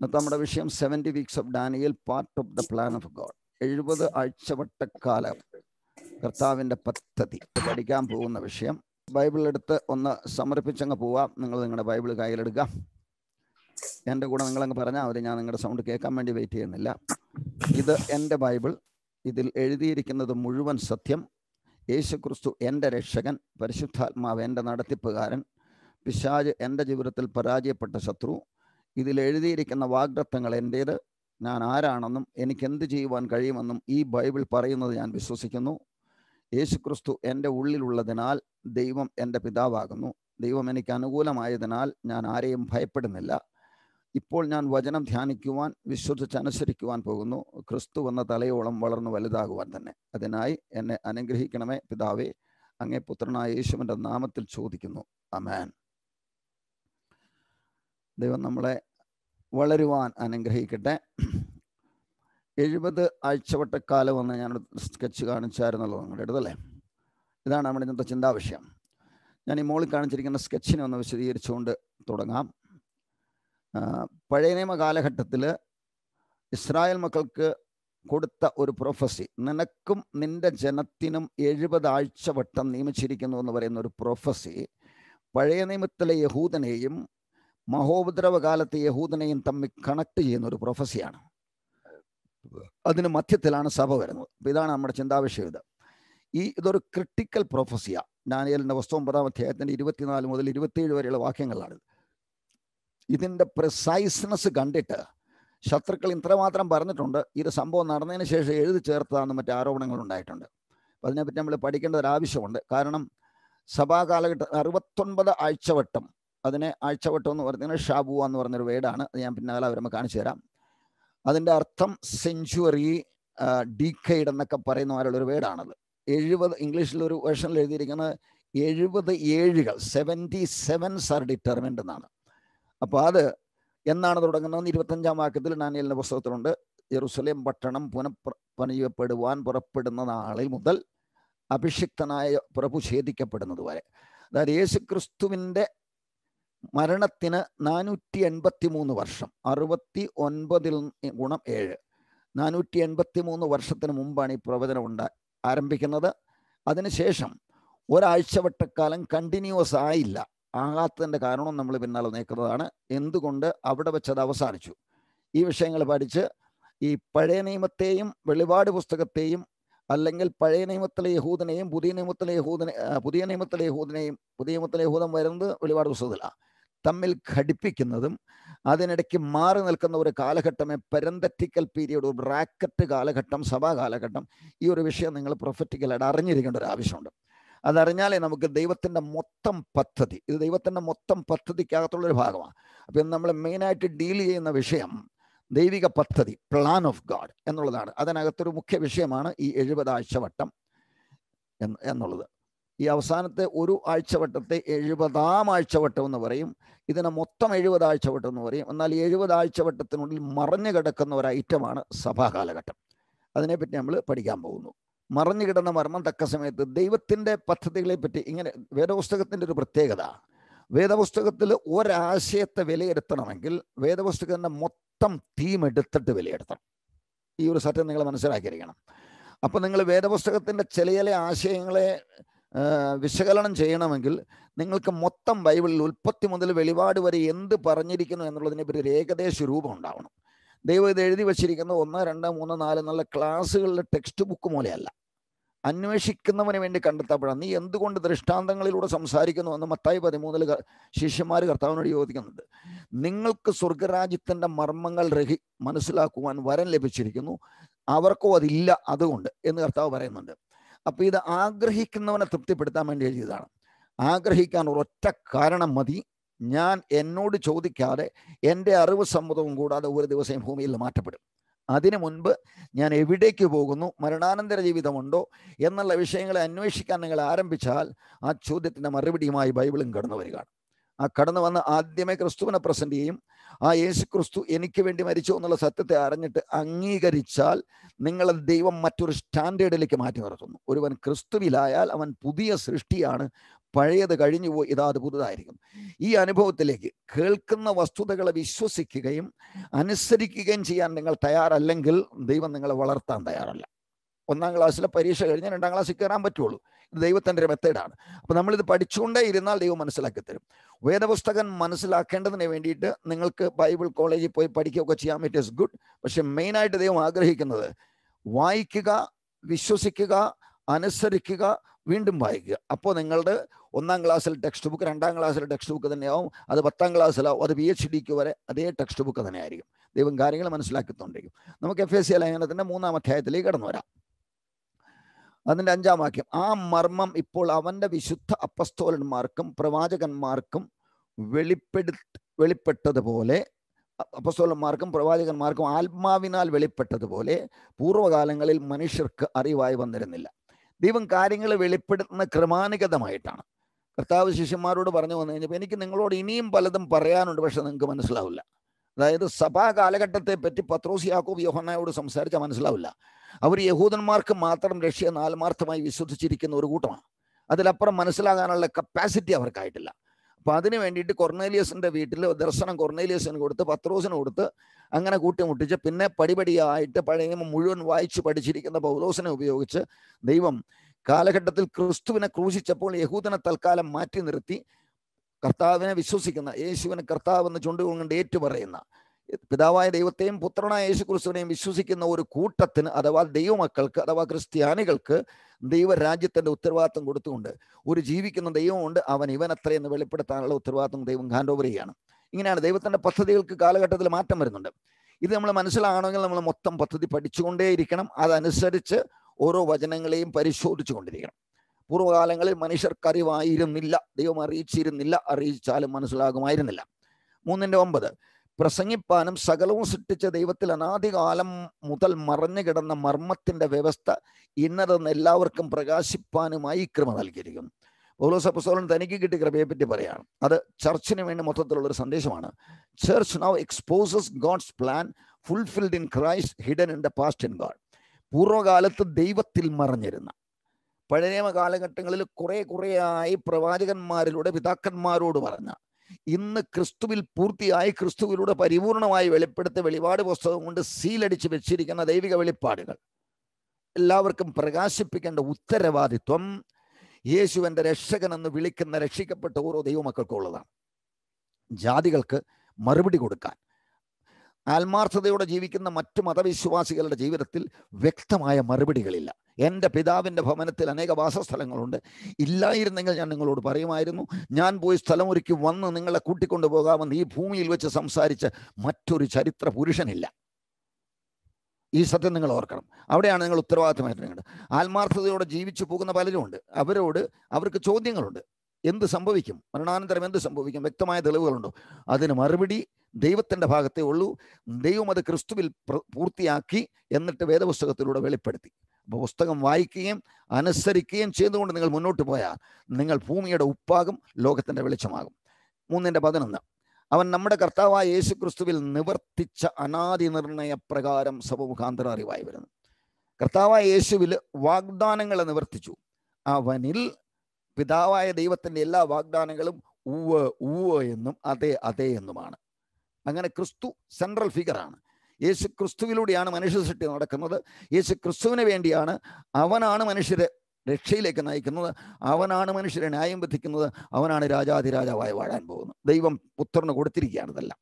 ഇന്നത്തെ നമ്മുടെ വിഷയം seventy weeks of Daniel part of the plan of God എഴുപത് ആഴ്ചവട്ടക്കാലം കർത്താവിൻ്റെ പദ്ധതി പഠിക്കാൻ പോകുന്ന വിഷയം ബൈബിൾ എടുത്ത് ഒന്ന് സമർപ്പിച്ചങ്ങ് പോവാം നിങ്ങൾ നിങ്ങളുടെ ബൈബിൾ കയ്യിലെടുക്കുക എൻ്റെ കൂടെ നിങ്ങളങ്ങ് പറഞ്ഞാൽ അവർ ഞാൻ നിങ്ങളുടെ സൗണ്ട് കേൾക്കാൻ വേണ്ടി വെയിറ്റ് ചെയ്യുന്നില്ല ഇത് എൻ്റെ ബൈബിൾ ഇതിൽ എഴുതിയിരിക്കുന്നത് മുഴുവൻ സത്യം ക്രിസ്തു എൻ്റെ രക്ഷകൻ പരിശുദ്ധാത്മാവ് എൻ്റെ നടത്തിപ്പുകാരൻ പിശാജ് എൻ്റെ ജീവിതത്തിൽ പരാജയപ്പെട്ട ശത്രു ഇതിൽ എഴുതിയിരിക്കുന്ന വാഗ്ദത്തങ്ങൾ എൻ്റേത് ഞാൻ ആരാണെന്നും എനിക്ക് എന്ത് ചെയ്യുവാൻ കഴിയുമെന്നും ഈ ബൈബിൾ പറയുന്നത് ഞാൻ വിശ്വസിക്കുന്നു യേശുക്രിസ്തു എൻ്റെ ഉള്ളിലുള്ളതിനാൽ ദൈവം എൻ്റെ പിതാവാകുന്നു ദൈവം എനിക്ക് അനുകൂലമായതിനാൽ ഞാൻ ആരെയും ഭയപ്പെടുന്നില്ല ഇപ്പോൾ ഞാൻ വചനം ധ്യാനിക്കുവാൻ വിശ്വസിച്ചനുസരിക്കുവാൻ പോകുന്നു ക്രിസ്തു എന്ന തലയോളം വളർന്നു വലുതാകുവാൻ തന്നെ അതിനായി എന്നെ അനുഗ്രഹിക്കണമേ പിതാവേ അങ്ങേ പുത്രനായ യേശുവിൻ്റെ നാമത്തിൽ ചോദിക്കുന്നു അമാൻ ദൈവം നമ്മളെ വളരുവാൻ അനുഗ്രഹിക്കട്ടെ എഴുപത് ആഴ്ചവട്ടക്കാലമെന്ന് ഞാൻ സ്കെച്ച് കാണിച്ചായിരുന്നല്ലോ നിങ്ങളുടെ അടുത്തല്ലേ ഇതാണ് നമ്മുടെ ഇന്നത്തെ ചിന്താവിഷയം ഞാൻ ഈ മോളിൽ കാണിച്ചിരിക്കുന്ന സ്കെച്ചിനെ ഒന്ന് വിശദീകരിച്ചുകൊണ്ട് തുടങ്ങാം പഴയ നിയമ കാലഘട്ടത്തിൽ ഇസ്രായേൽ മക്കൾക്ക് കൊടുത്ത ഒരു പ്രൊഫസി നിനക്കും നിന്റെ ജനത്തിനും എഴുപത് ആഴ്ചവട്ടം നിയമിച്ചിരിക്കുന്നു എന്ന് പറയുന്ന ഒരു പ്രൊഫസി പഴയ നിയമത്തിലെ യഹൂദനെയും കാലത്തെ യഹൂദനെയും തമ്മിൽ കണക്ട് ചെയ്യുന്ന ഒരു പ്രൊഫസിയാണ് അതിന് മധ്യത്തിലാണ് സഭ വരുന്നത് അപ്പം ഇതാണ് നമ്മുടെ ചിന്താവിഷയം ഇത് ഈ ഇതൊരു ക്രിട്ടിക്കൽ പ്രൊഫസിയാണ് ഡാനിയലിൻ്റെ വസ്തുവൊമ്പതാം അധ്യായത്തിൻ്റെ ഇരുപത്തിനാല് മുതൽ ഇരുപത്തിയേഴ് വരെയുള്ള വാക്യങ്ങളാണ് ഇതിൻ്റെ പ്രിസൈസ്നെസ് കണ്ടിട്ട് ശത്രുക്കൾ ഇത്രമാത്രം പറഞ്ഞിട്ടുണ്ട് ഇത് സംഭവം നടന്നതിന് ശേഷം എഴുതി ചേർത്തതാണെന്ന് മറ്റു ആരോപണങ്ങൾ ഉണ്ടായിട്ടുണ്ട് അപ്പം അതിനെപ്പറ്റി നമ്മൾ പഠിക്കേണ്ട ഒരു ആവശ്യമുണ്ട് കാരണം സഭാ കാലഘട്ടം അറുപത്തൊൻപത് ആഴ്ചവട്ടം അതിനെ ആഴ്ചവട്ടം എന്ന് പറഞ്ഞാൽ ഷാബുവ എന്ന് പറഞ്ഞൊരു വേർഡാണ് അത് ഞാൻ പിന്നാലെ അവരമ്മ കാണിച്ചു തരാം അതിൻ്റെ അർത്ഥം സെഞ്ചുറി ഡീക്കൈഡ് എന്നൊക്കെ പറയുന്ന പോലുള്ളൊരു വേർഡാണത് എഴുപത് ഇംഗ്ലീഷിലൊരു വേർഷനിൽ എഴുതിയിരിക്കുന്നത് എഴുപത് ഏഴുകൾ സെവൻറ്റി സെവൻസ് ആർ ഡിറ്റർമെൻ്റ് എന്നാണ് അപ്പോൾ അത് എന്നാണ് തുടങ്ങുന്നതെന്ന് ഇരുപത്തഞ്ചാം വാക്യത്തിൽ ഡാനിയലിൻ്റെ പുസ്തകത്തിലുണ്ട് ജെറുസലേം പട്ടണം പുനഃപ്ര പണിയപ്പെടുവാൻ പുറപ്പെടുന്ന നാളിൽ മുതൽ അഭിഷിക്തനായ പ്രഭു ഛേദിക്കപ്പെടുന്നത് വരെ അതായത് യേശുക്രിസ്തുവിൻ്റെ മരണത്തിന് നാനൂറ്റി എൺപത്തി മൂന്ന് വർഷം അറുപത്തി ഒൻപതിൽ ഗുണം ഏഴ് നാനൂറ്റി എൺപത്തി മൂന്ന് വർഷത്തിന് മുമ്പാണ് ഈ പ്രവചനം ഉണ്ടാ ആരംഭിക്കുന്നത് അതിനുശേഷം ഒരാഴ്ചവട്ടക്കാലം കണ്ടിന്യൂസ് ആയില്ല ആകാത്തതിൻ്റെ കാരണം നമ്മൾ പിന്നാലെ നീക്കുന്നതാണ് എന്തുകൊണ്ട് അവിടെ വെച്ചത് അവസാനിച്ചു ഈ വിഷയങ്ങൾ പഠിച്ച് ഈ പഴയ നിയമത്തെയും വെളിപാട് പുസ്തകത്തെയും അല്ലെങ്കിൽ പഴയ നിയമത്തിലെ യഹൂദനെയും പുതിയ നിയമത്തിലെ യഹൂദനെ പുതിയ നിയമത്തിലെ യഹൂദനെയും പുതിയ നിയമത്തിലെ യഹൂദൻ വരുന്നത് വെളിപാട് പുസ്തകത്തിലാണ് തമ്മിൽ ഘടിപ്പിക്കുന്നതും അതിനിടയ്ക്ക് മാറി നിൽക്കുന്ന ഒരു കാലഘട്ടമേ പെരന്തറ്റിക്കൽ പീരിയഡ് റാക്കറ്റ് കാലഘട്ടം സഭാ കാലഘട്ടം ഈ ഒരു വിഷയം നിങ്ങൾ പ്രൊഫറ്റിക്കലായിട്ട് അറിഞ്ഞിരിക്കേണ്ട ഒരു ആവശ്യമുണ്ട് അതറിഞ്ഞാലേ നമുക്ക് ദൈവത്തിൻ്റെ മൊത്തം പദ്ധതി ഇത് ദൈവത്തിൻ്റെ മൊത്തം പദ്ധതിക്കകത്തുള്ളൊരു ഭാഗമാണ് അപ്പം നമ്മൾ മെയിനായിട്ട് ഡീൽ ചെയ്യുന്ന വിഷയം ദൈവിക പദ്ധതി പ്ലാൻ ഓഫ് ഗാഡ് എന്നുള്ളതാണ് അതിനകത്തൊരു മുഖ്യ വിഷയമാണ് ഈ എഴുപതാഴ്ച വട്ടം എന്നുള്ളത് ഈ അവസാനത്തെ ഒരു ആഴ്ചവട്ടത്തെ എഴുപതാം ആഴ്ചവട്ടം എന്ന് പറയും ഇതിനെ മൊത്തം എഴുപത് ആഴ്ചവട്ടം എന്ന് പറയും എന്നാൽ എഴുപത് ആഴ്ചവട്ടത്തിനുള്ളിൽ മറഞ്ഞു കിടക്കുന്ന ഒരു ഐറ്റമാണ് സഭാകാലഘട്ടം അതിനെപ്പറ്റി നമ്മൾ പഠിക്കാൻ പോകുന്നു മറഞ്ഞു കിടന്ന മർമ്മം തക്ക സമയത്ത് ദൈവത്തിൻ്റെ പദ്ധതികളെ പറ്റി ഇങ്ങനെ വേദപുസ്തകത്തിൻ്റെ ഒരു പ്രത്യേകത വേദപുസ്തകത്തിൽ ഒരാശയത്തെ വിലയിരുത്തണമെങ്കിൽ വേദപുസ്തകത്തിൻ്റെ മൊത്തം തീം എടുത്തിട്ട് വിലയിരുത്തണം ഈ ഒരു സത്യം നിങ്ങൾ മനസ്സിലാക്കിയിരിക്കണം അപ്പം നിങ്ങൾ വേദപുസ്തകത്തിൻ്റെ ചില ചില ആശയങ്ങളെ വിശകലനം ചെയ്യണമെങ്കിൽ നിങ്ങൾക്ക് മൊത്തം ബൈബിളിൽ ഉൽപ്പത്തി മുതൽ വെളിപാട് വരെ എന്ത് പറഞ്ഞിരിക്കുന്നു എന്നുള്ളതിനെ പറ്റി ഒരു ഏകദേശ രൂപം ഉണ്ടാവണം ദൈവം ഇത് എഴുതി വച്ചിരിക്കുന്നത് ഒന്ന് രണ്ട് മൂന്ന് നാല് എന്നുള്ള ക്ലാസ്സുകളിലെ ടെക്സ്റ്റ് ബുക്ക് പോലെയല്ല അന്വേഷിക്കുന്നവന് വേണ്ടി കണ്ടെത്തപ്പെടാം നീ എന്തുകൊണ്ട് ദൃഷ്ടാന്തങ്ങളിലൂടെ സംസാരിക്കുന്നു എന്ന് മത്തായി പതിമൂന്നിൽ ശിഷ്യന്മാർ കർത്താവിനോട് ചോദിക്കുന്നുണ്ട് നിങ്ങൾക്ക് സ്വർഗരാജ്യത്തിൻ്റെ മർമ്മങ്ങൾ രഹി മനസ്സിലാക്കുവാൻ വരം ലഭിച്ചിരിക്കുന്നു അവർക്കോ അതില്ല അതുകൊണ്ട് എന്ന് കർത്താവ് പറയുന്നുണ്ട് അപ്പോൾ ഇത് ആഗ്രഹിക്കുന്നവനെ തൃപ്തിപ്പെടുത്താൻ വേണ്ടി എഴുതിയതാണ് ആഗ്രഹിക്കാൻ ഒരൊറ്റ കാരണം മതി ഞാൻ എന്നോട് ചോദിക്കാതെ എൻ്റെ അറിവ് സമ്മതവും കൂടാതെ ഒരു ദിവസം ഭൂമിയിൽ മാറ്റപ്പെടും അതിനു മുൻപ് ഞാൻ എവിടേക്ക് പോകുന്നു മരണാനന്തര ജീവിതമുണ്ടോ എന്നുള്ള വിഷയങ്ങളെ അന്വേഷിക്കാൻ നിങ്ങൾ ആരംഭിച്ചാൽ ആ ചോദ്യത്തിൻ്റെ മറുപടിയുമായി ബൈബിളും കടന്നു വരികയാണ് ആ കടന്നു വന്ന് ആദ്യമേ ക്രിസ്തുവിനെ പ്രസന്റ് ചെയ്യും ആ യേശു ക്രിസ്തു എനിക്ക് വേണ്ടി മരിച്ചു എന്നുള്ള സത്യത്തെ അറിഞ്ഞിട്ട് അംഗീകരിച്ചാൽ നിങ്ങളെ ദൈവം മറ്റൊരു സ്റ്റാൻഡേർഡിലേക്ക് മാറ്റി നിർത്തുന്നു ഒരുവൻ ക്രിസ്തുവിലായാൽ അവൻ പുതിയ സൃഷ്ടിയാണ് പഴയത് കഴിഞ്ഞു പോയി ഇതാ അത് പുതുതായിരിക്കും ഈ അനുഭവത്തിലേക്ക് കേൾക്കുന്ന വസ്തുതകളെ വിശ്വസിക്കുകയും അനുസരിക്കുകയും ചെയ്യാൻ നിങ്ങൾ തയ്യാറല്ലെങ്കിൽ ദൈവം നിങ്ങളെ വളർത്താൻ തയ്യാറല്ല ഒന്നാം ക്ലാസ്സിലെ പരീക്ഷ കഴിഞ്ഞാൽ രണ്ടാം ക്ലാസ്സിൽ കയറാൻ പറ്റുള്ളൂ ദൈവത്തിൻ്റെ ഒരു മെത്തേഡാണ് അപ്പം നമ്മളിത് പഠിച്ചുകൊണ്ടേ ഇരുന്നാൽ ദൈവം മനസ്സിലാക്കി തരും വേദപുസ്തകൻ മനസ്സിലാക്കേണ്ടതിന് വേണ്ടിയിട്ട് നിങ്ങൾക്ക് ബൈബിൾ കോളേജിൽ പോയി പഠിക്കുകയൊക്കെ ചെയ്യാം ഇറ്റ് ഈസ് ഗുഡ് പക്ഷെ മെയിനായിട്ട് ദൈവം ആഗ്രഹിക്കുന്നത് വായിക്കുക വിശ്വസിക്കുക അനുസരിക്കുക വീണ്ടും വായിക്കുക അപ്പോൾ നിങ്ങളുടെ ഒന്നാം ക്ലാസ്സിൽ ടെക്സ്റ്റ് ബുക്ക് രണ്ടാം ക്ലാസ്സിൽ ടെക്സ്റ്റ് ബുക്ക് തന്നെയാവും അത് പത്താം ക്ലാസ്സിലാവും അത് പി എച്ച് ഡിക്ക് വരെ അതേ ടെക്സ്റ്റ് ബുക്ക് തന്നെയായിരിക്കും ദൈവം കാര്യങ്ങൾ മനസ്സിലാക്കിക്കൊണ്ടിരിക്കും നമുക്ക് എഫ് എസ് സി ലേഖനത്തിൻ്റെ മൂന്നാം അധ്യായത്തിലേക്ക് കടന്നു വരാം അതിൻ്റെ അഞ്ചാം വാക്യം ആ മർമ്മം ഇപ്പോൾ അവൻ്റെ വിശുദ്ധ അപ്പസ്തോലന്മാർക്കും പ്രവാചകന്മാർക്കും വെളിപ്പെടു വെളിപ്പെട്ടതുപോലെ അപ്പസ്തോലന്മാർക്കും പ്രവാചകന്മാർക്കും ആത്മാവിനാൽ വെളിപ്പെട്ടതുപോലെ പൂർവ്വകാലങ്ങളിൽ മനുഷ്യർക്ക് അറിവായി വന്നിരുന്നില്ല ദൈവം കാര്യങ്ങൾ വെളിപ്പെടുത്തുന്ന ക്രമാനുഗതമായിട്ടാണ് കർത്താവ് ശിഷ്യന്മാരോട് പറഞ്ഞു വന്നു കഴിഞ്ഞപ്പോൾ എനിക്ക് നിങ്ങളോട് ഇനിയും പലതും പറയാനുണ്ട് പക്ഷെ നിങ്ങൾക്ക് മനസ്സിലാവില്ല അതായത് സഭാ കാലഘട്ടത്തെ പറ്റി പത്രോസ് യാക്കോബ് യോഹനായോട് സംസാരിച്ചാൽ മനസ്സിലാവില്ല അവർ യഹൂദന്മാർക്ക് മാത്രം രഷ്യ നാൽമാർത്ഥമായി വിശ്വസിച്ചിരിക്കുന്ന ഒരു കൂട്ടമാണ് അതിലപ്പുറം മനസ്സിലാകാനുള്ള കപ്പാസിറ്റി അവർക്കായിട്ടില്ല അപ്പൊ അതിന് വേണ്ടിയിട്ട് കൊർണേലിയസിന്റെ വീട്ടിൽ ദർശനം കൊർണേലിയസിന് കൊടുത്ത് പത്രോസിന് കൊടുത്ത് അങ്ങനെ കൂട്ടിമുട്ടിച്ച് പിന്നെ പടിപടിയായിട്ട് പഴയ മുഴുവൻ വായിച്ച് പഠിച്ചിരിക്കുന്ന പൗലോസിനെ ഉപയോഗിച്ച് ദൈവം കാലഘട്ടത്തിൽ ക്രിസ്തുവിനെ ക്രൂശിച്ചപ്പോൾ യഹൂദനെ തൽക്കാലം മാറ്റി നിർത്തി കർത്താവിനെ വിശ്വസിക്കുന്ന യേശുവിനെ കർത്താവ് എന്ന് ചുണ്ടുകൊണ്ട് ഏറ്റുപറയുന്ന പിതാവായ ദൈവത്തെയും പുത്രനായ യേശു ക്രിസ്തുവിനെയും വിശ്വസിക്കുന്ന ഒരു കൂട്ടത്തിന് അഥവാ ദൈവമക്കൾക്ക് അഥവാ ക്രിസ്ത്യാനികൾക്ക് ദൈവരാജ്യത്തിന്റെ ഉത്തരവാദിത്വം കൊടുത്തുകൊണ്ട് ഒരു ജീവിക്കുന്ന ദൈവമുണ്ട് അവൻ ഇവൻ എന്ന് വെളിപ്പെടുത്താനുള്ള ഉത്തരവാദിത്വം ദൈവം ഹാൻഡ് ഓവർ ഇങ്ങനെയാണ് ദൈവത്തിന്റെ പദ്ധതികൾക്ക് കാലഘട്ടത്തിൽ മാറ്റം വരുന്നുണ്ട് ഇത് നമ്മൾ മനസ്സിലാകണമെങ്കിൽ നമ്മൾ മൊത്തം പദ്ധതി പഠിച്ചുകൊണ്ടേയിരിക്കണം അതനുസരിച്ച് ഓരോ വചനങ്ങളെയും പരിശോധിച്ചു കൊണ്ടിരിക്കണം പൂർവ്വകാലങ്ങളിൽ മനുഷ്യർക്കറിവായിരുന്നില്ല ദൈവം അറിയിച്ചിരുന്നില്ല അറിയിച്ചാലും മനസ്സിലാകുമായിരുന്നില്ല മൂന്നിൻ്റെ ഒമ്പത് പ്രസംഗിപ്പാനും സകലവും സൃഷ്ടിച്ച ദൈവത്തിൽ അനാദികാലം മുതൽ മറഞ്ഞു കിടന്ന മർമ്മത്തിന്റെ വ്യവസ്ഥ ഇന്നതെന്ന് എല്ലാവർക്കും പ്രകാശിപ്പാനുമായി ക്രമ നൽകിയിരിക്കുന്നു പൗലോസ് അപ്പസ്തോലൻ തനിക്ക് കിട്ടിയ കൃപയെ പറ്റി പറയാണ് അത് ചർച്ചിന് വേണ്ടി മൊത്തത്തിലുള്ള ഒരു സന്ദേശമാണ് church now exposes God's plan fulfilled in Christ hidden in the past in God പൂർവ്വകാലത്ത് ദൈവത്തിൽ മറഞ്ഞിരുന്ന പഴയ കാലഘട്ടങ്ങളിൽ കുറെ കുറേയായി പ്രവാചകന്മാരിലൂടെ പിതാക്കന്മാരോട് പറഞ്ഞ ഇന്ന് ക്രിസ്തുവിൽ പൂർത്തിയായി ക്രിസ്തുവിലൂടെ പരിപൂർണമായി വെളിപ്പെടുത്ത വെളിപാട് പുസ്തകം കൊണ്ട് സീലടിച്ച് വെച്ചിരിക്കുന്ന ദൈവിക വെളിപ്പാടുകൾ എല്ലാവർക്കും പ്രകാശിപ്പിക്കേണ്ട ഉത്തരവാദിത്വം യേശുവിൻ്റെ രക്ഷകൻ എന്ന് വിളിക്കുന്ന രക്ഷിക്കപ്പെട്ട ഓരോ ദൈവമക്കൾക്കുള്ളതാണ് ജാതികൾക്ക് മറുപടി കൊടുക്കാൻ ആത്മാർത്ഥതയോടെ ജീവിക്കുന്ന മറ്റു മതവിശ്വാസികളുടെ ജീവിതത്തിൽ വ്യക്തമായ മറുപടികളില്ല എൻ്റെ പിതാവിൻ്റെ ഭവനത്തിൽ അനേക വാസസ്ഥലങ്ങളുണ്ട് ഇല്ലായിരുന്നെങ്കിൽ ഞാൻ നിങ്ങളോട് പറയുമായിരുന്നു ഞാൻ പോയി ഒരുക്കി വന്ന് നിങ്ങളെ കൂട്ടിക്കൊണ്ടു പോകാമെന്ന് ഈ ഭൂമിയിൽ വെച്ച് സംസാരിച്ച മറ്റൊരു ചരിത്ര പുരുഷനില്ല ഈ സത്യം നിങ്ങൾ ഓർക്കണം അവിടെയാണ് നിങ്ങൾ ഉത്തരവാദിത്തം ഏറ്റെടുക്കുന്നത് ആത്മാർത്ഥതയോടെ ജീവിച്ചു പോകുന്ന പലരുമുണ്ട് അവരോട് അവർക്ക് ചോദ്യങ്ങളുണ്ട് എന്ത് സംഭവിക്കും മരണാനന്തരം എന്ത് സംഭവിക്കും വ്യക്തമായ തെളിവുകളുണ്ടോ അതിന് മറുപടി ദൈവത്തിൻ്റെ ഭാഗത്തേ ഉള്ളൂ ദൈവം അത് ക്രിസ്തുവിൽ പൂർത്തിയാക്കി എന്നിട്ട് വേദപുസ്തകത്തിലൂടെ വെളിപ്പെടുത്തി പുസ്തകം വായിക്കുകയും അനുസരിക്കുകയും ചെയ്തുകൊണ്ട് നിങ്ങൾ മുന്നോട്ട് പോയാൽ നിങ്ങൾ ഭൂമിയുടെ ഉപ്പാകും ലോകത്തിൻ്റെ വെളിച്ചമാകും മൂന്നിൻ്റെ പതിനൊന്ന് അവൻ നമ്മുടെ കർത്താവായ യേശു ക്രിസ്തുവിൽ നിവർത്തിച്ച അനാദി നിർണയ പ്രകാരം സഭ അറിവായി വരുന്നു കർത്താവായ യേശുവിൽ വാഗ്ദാനങ്ങളെ നിവർത്തിച്ചു അവനിൽ പിതാവായ ദൈവത്തിൻ്റെ എല്ലാ വാഗ്ദാനങ്ങളും ഉവ് ഉവ് എന്നും അതെ അതെ എന്നുമാണ് അങ്ങനെ ക്രിസ്തു സെൻട്രൽ ഫിഗറാണ് യേശു ക്രിസ്തുവിലൂടെയാണ് മനുഷ്യ സൃഷ്ടി നടക്കുന്നത് യേശു ക്രിസ്തുവിന് വേണ്ടിയാണ് അവനാണ് മനുഷ്യരെ രക്ഷയിലേക്ക് നയിക്കുന്നത് അവനാണ് മനുഷ്യരെ ന്യായം വിധിക്കുന്നത് അവനാണ് രാജാതിരാജാവായി വാഴാൻ പോകുന്നത് ദൈവം പുത്രന് കൊടുത്തിരിക്കുകയാണ് ഇതെല്ലാം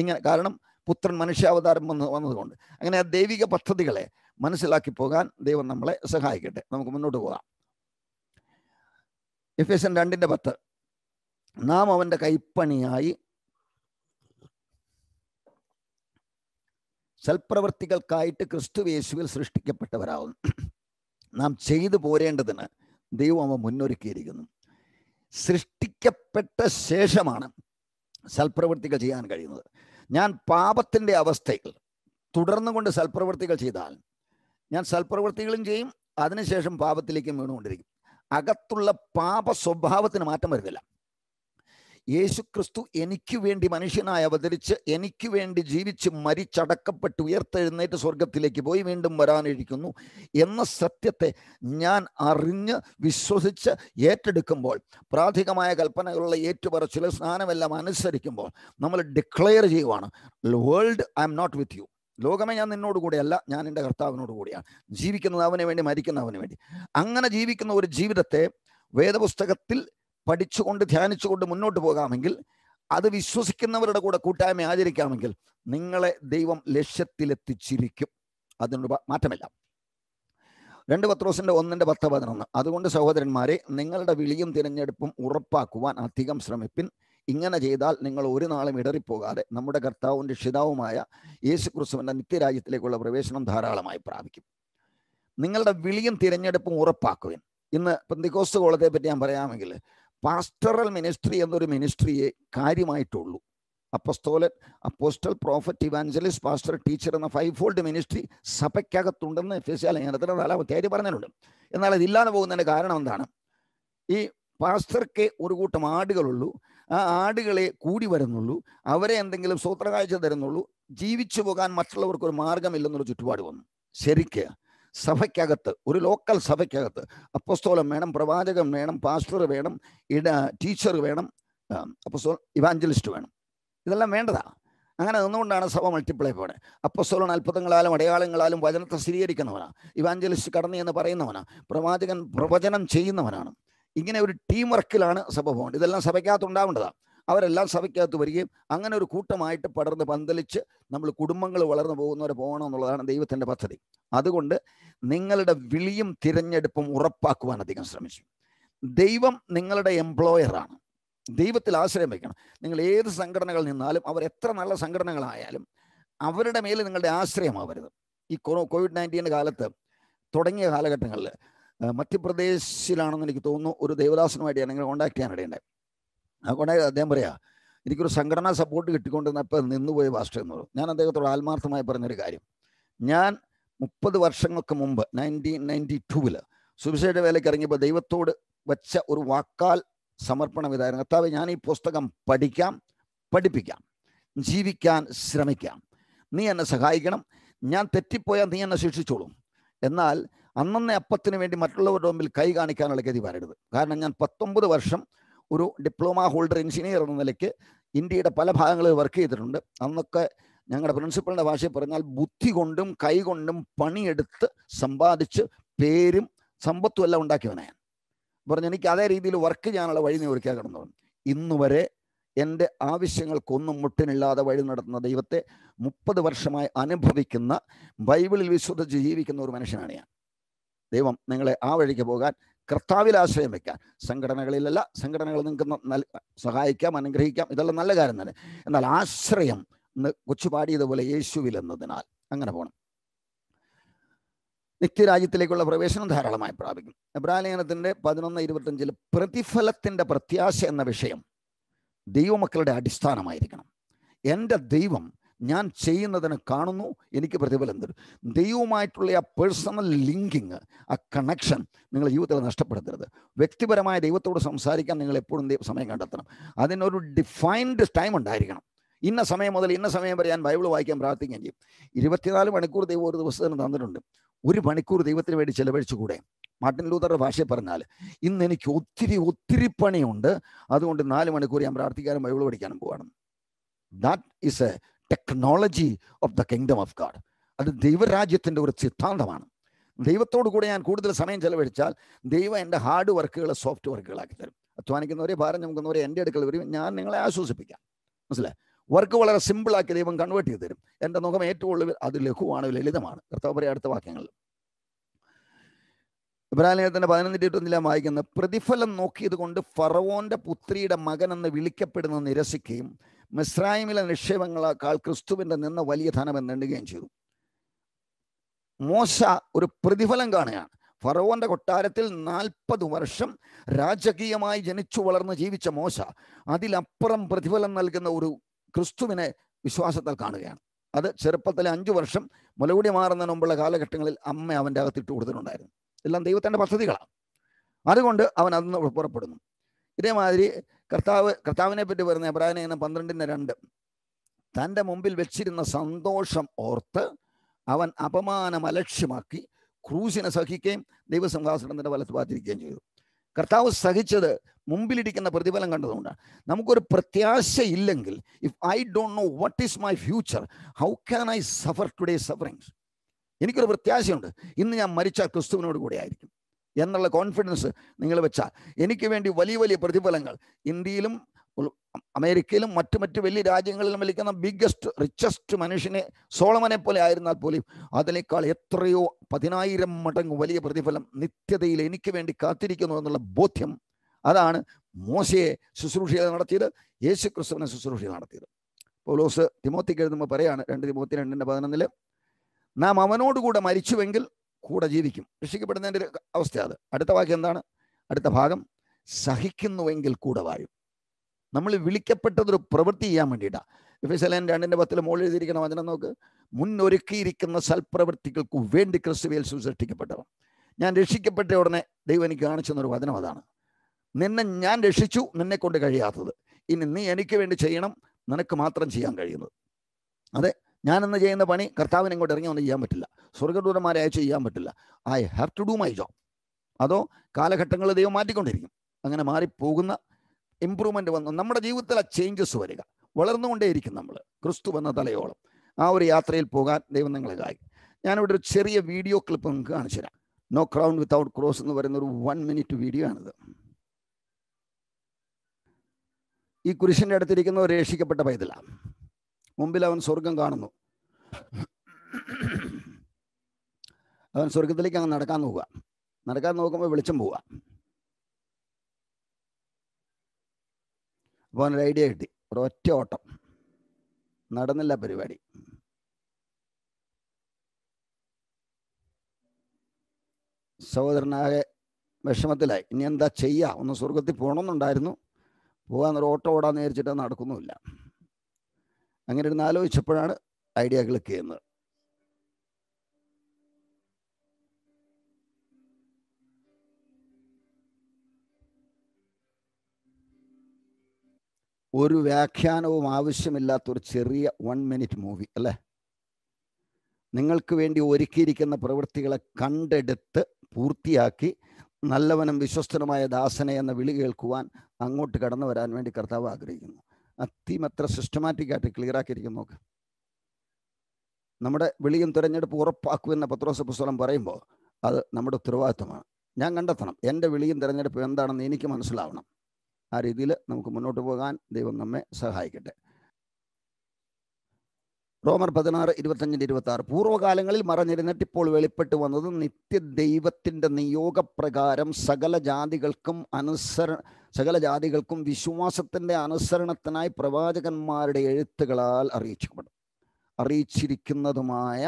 എങ്ങനെ കാരണം പുത്രൻ മനുഷ്യാവതാരം വന്ന് വന്നതുകൊണ്ട് അങ്ങനെ ആ ദൈവിക പദ്ധതികളെ മനസ്സിലാക്കി പോകാൻ ദൈവം നമ്മളെ സഹായിക്കട്ടെ നമുക്ക് മുന്നോട്ട് പോകാം എഫ് എസ് എൻ രണ്ടിൻ്റെ പത്ത് നാം അവൻ്റെ കൈപ്പണിയായി സൽപ്രവർത്തികൾക്കായിട്ട് ക്രിസ്തു യേശുവിൽ സൃഷ്ടിക്കപ്പെട്ടവരാകും നാം ചെയ്തു പോരേണ്ടതിന് ദൈവം അവ മുന്നൊരുക്കിയിരിക്കുന്നു സൃഷ്ടിക്കപ്പെട്ട ശേഷമാണ് സൽപ്രവൃത്തികൾ ചെയ്യാൻ കഴിയുന്നത് ഞാൻ പാപത്തിൻ്റെ അവസ്ഥയിൽ തുടർന്നു കൊണ്ട് സൽപ്രവൃത്തികൾ ചെയ്താൽ ഞാൻ സൽപ്രവൃത്തികളും ചെയ്യും അതിനുശേഷം പാപത്തിലേക്കും വീണുകൊണ്ടിരിക്കും അകത്തുള്ള പാപ സ്വഭാവത്തിന് മാറ്റം വരുന്നില്ല യേശു ക്രിസ്തു എനിക്ക് വേണ്ടി മനുഷ്യനായി അവതരിച്ച് എനിക്ക് വേണ്ടി ജീവിച്ച് മരിച്ചടക്കപ്പെട്ട് ഉയർത്തെഴുന്നേറ്റ് സ്വർഗത്തിലേക്ക് പോയി വീണ്ടും വരാനിരിക്കുന്നു എന്ന സത്യത്തെ ഞാൻ അറിഞ്ഞ് വിശ്വസിച്ച് ഏറ്റെടുക്കുമ്പോൾ പ്രാഥമികമായ കൽപ്പനകളുള്ള ചില സ്നാനമെല്ലാം അനുസരിക്കുമ്പോൾ നമ്മൾ ഡിക്ലെയർ ചെയ്യുവാണ് world I am not with you ലോകമേ ഞാൻ നിന്നോട് കൂടെയല്ല ഞാൻ എൻ്റെ കർത്താവിനോട് കൂടിയാണ് ജീവിക്കുന്നത് അവന് വേണ്ടി മരിക്കുന്നവന് വേണ്ടി അങ്ങനെ ജീവിക്കുന്ന ഒരു ജീവിതത്തെ വേദപുസ്തകത്തിൽ പഠിച്ചുകൊണ്ട് ധ്യാനിച്ചുകൊണ്ട് മുന്നോട്ട് പോകാമെങ്കിൽ അത് വിശ്വസിക്കുന്നവരുടെ കൂടെ കൂട്ടായ്മ ആചരിക്കാമെങ്കിൽ നിങ്ങളെ ദൈവം ലക്ഷ്യത്തിലെത്തിച്ചിരിക്കും അതിനൊരു മാറ്റമില്ല രണ്ട് പത്രോസിന്റെ ഒന്നിന്റെ പത്ത് പതിനൊന്ന് അതുകൊണ്ട് സഹോദരന്മാരെ നിങ്ങളുടെ വിളിയും തിരഞ്ഞെടുപ്പും ഉറപ്പാക്കുവാൻ അധികം ശ്രമിപ്പിൻ ഇങ്ങനെ ചെയ്താൽ നിങ്ങൾ ഒരു നാളും ഇടറിപ്പോകാതെ നമ്മുടെ കർത്താവും രക്ഷിതാവുമായ യേശു ക്രിസ്തുവിൻ്റെ നിത്യരാജ്യത്തിലേക്കുള്ള പ്രവേശനം ധാരാളമായി പ്രാപിക്കും നിങ്ങളുടെ വിളിയും തിരഞ്ഞെടുപ്പും ഉറപ്പാക്കുവിൻ ഇന്ന് പെന്തിക്കോസ് കോളത്തെ പറ്റി ഞാൻ പറയാമെങ്കിൽ പാസ്റ്ററൽ മിനിസ്ട്രി എന്നൊരു മിനിസ്ട്രിയെ കാര്യമായിട്ടുള്ളൂ അപ്പസ്തോലൻ apostle prophet evangelist pastor teacher എന്ന ഫൈവ് ഫോൾഡ് മിനിസ്ട്രി സഭയ്ക്കകത്തുണ്ടെന്ന് എഫ് ലേഖനത്തിന് നാലാമത്തേര് പറഞ്ഞിട്ടുണ്ട് എന്നാൽ അതില്ലാതെ പോകുന്നതിന് കാരണം എന്താണ് ഈ പാസ്റ്റർക്ക് ഒരു കൂട്ടം ആടുകളുള്ളൂ ആ ആടുകളെ കൂടി വരുന്നുള്ളൂ അവരെ എന്തെങ്കിലും സൂത്രകാഴ്ച തരുന്നുള്ളൂ ജീവിച്ചു പോകാൻ മറ്റുള്ളവർക്ക് ഒരു മാർഗമില്ലെന്നൊരു ചുറ്റുപാട് വന്നു ശരിക്കുക സഭയ്ക്കകത്ത് ഒരു ലോക്കൽ സഭയ്ക്കകത്ത് അപ്പസ്തോലം വേണം പ്രവാചകൻ വേണം പാസ്റ്റർ വേണം ഇട ടീച്ചർ വേണം അപ്പസ്തോൾ ഇവാഞ്ചലിസ്റ്റ് വേണം ഇതെല്ലാം വേണ്ടതാ അങ്ങനെ നിന്നുകൊണ്ടാണ് സഭ മൾട്ടിപ്ലൈ പോകണേ അപ്പസ്തോലൻ അത്ഭുതങ്ങളാലും അടയാളങ്ങളാലും വചനത്തെ സ്ഥിരീകരിക്കുന്നവനാണ് ഇവാഞ്ചലിസ്റ്റ് കടന്നു എന്ന് പറയുന്നവനാണ് പ്രവാചകൻ പ്രവചനം ചെയ്യുന്നവനാണ് ഇങ്ങനെ ഒരു ടീം വർക്കിലാണ് സഭ പോകേണ്ടത് ഇതെല്ലാം സഭയ്ക്കകത്ത് ഉണ്ടാവേണ്ടതാണ് അവരെല്ലാം സഭയ്ക്കകത്ത് വരികയും അങ്ങനെ ഒരു കൂട്ടമായിട്ട് പടർന്ന് പന്തലിച്ച് നമ്മൾ കുടുംബങ്ങൾ വളർന്നു പോകുന്നവരെ പോകണം എന്നുള്ളതാണ് ദൈവത്തിൻ്റെ പദ്ധതി അതുകൊണ്ട് നിങ്ങളുടെ വിളിയും തിരഞ്ഞെടുപ്പും ഉറപ്പാക്കുവാൻ അധികം ശ്രമിച്ചു ദൈവം നിങ്ങളുടെ എംപ്ലോയറാണ് ദൈവത്തിൽ ആശ്രയം വയ്ക്കണം നിങ്ങൾ ഏത് സംഘടനകളിൽ നിന്നാലും അവർ എത്ര നല്ല സംഘടനകളായാലും അവരുടെ മേൽ നിങ്ങളുടെ ആശ്രയമാവരുത് ഈ കോവിഡ് നയൻറ്റീൻ്റെ കാലത്ത് തുടങ്ങിയ കാലഘട്ടങ്ങളിൽ മധ്യപ്രദേശിലാണെന്ന് എനിക്ക് തോന്നുന്നു ഒരു ദേവദാസനുമായിട്ട് ഞാൻ നിങ്ങളെ കോൺടാക്ട് ചെയ്യാനിടയുണ്ടായി അതുകൊണ്ട് അദ്ദേഹം പറയാ എനിക്കൊരു സംഘടനാ സപ്പോർട്ട് കിട്ടിക്കൊണ്ടിരുന്നപ്പോൾ നിന്നുപോയി വാസ്റ്റർ എന്ന് ഞാൻ അദ്ദേഹത്തോട് ആത്മാർത്ഥമായി പറഞ്ഞൊരു കാര്യം ഞാൻ മുപ്പത് വർഷങ്ങൾക്ക് മുമ്പ് നയൻറ്റീൻ നയൻറ്റി ടൂവില് സുവിശേഷ വേലയ്ക്ക് ഇറങ്ങിയപ്പോൾ ദൈവത്തോട് വച്ച ഒരു വാക്കാൽ സമർപ്പണം ഇതായിരുന്നു അത്താവ് ഞാൻ ഈ പുസ്തകം പഠിക്കാം പഠിപ്പിക്കാം ജീവിക്കാൻ ശ്രമിക്കാം നീ എന്നെ സഹായിക്കണം ഞാൻ തെറ്റിപ്പോയാൽ നീ എന്നെ ശിക്ഷിച്ചോളും എന്നാൽ അന്നന്നെ അപ്പത്തിന് വേണ്ടി മറ്റുള്ളവരുടെ മുമ്പിൽ കൈ കാണിക്കാനുള്ള ഗതി വരരുത് കാരണം ഞാൻ പത്തൊമ്പത് വർഷം ഒരു ഡിപ്ലോമ ഹോൾഡർ എഞ്ചിനീയർ എന്ന നിലയ്ക്ക് ഇന്ത്യയുടെ പല ഭാഗങ്ങളിൽ വർക്ക് ചെയ്തിട്ടുണ്ട് അന്നൊക്കെ ഞങ്ങളുടെ പ്രിൻസിപ്പളിൻ്റെ ഭാഷയിൽ പറഞ്ഞാൽ ബുദ്ധി കൊണ്ടും കൈകൊണ്ടും പണിയെടുത്ത് സമ്പാദിച്ച് പേരും സമ്പത്തും എല്ലാം ഉണ്ടാക്കിയവനാണ് പറഞ്ഞു എനിക്ക് അതേ രീതിയിൽ വർക്ക് ചെയ്യാനുള്ള വഴി നീ ഒരുക്കിയാൽ കിടന്നു ഇന്നുവരെ വരെ എൻ്റെ ആവശ്യങ്ങൾക്കൊന്നും മുട്ടിനില്ലാതെ വഴി നടത്തുന്ന ദൈവത്തെ മുപ്പത് വർഷമായി അനുഭവിക്കുന്ന ബൈബിളിൽ വിശുദ്ധിച്ച് ജീവിക്കുന്ന ഒരു മനുഷ്യനാണ് ഞാൻ ദൈവം നിങ്ങളെ ആ വഴിക്ക് പോകാൻ കർത്താവിൽ ആശ്രയം വെക്കാൻ സംഘടനകളിലല്ല സംഘടനകൾ നിങ്ങൾക്ക് സഹായിക്കാം അനുഗ്രഹിക്കാം ഇതെല്ലാം നല്ല കാര്യം തന്നെ എന്നാൽ ആശ്രയം എന്ന് കൊച്ചുപാടിയതുപോലെ യേശുവിൽ എന്നതിനാൽ അങ്ങനെ പോകണം നിത്യരാജ്യത്തിലേക്കുള്ള പ്രവേശനം ധാരാളമായി പ്രാപിക്കും അബ്രാലയനത്തിൻ്റെ പതിനൊന്ന് ഇരുപത്തഞ്ചിൽ പ്രതിഫലത്തിൻ്റെ പ്രത്യാശ എന്ന വിഷയം ദൈവമക്കളുടെ അടിസ്ഥാനമായിരിക്കണം എൻ്റെ ദൈവം ഞാൻ ചെയ്യുന്നതിന് കാണുന്നു എനിക്ക് പ്രതിഫലം തരും ദൈവവുമായിട്ടുള്ള ആ പേഴ്സണൽ ലിങ്കിങ് ആ കണക്ഷൻ നിങ്ങളുടെ ജീവിതത്തിൽ നഷ്ടപ്പെടുത്തരുത് വ്യക്തിപരമായ ദൈവത്തോട് സംസാരിക്കാൻ നിങ്ങൾ എപ്പോഴും സമയം കണ്ടെത്തണം അതിനൊരു ഡിഫൈൻഡ് ടൈം ഉണ്ടായിരിക്കണം ഇന്ന സമയം മുതൽ ഇന്ന സമയം വരെ ഞാൻ ബൈബിൾ വായിക്കാൻ പ്രാർത്ഥിക്കുകയും ചെയ്യും ഇരുപത്തിനാല് മണിക്കൂർ ദൈവം ഒരു ദിവസത്തിന് തന്നിട്ടുണ്ട് ഒരു മണിക്കൂർ ദൈവത്തിന് വേണ്ടി ചെലവഴിച്ചുകൂടെ മാർട്ടിൻ ലൂതറുടെ ഭാഷയിൽ പറഞ്ഞാൽ ഇന്ന് എനിക്ക് ഒത്തിരി ഒത്തിരി പണിയുണ്ട് അതുകൊണ്ട് നാല് മണിക്കൂർ ഞാൻ പ്രാർത്ഥിക്കാനും ബൈബിൾ പഠിക്കാനും പോകണം that is a technology of the kingdom of God അത് ദൈവരാജ്യത്തിൻ്റെ ഒരു സിദ്ധാന്തമാണ് ദൈവത്തോടു കൂടെ ഞാൻ കൂടുതൽ സമയം ചെലവഴിച്ചാൽ ദൈവം എൻ്റെ ഹാർഡ് വർക്കുകൾ സോഫ്റ്റ് വർക്കുകളാക്കി തരും അധ്വാനിക്കുന്നവരെ ഭാരം നമുക്കുന്നവരെ എൻ്റെ അടുക്കൽ വരും ഞാൻ നിങ്ങളെ ആശ്വസിപ്പിക്കാം മനസ്സിലായി വർക്ക് വളരെ സിമ്പിളാക്കി ദൈവം കൺവേർട്ട് ചെയ്ത് തരും എൻ്റെ മുഖം ഏറ്റവും ഉള്ള അത് ലഘുവാണ് ലളിതമാണ് കർത്താവ് അടുത്ത വാക്യങ്ങളിൽ ഇബ്രാഹിലേഖത്തിന്റെ പതിനൊന്നിട്ട് ഇരുപത്തിനാം വായിക്കുന്ന പ്രതിഫലം നോക്കിയത് കൊണ്ട് ഫറവോന്റെ പുത്രിയുടെ മകൻ എന്ന് വിളിക്കപ്പെടുന്ന നിരസിക്കുകയും മിസ്രായിമിലെ നിക്ഷേപങ്ങളേക്കാൾ ക്രിസ്തുവിൻ്റെ നിന്ന വലിയ ധനം എന്നെണ്ണുകയും ചെയ്തു മോശ ഒരു പ്രതിഫലം കാണുകയാണ് ഫറവോന്റെ കൊട്ടാരത്തിൽ നാൽപ്പത് വർഷം രാജകീയമായി ജനിച്ചു വളർന്ന് ജീവിച്ച മോശ അതിലപ്പുറം പ്രതിഫലം നൽകുന്ന ഒരു ക്രിസ്തുവിനെ വിശ്വാസത്താൽ കാണുകയാണ് അത് ചെറുപ്പത്തിലെ അഞ്ചു വർഷം മുലകുടി മാറുന്നതിന് മുമ്പുള്ള കാലഘട്ടങ്ങളിൽ അമ്മ അവൻ്റെ അകത്തിട്ട് കൊടുത്തിട്ടുണ്ടായിരുന്നു എല്ലാം ദൈവത്തിൻ്റെ പദ്ധതികളാണ് അതുകൊണ്ട് അവൻ അതിൽ പുറപ്പെടുന്നു ഇതേമാതിരി കർത്താവ് കർത്താവിനെ പറ്റി പറയുന്ന എബ്രാഹിം പന്ത്രണ്ടിന് രണ്ട് തൻ്റെ മുമ്പിൽ വെച്ചിരുന്ന സന്തോഷം ഓർത്ത് അവൻ അപമാനം അലക്ഷ്യമാക്കി ക്രൂസിനെ സഹിക്കുകയും വലത്ത് പാത്തിരിക്കുകയും ചെയ്തു കർത്താവ് സഹിച്ചത് മുമ്പിലിരിക്കുന്ന പ്രതിഫലം കണ്ടതുകൊണ്ടാണ് നമുക്കൊരു പ്രത്യാശ ഇല്ലെങ്കിൽ if I don't know what is my future how can I suffer today sufferings എനിക്കൊരു പ്രത്യാശയുണ്ട് ഇന്ന് ഞാൻ മരിച്ചാൽ ക്രിസ്തുവിനോട് കൂടെ ആയിരിക്കും എന്നുള്ള കോൺഫിഡൻസ് നിങ്ങൾ വെച്ചാൽ എനിക്ക് വേണ്ടി വലിയ വലിയ പ്രതിഫലങ്ങൾ ഇന്ത്യയിലും അമേരിക്കയിലും മറ്റു മറ്റു വലിയ രാജ്യങ്ങളിലും വലിക്കുന്ന ബിഗ്ഗസ്റ്റ് റിച്ചസ്റ്റ് മനുഷ്യനെ സോളമനെ പോലെ ആയിരുന്നാൽ പോലും അതിനേക്കാൾ എത്രയോ പതിനായിരം മടങ്ങ് വലിയ പ്രതിഫലം നിത്യതയിൽ എനിക്ക് വേണ്ടി കാത്തിരിക്കുന്നു എന്നുള്ള ബോധ്യം അതാണ് മോശയെ ശുശ്രൂഷയിൽ നടത്തിയത് യേശു ക്രിസ്തുവിനെ ശുശ്രൂഷയിൽ നടത്തിയത് പൗലോസ് തിമോത്തിക്ക് എഴുതുമ്പോൾ പറയാണ് രണ്ട് തിമോത്തി രണ്ടിൻ്റെ പതിനൊന്നില് നാം അവനോടുകൂടെ മരിച്ചുവെങ്കിൽ കൂടെ ജീവിക്കും രക്ഷിക്കപ്പെടുന്നതിൻ്റെ അവസ്ഥ അത് അടുത്ത വാക്യം എന്താണ് അടുത്ത ഭാഗം സഹിക്കുന്നുവെങ്കിൽ കൂടെ വാഴും നമ്മൾ വിളിക്കപ്പെട്ടതൊരു പ്രവൃത്തി ചെയ്യാൻ വേണ്ടിയിട്ടാണ് എഫിസലൻ രണ്ടിൻ്റെ പത്തിൽ മോൾ എഴുതിയിരിക്കണം വചനം നോക്ക് മുന്നൊരുക്കിയിരിക്കുന്ന സൽപ്രവൃത്തികൾക്ക് വേണ്ടി ക്രിസ്തുവേൽ സുസൃഷ്ടിക്കപ്പെട്ടവൻ ഞാൻ രക്ഷിക്കപ്പെട്ട ഉടനെ ദൈവം എനിക്ക് കാണിച്ചു തന്നൊരു വചനം അതാണ് നിന്നെ ഞാൻ രക്ഷിച്ചു നിന്നെ കൊണ്ട് കഴിയാത്തത് ഇനി നീ എനിക്ക് വേണ്ടി ചെയ്യണം നിനക്ക് മാത്രം ചെയ്യാൻ കഴിയുന്നത് അതെ ഞാനെന്ന് ചെയ്യുന്ന പണി കർത്താവിനെ ഇങ്ങോട്ട് ഇറങ്ങി ഒന്നും ചെയ്യാൻ പറ്റില്ല സ്വർഗദൂതന്മാരെ അയച്ച് ചെയ്യാൻ പറ്റില്ല I have to do my job അതോ കാലഘട്ടങ്ങൾ ദൈവം മാറ്റിക്കൊണ്ടിരിക്കും അങ്ങനെ മാറിപ്പോകുന്ന ഇമ്പ്രൂവ്മെൻ്റ് വന്ന് നമ്മുടെ ജീവിതത്തിലെ ചേഞ്ചസ് വരിക വളർന്നുകൊണ്ടേയിരിക്കും നമ്മൾ ക്രിസ്തു വന്ന തലയോളം ആ ഒരു യാത്രയിൽ പോകാൻ ദൈവം നിങ്ങളെ സഹായിക്കും ഞാനിവിടെ ഒരു ചെറിയ വീഡിയോ ക്ലിപ്പ് നിങ്ങൾക്ക് കാണിച്ചു തരാം നോ ക്രൗൺ വിത്തൗട്ട് ക്രോസ് എന്ന് പറയുന്ന ഒരു വൺ മിനിറ്റ് വീഡിയോ ആണിത് ഈ കുരിശിൻ്റെ അടുത്തിരിക്കുന്ന ഒരു രക്ഷിക്കപ്പെട്ട പൈതലാണ് മുമ്പിൽ അവൻ സ്വർഗം കാണുന്നു അവൻ സ്വർഗത്തിലേക്ക് അങ്ങ് നടക്കാൻ നോക്കുക നടക്കാൻ നോക്കുമ്പോൾ വെളിച്ചം പോവുക അപ്പോൾ അവനൊരു ഐഡിയ കിട്ടി ഒരൊറ്റ ഓട്ടം നടന്നില്ല പരിപാടി സഹോദരനാകെ വിഷമത്തിലായി ഇനി എന്താ ചെയ്യുക ഒന്ന് സ്വർഗത്തിൽ പോകണമെന്നുണ്ടായിരുന്നു പോകാൻ ഒരു ഓട്ടം ഓടാൻ നേരിച്ചിട്ട് നടക്കുന്നുമില്ല അങ്ങനെ ഒന്ന് ആലോചിച്ചപ്പോഴാണ് ഐഡിയ ക്ലിക്ക് ചെയ്യുന്നത് ഒരു വ്യാഖ്യാനവും ആവശ്യമില്ലാത്തൊരു ചെറിയ വൺ മിനിറ്റ് മൂവി അല്ലേ നിങ്ങൾക്ക് വേണ്ടി ഒരുക്കിയിരിക്കുന്ന പ്രവൃത്തികളെ കണ്ടെടുത്ത് പൂർത്തിയാക്കി നല്ലവനും വിശ്വസ്തനുമായ ദാസനെ എന്ന വിളി കേൾക്കുവാൻ അങ്ങോട്ട് കടന്നു വരാൻ വേണ്ടി കർത്താവ് ആഗ്രഹിക്കുന്നു അത്തിമത്ര സിസ്റ്റമാറ്റിക് ആയിട്ട് ക്ലിയർ ആക്കിയിരിക്കും നോക്ക് നമ്മുടെ വിളിയും തിരഞ്ഞെടുപ്പ് ഉറപ്പാക്കൂ എന്ന പത്രോസ പുസ്തകം പറയുമ്പോൾ അത് നമ്മുടെ ഉത്തരവാദിത്വമാണ് ഞാൻ കണ്ടെത്തണം എൻ്റെ വിളിയും തിരഞ്ഞെടുപ്പും എന്താണെന്ന് എനിക്ക് മനസ്സിലാവണം ആ രീതിയിൽ നമുക്ക് മുന്നോട്ട് പോകാൻ ദൈവം നമ്മെ സഹായിക്കട്ടെ റോമർ പതിനാറ് ഇരുപത്തഞ്ചിൻ്റെ ഇരുപത്തി ആറ് പൂർവ്വകാലങ്ങളിൽ മറഞ്ഞിരുന്നിട്ട് ഇപ്പോൾ വെളിപ്പെട്ടു വന്നത് ദൈവത്തിൻ്റെ നിയോഗപ്രകാരം സകല ജാതികൾക്കും അനുസര സകല ജാതികൾക്കും വിശ്വാസത്തിൻ്റെ അനുസരണത്തിനായി പ്രവാചകന്മാരുടെ എഴുത്തുകളാൽ അറിയിക്കപ്പെടും അറിയിച്ചിരിക്കുന്നതുമായ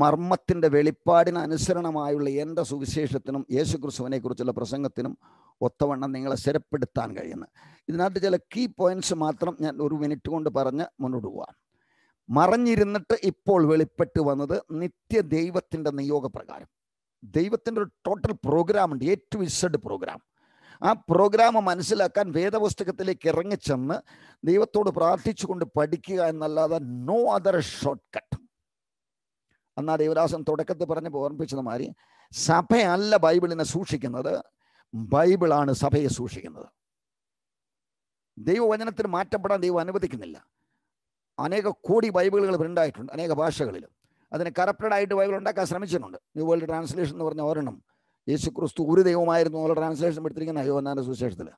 മർമ്മത്തിൻ്റെ വെളിപ്പാടിന് അനുസരണമായുള്ള എൻ്റെ സുവിശേഷത്തിനും യേശുക്രിസ്തുവിനെക്കുറിച്ചുള്ള പ്രസംഗത്തിനും ഒത്തവണ്ണം നിങ്ങളെ സ്ഥിരപ്പെടുത്താൻ കഴിയുന്നത് ഇതിനകത്ത് ചില കീ പോയിന്റ്സ് മാത്രം ഞാൻ ഒരു മിനിറ്റ് കൊണ്ട് പറഞ്ഞ് മുന്നോട്ട് പോവാം മറഞ്ഞിരുന്നിട്ട് ഇപ്പോൾ വെളിപ്പെട്ട് വന്നത് നിത്യ ദൈവത്തിൻ്റെ നിയോഗപ്രകാരം ദൈവത്തിൻ്റെ ഒരു ടോട്ടൽ പ്രോഗ്രാം ഉണ്ട് എ ടു ഇസഡ് പ്രോഗ്രാം ആ പ്രോഗ്രാം മനസ്സിലാക്കാൻ വേദപുസ്തകത്തിലേക്ക് ഇറങ്ങിച്ചെന്ന് ദൈവത്തോട് പ്രാർത്ഥിച്ചുകൊണ്ട് പഠിക്കുക എന്നല്ലാതെ no other shortcut Anna Devadasan തുടക്കത്തിൽ പറഞ്ഞപ്പോൾ ഓർമ്മിപ്പിച്ചത് മാതിരി സഭയല്ല ബൈബിളിനെ സൂക്ഷിക്കുന്നത് ബൈബിളാണ് സഭയെ സൂക്ഷിക്കുന്നത് ദൈവവചനത്തിന് മാറ്റപ്പെടാൻ ദൈവം അനുവദിക്കുന്നില്ല അനേക കോടി ബൈബിളുകൾ പ്രിൻ്റായിട്ടുണ്ട് അനേക ഭാഷകളിൽ അതിന് ആയിട്ട് ബൈബിൾ ഉണ്ടാക്കാൻ ശ്രമിച്ചിട്ടുണ്ട് ന്യൂ വേൾഡ് ട്രാൻസ്ലേഷൻ എന്ന് പറഞ്ഞ ഒരെണ്ണം യേശു ക്രിസ്തു ഒരു ദൈവമായിരുന്നു എന്നുള്ള ട്രാൻസ്ലേഷൻ എടുത്തിരിക്കുന്ന യോന്നാൻ്റെ സുശേഷത്തിൽ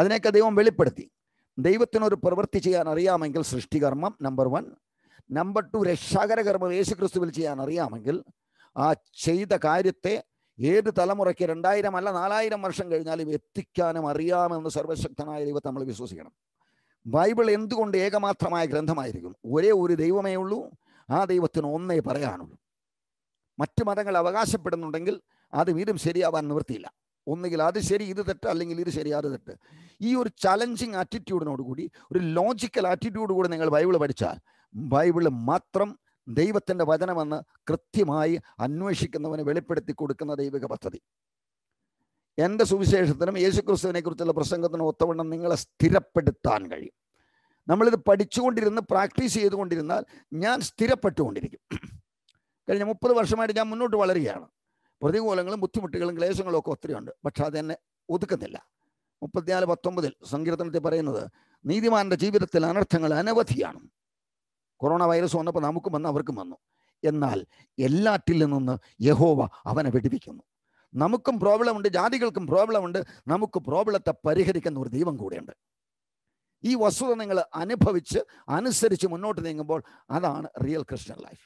അതിനെയൊക്കെ ദൈവം വെളിപ്പെടുത്തി ദൈവത്തിനൊരു പ്രവൃത്തി ചെയ്യാൻ അറിയാമെങ്കിൽ സൃഷ്ടികർമ്മം നമ്പർ വൺ നമ്പർ ടു രക്ഷാകരകർമ്മം യേശു ക്രിസ്തുവിൽ ചെയ്യാൻ അറിയാമെങ്കിൽ ആ ചെയ്ത കാര്യത്തെ ഏത് തലമുറയ്ക്ക് രണ്ടായിരം അല്ല നാലായിരം വർഷം കഴിഞ്ഞാലും എത്തിക്കാനും അറിയാമെന്ന് സർവശക്തനായ ദൈവത്തെ നമ്മൾ വിശ്വസിക്കണം ബൈബിൾ എന്തുകൊണ്ട് ഏകമാത്രമായ ഗ്രന്ഥമായിരിക്കും ഒരേ ഒരു ദൈവമേ ഉള്ളൂ ആ ദൈവത്തിന് ഒന്നേ പറയാനുള്ളൂ മറ്റു മതങ്ങൾ അവകാശപ്പെടുന്നുണ്ടെങ്കിൽ അത് വീണ്ടും ശരിയാവാൻ നിവൃത്തിയില്ല ഒന്നുകിൽ അത് ശരി ഇത് തെറ്റ് അല്ലെങ്കിൽ ഇത് ശരി അത് തെറ്റ് ഈ ഒരു ചലഞ്ചിങ് ആറ്റിറ്റ്യൂഡിനോട് കൂടി ഒരു ലോജിക്കൽ ആറ്റിറ്റ്യൂഡ് കൂടി നിങ്ങൾ ബൈബിൾ പഠിച്ചാൽ ബൈബിൾ മാത്രം ദൈവത്തിൻ്റെ വചനമെന്ന് കൃത്യമായി അന്വേഷിക്കുന്നവന് വെളിപ്പെടുത്തി കൊടുക്കുന്ന ദൈവിക പദ്ധതി എൻ്റെ സുവിശേഷത്തിനും യേശുക്രിസ്തുവിനെ കുറിച്ചുള്ള പ്രസംഗത്തിനും ഒത്തവണ്ണം നിങ്ങളെ സ്ഥിരപ്പെടുത്താൻ കഴിയും നമ്മളിത് പഠിച്ചുകൊണ്ടിരുന്ന് പ്രാക്ടീസ് ചെയ്തുകൊണ്ടിരുന്നാൽ ഞാൻ സ്ഥിരപ്പെട്ടുകൊണ്ടിരിക്കും കഴിഞ്ഞ മുപ്പത് വർഷമായിട്ട് ഞാൻ മുന്നോട്ട് വളരുകയാണ് പ്രതികൂലങ്ങളും ബുദ്ധിമുട്ടുകളും ക്ലേശങ്ങളും ഒക്കെ ഒത്തിരിയുണ്ട് പക്ഷെ അതെന്നെ ഒതുക്കുന്നില്ല മുപ്പത്തിനാല് പത്തൊമ്പതിൽ സങ്കീർത്തനത്തിൽ പറയുന്നത് നീതിമാന്റെ ജീവിതത്തിൽ അനർത്ഥങ്ങൾ അനവധിയാണ് കൊറോണ വൈറസ് വന്നപ്പോൾ നമുക്കും വന്ന് അവർക്കും വന്നു എന്നാൽ എല്ലാറ്റിൽ നിന്ന് യഹോവ അവനെ വെടിപ്പിക്കുന്നു നമുക്കും പ്രോബ്ലമുണ്ട് ജാതികൾക്കും പ്രോബ്ലമുണ്ട് നമുക്ക് പ്രോബ്ലത്തെ പരിഹരിക്കുന്ന ഒരു ദൈവം കൂടെയുണ്ട് ഈ വസ്തുത നിങ്ങൾ അനുഭവിച്ച് അനുസരിച്ച് മുന്നോട്ട് നീങ്ങുമ്പോൾ അതാണ് റിയൽ ക്രിസ്ത്യൻ ലൈഫ്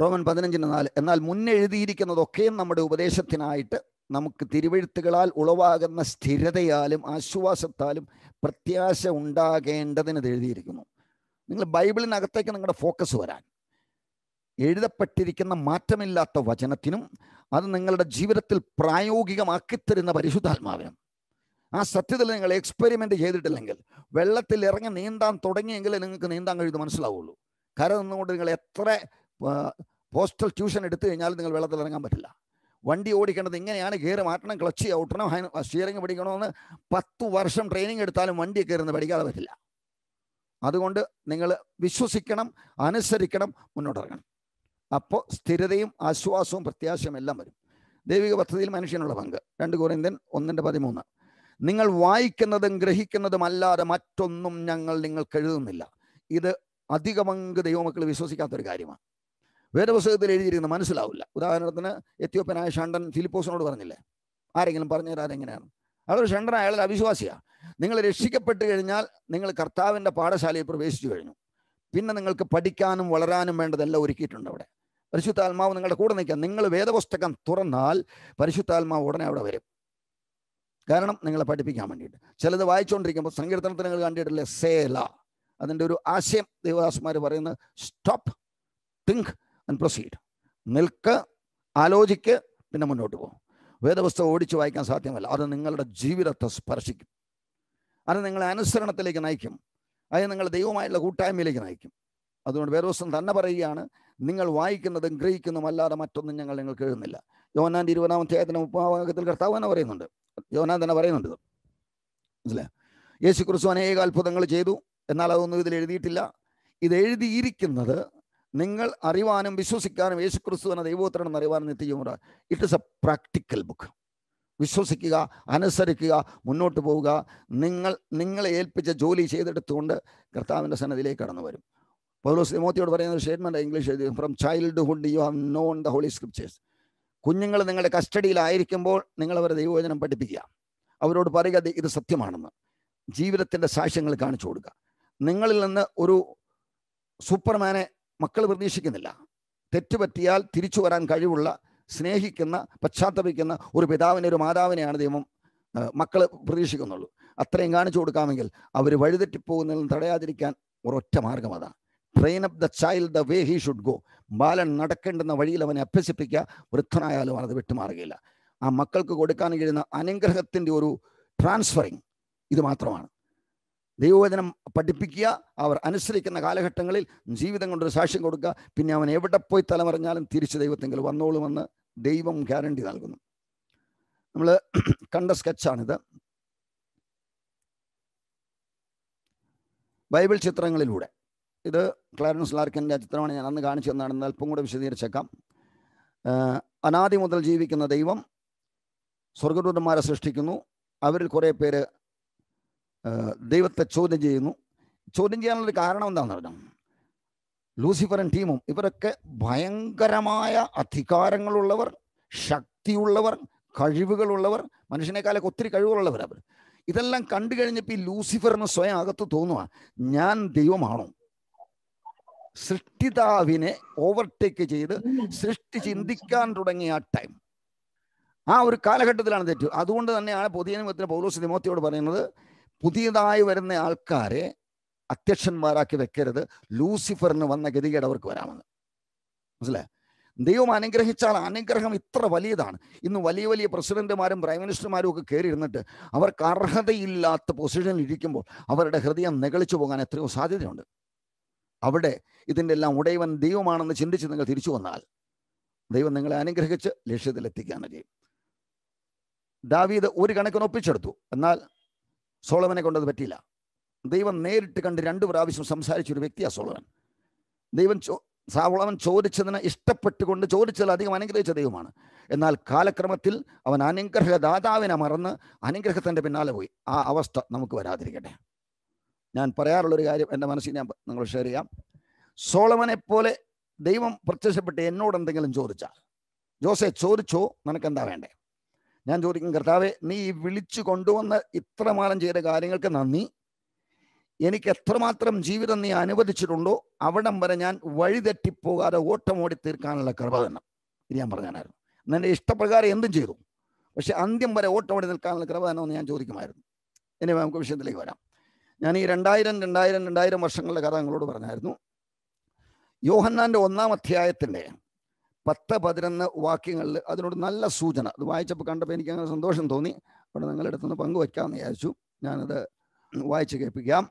റോമൻ പതിനഞ്ചിന് നാല് എന്നാൽ മുന്നെഴുതിയിരിക്കുന്നതൊക്കെയും നമ്മുടെ ഉപദേശത്തിനായിട്ട് നമുക്ക് തിരുവഴുത്തുകളാൽ ഉളവാകുന്ന സ്ഥിരതയാലും ആശ്വാസത്താലും പ്രത്യാശ ഉണ്ടാകേണ്ടതിന് എഴുതിയിരിക്കുന്നു നിങ്ങൾ ബൈബിളിനകത്തേക്ക് നിങ്ങളുടെ ഫോക്കസ് വരാൻ എഴുതപ്പെട്ടിരിക്കുന്ന മാറ്റമില്ലാത്ത വചനത്തിനും അത് നിങ്ങളുടെ ജീവിതത്തിൽ പ്രായോഗികമാക്കിത്തരുന്ന പരിശുദ്ധാത്മാവിനും ആ സത്യത്തിൽ നിങ്ങൾ എക്സ്പെരിമെൻ്റ് ചെയ്തിട്ടില്ലെങ്കിൽ വെള്ളത്തിൽ ഇറങ്ങി നീന്താൻ തുടങ്ങിയെങ്കിലേ നിങ്ങൾക്ക് നീന്താൻ കഴിയുന്നത് മനസ്സിലാവുള്ളൂ കര നിന്നുകൊണ്ട് നിങ്ങൾ എത്ര പോസ്റ്റൽ ട്യൂഷൻ എടുത്തു കഴിഞ്ഞാലും നിങ്ങൾ വെള്ളത്തിൽ ഇറങ്ങാൻ പറ്റില്ല വണ്ടി ഓടിക്കേണ്ടത് ഇങ്ങനെയാണ് ഗിയർ മാറ്റണം ക്ലച്ച് ഔട്ടണം സ്റ്റിയറിംഗ് പഠിക്കണമെന്ന് പത്തു വർഷം ട്രെയിനിങ് എടുത്താലും വണ്ടി കയറുന്നത് പഠിക്കാതെ പറ്റില്ല അതുകൊണ്ട് നിങ്ങൾ വിശ്വസിക്കണം അനുസരിക്കണം മുന്നോട്ടിറങ്ങണം അപ്പോൾ സ്ഥിരതയും ആശ്വാസവും പ്രത്യാശയും എല്ലാം വരും ദൈവിക പദ്ധതിയിൽ മനുഷ്യനുള്ള പങ്ക് രണ്ട് കുറിന്തൻ ഒന്നിൻ്റെ പതിമൂന്ന് നിങ്ങൾ വായിക്കുന്നതും ഗ്രഹിക്കുന്നതും അല്ലാതെ മറ്റൊന്നും ഞങ്ങൾ നിങ്ങൾ കഴുതുന്നില്ല ഇത് അധികമങ്ക് ദൈവമക്കൾ വിശ്വസിക്കാത്തൊരു കാര്യമാണ് വേദപുസ്തകത്തിൽ എഴുതിയിരിക്കുന്നത് മനസ്സിലാവില്ല ഉദാഹരണത്തിന് എത്യോപ്യനായ ഷണ്ടൻ ഫിലിപ്പോസിനോട് പറഞ്ഞില്ലേ ആരെങ്കിലും പറഞ്ഞു തരാൻ എങ്ങനെയാണ് അതൊരു ഷണ്ടൻ അയാളുടെ അവിശ്വാസിയാണ് നിങ്ങൾ രക്ഷിക്കപ്പെട്ട് കഴിഞ്ഞാൽ നിങ്ങൾ കർത്താവിൻ്റെ പാഠശാലയിൽ പ്രവേശിച്ചു കഴിഞ്ഞു പിന്നെ നിങ്ങൾക്ക് പഠിക്കാനും വളരാനും വേണ്ടതെല്ലാം ഒരുക്കിയിട്ടുണ്ട് അവിടെ പരിശുദ്ധാത്മാവ് നിങ്ങളുടെ കൂടെ നിൽക്കാം നിങ്ങൾ വേദപുസ്തകം തുറന്നാൽ പരിശുദ്ധാത്മാവ് ഉടനെ അവിടെ വരും കാരണം നിങ്ങളെ പഠിപ്പിക്കാൻ വേണ്ടിയിട്ട് ചിലത് വായിച്ചുകൊണ്ടിരിക്കുമ്പോൾ സങ്കീർത്തനത്തിന് നിങ്ങൾ കണ്ടിട്ടില്ലേ സേല അതിൻ്റെ ഒരു ആശയം ദേവദാസന്മാർ പറയുന്നത് സ്റ്റോപ്പ് തിങ്ക് ആൻഡ് പ്രൊസീഡ് നിൽക്ക് ആലോചിക്ക് പിന്നെ മുന്നോട്ട് പോകും വേദപുസ്തകം ഓടിച്ച് വായിക്കാൻ സാധ്യമല്ല അത് നിങ്ങളുടെ ജീവിതത്തെ സ്പർശിക്കും അത് നിങ്ങളെ അനുസരണത്തിലേക്ക് നയിക്കും അത് നിങ്ങൾ ദൈവമായുള്ള കൂട്ടായ്മയിലേക്ക് നയിക്കും അതുകൊണ്ട് വേദപുസ്തകം തന്നെ പറയുകയാണ് നിങ്ങൾ വായിക്കുന്നതും ഗ്രഹിക്കുന്നതും അല്ലാതെ മറ്റൊന്നും ഞങ്ങൾ നിങ്ങൾക്ക് എഴുതുന്നില്ല യോനാൻ്റെ ഇരുപതാം അധ്യായത്തിന് മുപ്പാവാകത്തിൽ കർത്താവ് തന്നെ പറയുന്നുണ്ട് യോനാൻ തന്നെ പറയുന്നുണ്ട് മനസ്സിലെ യേശു ക്രിസ്തു അനേക അത്ഭുതങ്ങൾ ചെയ്തു എന്നാൽ അതൊന്നും ഇതിൽ എഴുതിയിട്ടില്ല ഇത് എഴുതിയിരിക്കുന്നത് നിങ്ങൾ അറിവാനും വിശ്വസിക്കാനും യേശുക്രിസ്തു എന്ന ദൈവോത്തരണം അറിവാനും നിത്യജീവന it is a practical book വിശ്വസിക്കുക അനുസരിക്കുക മുന്നോട്ട് പോവുക നിങ്ങൾ നിങ്ങളെ ഏൽപ്പിച്ച ജോലി ചെയ്തെടുത്തുകൊണ്ട് കർത്താവിൻ്റെ സന്നദ്ധിയിലേക്ക് കടന്നു വരും പൗലോസ് നിമോത്തിയോട് പറയുന്ന ഒരു സ്റ്റേറ്റ്മെൻ്റ് ഇംഗ്ലീഷ് എഴുതി from childhood you have known the holy scriptures കുഞ്ഞുങ്ങൾ നിങ്ങളുടെ കസ്റ്റഡിയിലായിരിക്കുമ്പോൾ നിങ്ങൾ അവരെ ദൈവവചനം പഠിപ്പിക്കുക അവരോട് പറയുക ഇത് സത്യമാണെന്ന് ജീവിതത്തിൻ്റെ സാക്ഷ്യങ്ങൾ കാണിച്ചു കൊടുക്കുക നിങ്ങളിൽ നിന്ന് ഒരു സൂപ്പർമാനെ മക്കൾ പ്രതീക്ഷിക്കുന്നില്ല തെറ്റുപറ്റിയാൽ തിരിച്ചു വരാൻ കഴിവുള്ള സ്നേഹിക്കുന്ന പശ്ചാത്തപിക്കുന്ന ഒരു പിതാവിനെ ഒരു മാതാവിനെയാണ് ദൈവം മക്കൾ പ്രതീക്ഷിക്കുന്നുള്ളൂ അത്രയും കാണിച്ചു കൊടുക്കാമെങ്കിൽ അവർ വഴിതെറ്റിപ്പോകുന്നതിൽ തടയാതിരിക്കാൻ ഒരൊറ്റ മാർഗം അതാണ് train up the child the way he should go ബാലൻ നടക്കേണ്ടുന്ന വഴിയിൽ അവനെ അഭ്യസിപ്പിക്കുക വൃദ്ധനായാലും അത് വിട്ടുമാറുകയില്ല ആ മക്കൾക്ക് കൊടുക്കാൻ കഴിയുന്ന അനുഗ്രഹത്തിൻ്റെ ഒരു ട്രാൻസ്ഫറിങ് ഇത് മാത്രമാണ് ദൈവവചനം പഠിപ്പിക്കുക അവർ അനുസരിക്കുന്ന കാലഘട്ടങ്ങളിൽ ജീവിതം കൊണ്ടൊരു സാക്ഷ്യം കൊടുക്കുക പിന്നെ അവൻ എവിടെ പോയി തലമറിഞ്ഞാലും തിരിച്ച് ദൈവത്തെങ്കിൽ വന്നോളുമെന്ന് ദൈവം ഗ്യാരണ്ടി നൽകുന്നു നമ്മൾ കണ്ട സ്കെച്ചാണിത് ബൈബിൾ ചിത്രങ്ങളിലൂടെ ഇത് ക്ലാരൻസ് ലാർക്കിൻ്റെ ചിത്രമാണ് ഞാൻ അന്ന് കാണിച്ചു തന്നാണ് അല്പം കൂടെ വിശദീകരിച്ചേക്കാം അനാദി മുതൽ ജീവിക്കുന്ന ദൈവം സ്വർഗദൂതന്മാരെ സൃഷ്ടിക്കുന്നു അവരിൽ കുറേ പേര് ദൈവത്തെ ചോദ്യം ചെയ്യുന്നു ചോദ്യം ചെയ്യാനുള്ളൊരു കാരണം എന്താണെന്ന് പറഞ്ഞു ലൂസിഫറും ടീമും ഇവരൊക്കെ ഭയങ്കരമായ അധികാരങ്ങളുള്ളവർ ശക്തിയുള്ളവർ കഴിവുകളുള്ളവർ മനുഷ്യനേക്കാളൊക്കെ ഒത്തിരി കഴിവുകളുള്ളവർ അവർ ഇതെല്ലാം കണ്ടു കഴിഞ്ഞപ്പോൾ ഈ ലൂസിഫറിന് സ്വയം അകത്ത് തോന്നുക ഞാൻ ദൈവമാണോ സൃഷ്ടിതാവിനെ ഓവർടേക്ക് ചെയ്ത് സൃഷ്ടി ചിന്തിക്കാൻ തുടങ്ങിയ ആ ടൈം ആ ഒരു കാലഘട്ടത്തിലാണ് തെറ്റു അതുകൊണ്ട് തന്നെയാണ് പൊതുജനത്തിന് പൗലോസ് തിമോത്തിയോട് പറയുന്നത് പുതിയതായി വരുന്ന ആൾക്കാരെ അധ്യക്ഷന്മാരാക്കി വെക്കരുത് ലൂസിഫറിന് വന്ന ഗതികേട് അവർക്ക് വരാമെന്ന് മനസ്സിലെ ദൈവം അനുഗ്രഹിച്ചാൽ അനുഗ്രഹം ഇത്ര വലിയതാണ് ഇന്ന് വലിയ വലിയ പ്രസിഡന്റുമാരും പ്രൈം മിനിസ്റ്റർമാരും ഒക്കെ കയറി ഇരുന്നിട്ട് അവർക്ക് അർഹതയില്ലാത്ത പൊസിഷനിൽ ഇരിക്കുമ്പോൾ അവരുടെ ഹൃദയം നികളിച്ചു പോകാൻ എത്രയോ സാധ്യതയുണ്ട് അവിടെ ഇതിൻ്റെ എല്ലാം ഉടയവൻ ദൈവമാണെന്ന് ചിന്തിച്ച് നിങ്ങൾ തിരിച്ചു വന്നാൽ ദൈവം നിങ്ങളെ അനുഗ്രഹിച്ച് ലക്ഷ്യത്തിലെത്തിക്കാൻ കഴിയും ദാവീദ് ഒരു കണക്കിന് ഒപ്പിച്ചെടുത്തു എന്നാൽ സോളമനെ കൊണ്ടത് പറ്റിയില്ല ദൈവം നേരിട്ട് കണ്ട് രണ്ട് പ്രാവശ്യം സംസാരിച്ച ഒരു വ്യക്തിയാണ് സോളമൻ ദൈവം ചോ സാവളവൻ ചോദിച്ചതിന് ഇഷ്ടപ്പെട്ടുകൊണ്ട് ചോദിച്ചതിൽ അധികം അനുഗ്രഹിച്ച ദൈവമാണ് എന്നാൽ കാലക്രമത്തിൽ അവൻ അനുഗ്രഹ ദാതാവിനെ മറന്ന് അനുഗ്രഹത്തിൻ്റെ പിന്നാലെ പോയി ആ അവസ്ഥ നമുക്ക് വരാതിരിക്കട്ടെ ഞാൻ പറയാറുള്ളൊരു കാര്യം എൻ്റെ മനസ്സിൽ ഞാൻ നിങ്ങൾ ഷെയർ ചെയ്യാം സോളമനെ പോലെ ദൈവം പ്രത്യക്ഷപ്പെട്ട് എന്നോട് എന്തെങ്കിലും ചോദിച്ചാൽ ജോസെ ചോദിച്ചോ നിനക്ക് എന്താ വേണ്ടേ ഞാൻ ചോദിക്കും കർത്താവെ നീ വിളിച്ചു കൊണ്ടുവന്ന ഇത്രമാനം ചെയ്ത കാര്യങ്ങൾക്ക് നന്ദി എനിക്ക് എത്രമാത്രം ജീവിതം നീ അനുവദിച്ചിട്ടുണ്ടോ അവിടം വരെ ഞാൻ വഴിതെറ്റിപ്പോകാതെ ഓട്ടമോടി തീർക്കാനുള്ള കൃപ തന്നെ ഇത് ഞാൻ പറഞ്ഞായിരുന്നു എന്നെ ഇഷ്ടപ്രകാരം എന്തും ചെയ്തു പക്ഷെ അന്ത്യം വരെ ഓട്ടമോടി നിൽക്കാനുള്ള കൃപ തന്നെ എന്ന് ഞാൻ ചോദിക്കുമായിരുന്നു ഇനി നമുക്ക് വിഷയത്തിലേക്ക് വരാം ഞാൻ ഈ രണ്ടായിരം രണ്ടായിരം രണ്ടായിരം വർഷങ്ങളുടെ കഥ നിങ്ങളോട് പറഞ്ഞായിരുന്നു യോഹന്നാൻ്റെ ഒന്നാം അധ്യായത്തിൻ്റെ പത്ത് പതിനൊന്ന് വാക്യങ്ങളിൽ അതിനോട് നല്ല സൂചന അത് വായിച്ചപ്പോൾ കണ്ടപ്പോൾ എനിക്ക് അങ്ങനെ സന്തോഷം തോന്നി അവിടെ നിങ്ങളുടെ അടുത്തുനിന്ന് പങ്കുവയ്ക്കാമെന്ന് വിചാരിച്ചു ഞാനത് വായിച്ചു കേൾപ്പിക്കാം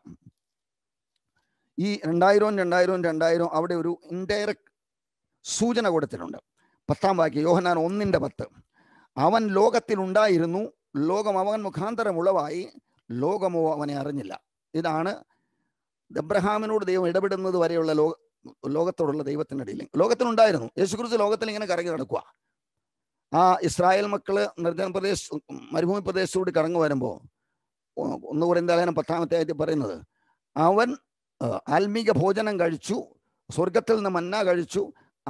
ഈ രണ്ടായിരവും രണ്ടായിരവും രണ്ടായിരവും അവിടെ ഒരു ഇൻഡയറക്റ്റ് സൂചന കൊടുത്തിട്ടുണ്ട് പത്താം വാക്യം യോഹനാൻ ഒന്നിൻ്റെ പത്ത് അവൻ ലോകത്തിലുണ്ടായിരുന്നു ലോകം അവൻ മുഖാന്തരം ഉളവായി ലോകമോ അവനെ അറിഞ്ഞില്ല ഇതാണ് അബ്രഹാമിനോട് ദൈവം ഇടപെടുന്നത് വരെയുള്ള ലോക ലോകത്തോടുള്ള ദൈവത്തിനിടയിൽ ലോകത്തിനുണ്ടായിരുന്നു യേശുക്രിസ്തു ലോകത്തിൽ ഇങ്ങനെ കറങ്ങി നടക്കുക ആ ഇസ്രായേൽ മക്കള് നിർജ്ജന പ്രദേശ മരുഭൂമി പ്രദേശത്തോട് കറങ്ങി വരുമ്പോൾ ഒന്ന് എന്തായാലും പത്താമത്തെ ആയിട്ട് പറയുന്നത് അവൻ ആത്മീക ഭോജനം കഴിച്ചു സ്വർഗത്തിൽ നിന്ന് മന്ന കഴിച്ചു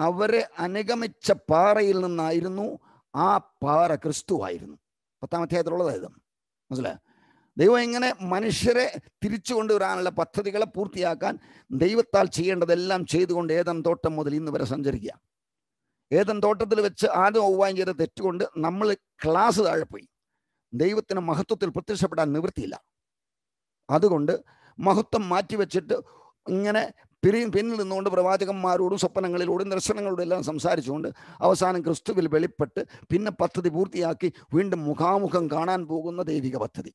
അവരെ അനുഗമിച്ച പാറയിൽ നിന്നായിരുന്നു ആ പാറ ക്രിസ്തുവായിരുന്നു പത്താമത്തെ ആയത്തിലുള്ളതായത് മനസ്സിലായോ ദൈവം എങ്ങനെ മനുഷ്യരെ തിരിച്ചു കൊണ്ടുവരാനുള്ള പദ്ധതികളെ പൂർത്തിയാക്കാൻ ദൈവത്താൽ ചെയ്യേണ്ടതെല്ലാം ചെയ്തുകൊണ്ട് ഏതൻ തോട്ടം മുതൽ ഇന്ന് വരെ സഞ്ചരിക്കുക ഏതൻ തോട്ടത്തിൽ വെച്ച് ആദ്യം ഒവ്വായും ചെയ്ത തെറ്റുകൊണ്ട് നമ്മൾ ക്ലാസ് താഴെ പോയി ദൈവത്തിന് മഹത്വത്തിൽ പ്രത്യക്ഷപ്പെടാൻ നിവൃത്തിയില്ല അതുകൊണ്ട് മഹത്വം മാറ്റിവെച്ചിട്ട് ഇങ്ങനെ പിരി പിന്നിൽ നിന്നുകൊണ്ട് പ്രവാചകന്മാരോടും സ്വപ്നങ്ങളിലൂടെയും ദർശനങ്ങളോടും എല്ലാം സംസാരിച്ചുകൊണ്ട് അവസാനം ക്രിസ്തുവിൽ വെളിപ്പെട്ട് പിന്നെ പദ്ധതി പൂർത്തിയാക്കി വീണ്ടും മുഖാമുഖം കാണാൻ പോകുന്ന ദൈവിക പദ്ധതി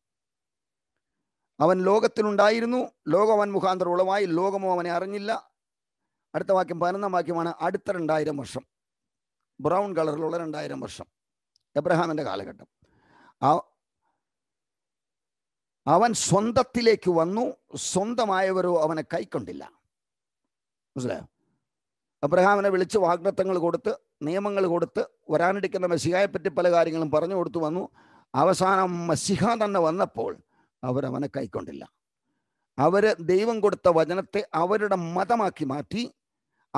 അവൻ ലോകത്തിലുണ്ടായിരുന്നു ലോകം അവൻ മുഖാന്തര ഉളവായി ലോകമോ അവനെ അറിഞ്ഞില്ല അടുത്ത വാക്യം പതിനൊന്നാം വാക്യമാണ് അടുത്ത രണ്ടായിരം വർഷം ബ്രൗൺ കളറിലുള്ള രണ്ടായിരം വർഷം എബ്രഹാമിൻ്റെ കാലഘട്ടം അവൻ സ്വന്തത്തിലേക്ക് വന്നു സ്വന്തമായവരോ അവനെ കൈക്കൊണ്ടില്ല മനസ്സിലായോ അബ്രഹാമിനെ വിളിച്ച് വാഗ്ദത്തങ്ങൾ കൊടുത്ത് നിയമങ്ങൾ കൊടുത്ത് വരാനിരിക്കുന്ന മെസ്സിഹായെപ്പറ്റി പല കാര്യങ്ങളും പറഞ്ഞു കൊടുത്തു വന്നു അവസാനം മസിഹ തന്നെ വന്നപ്പോൾ അവരവനെ കൈക്കൊണ്ടില്ല അവർ ദൈവം കൊടുത്ത വചനത്തെ അവരുടെ മതമാക്കി മാറ്റി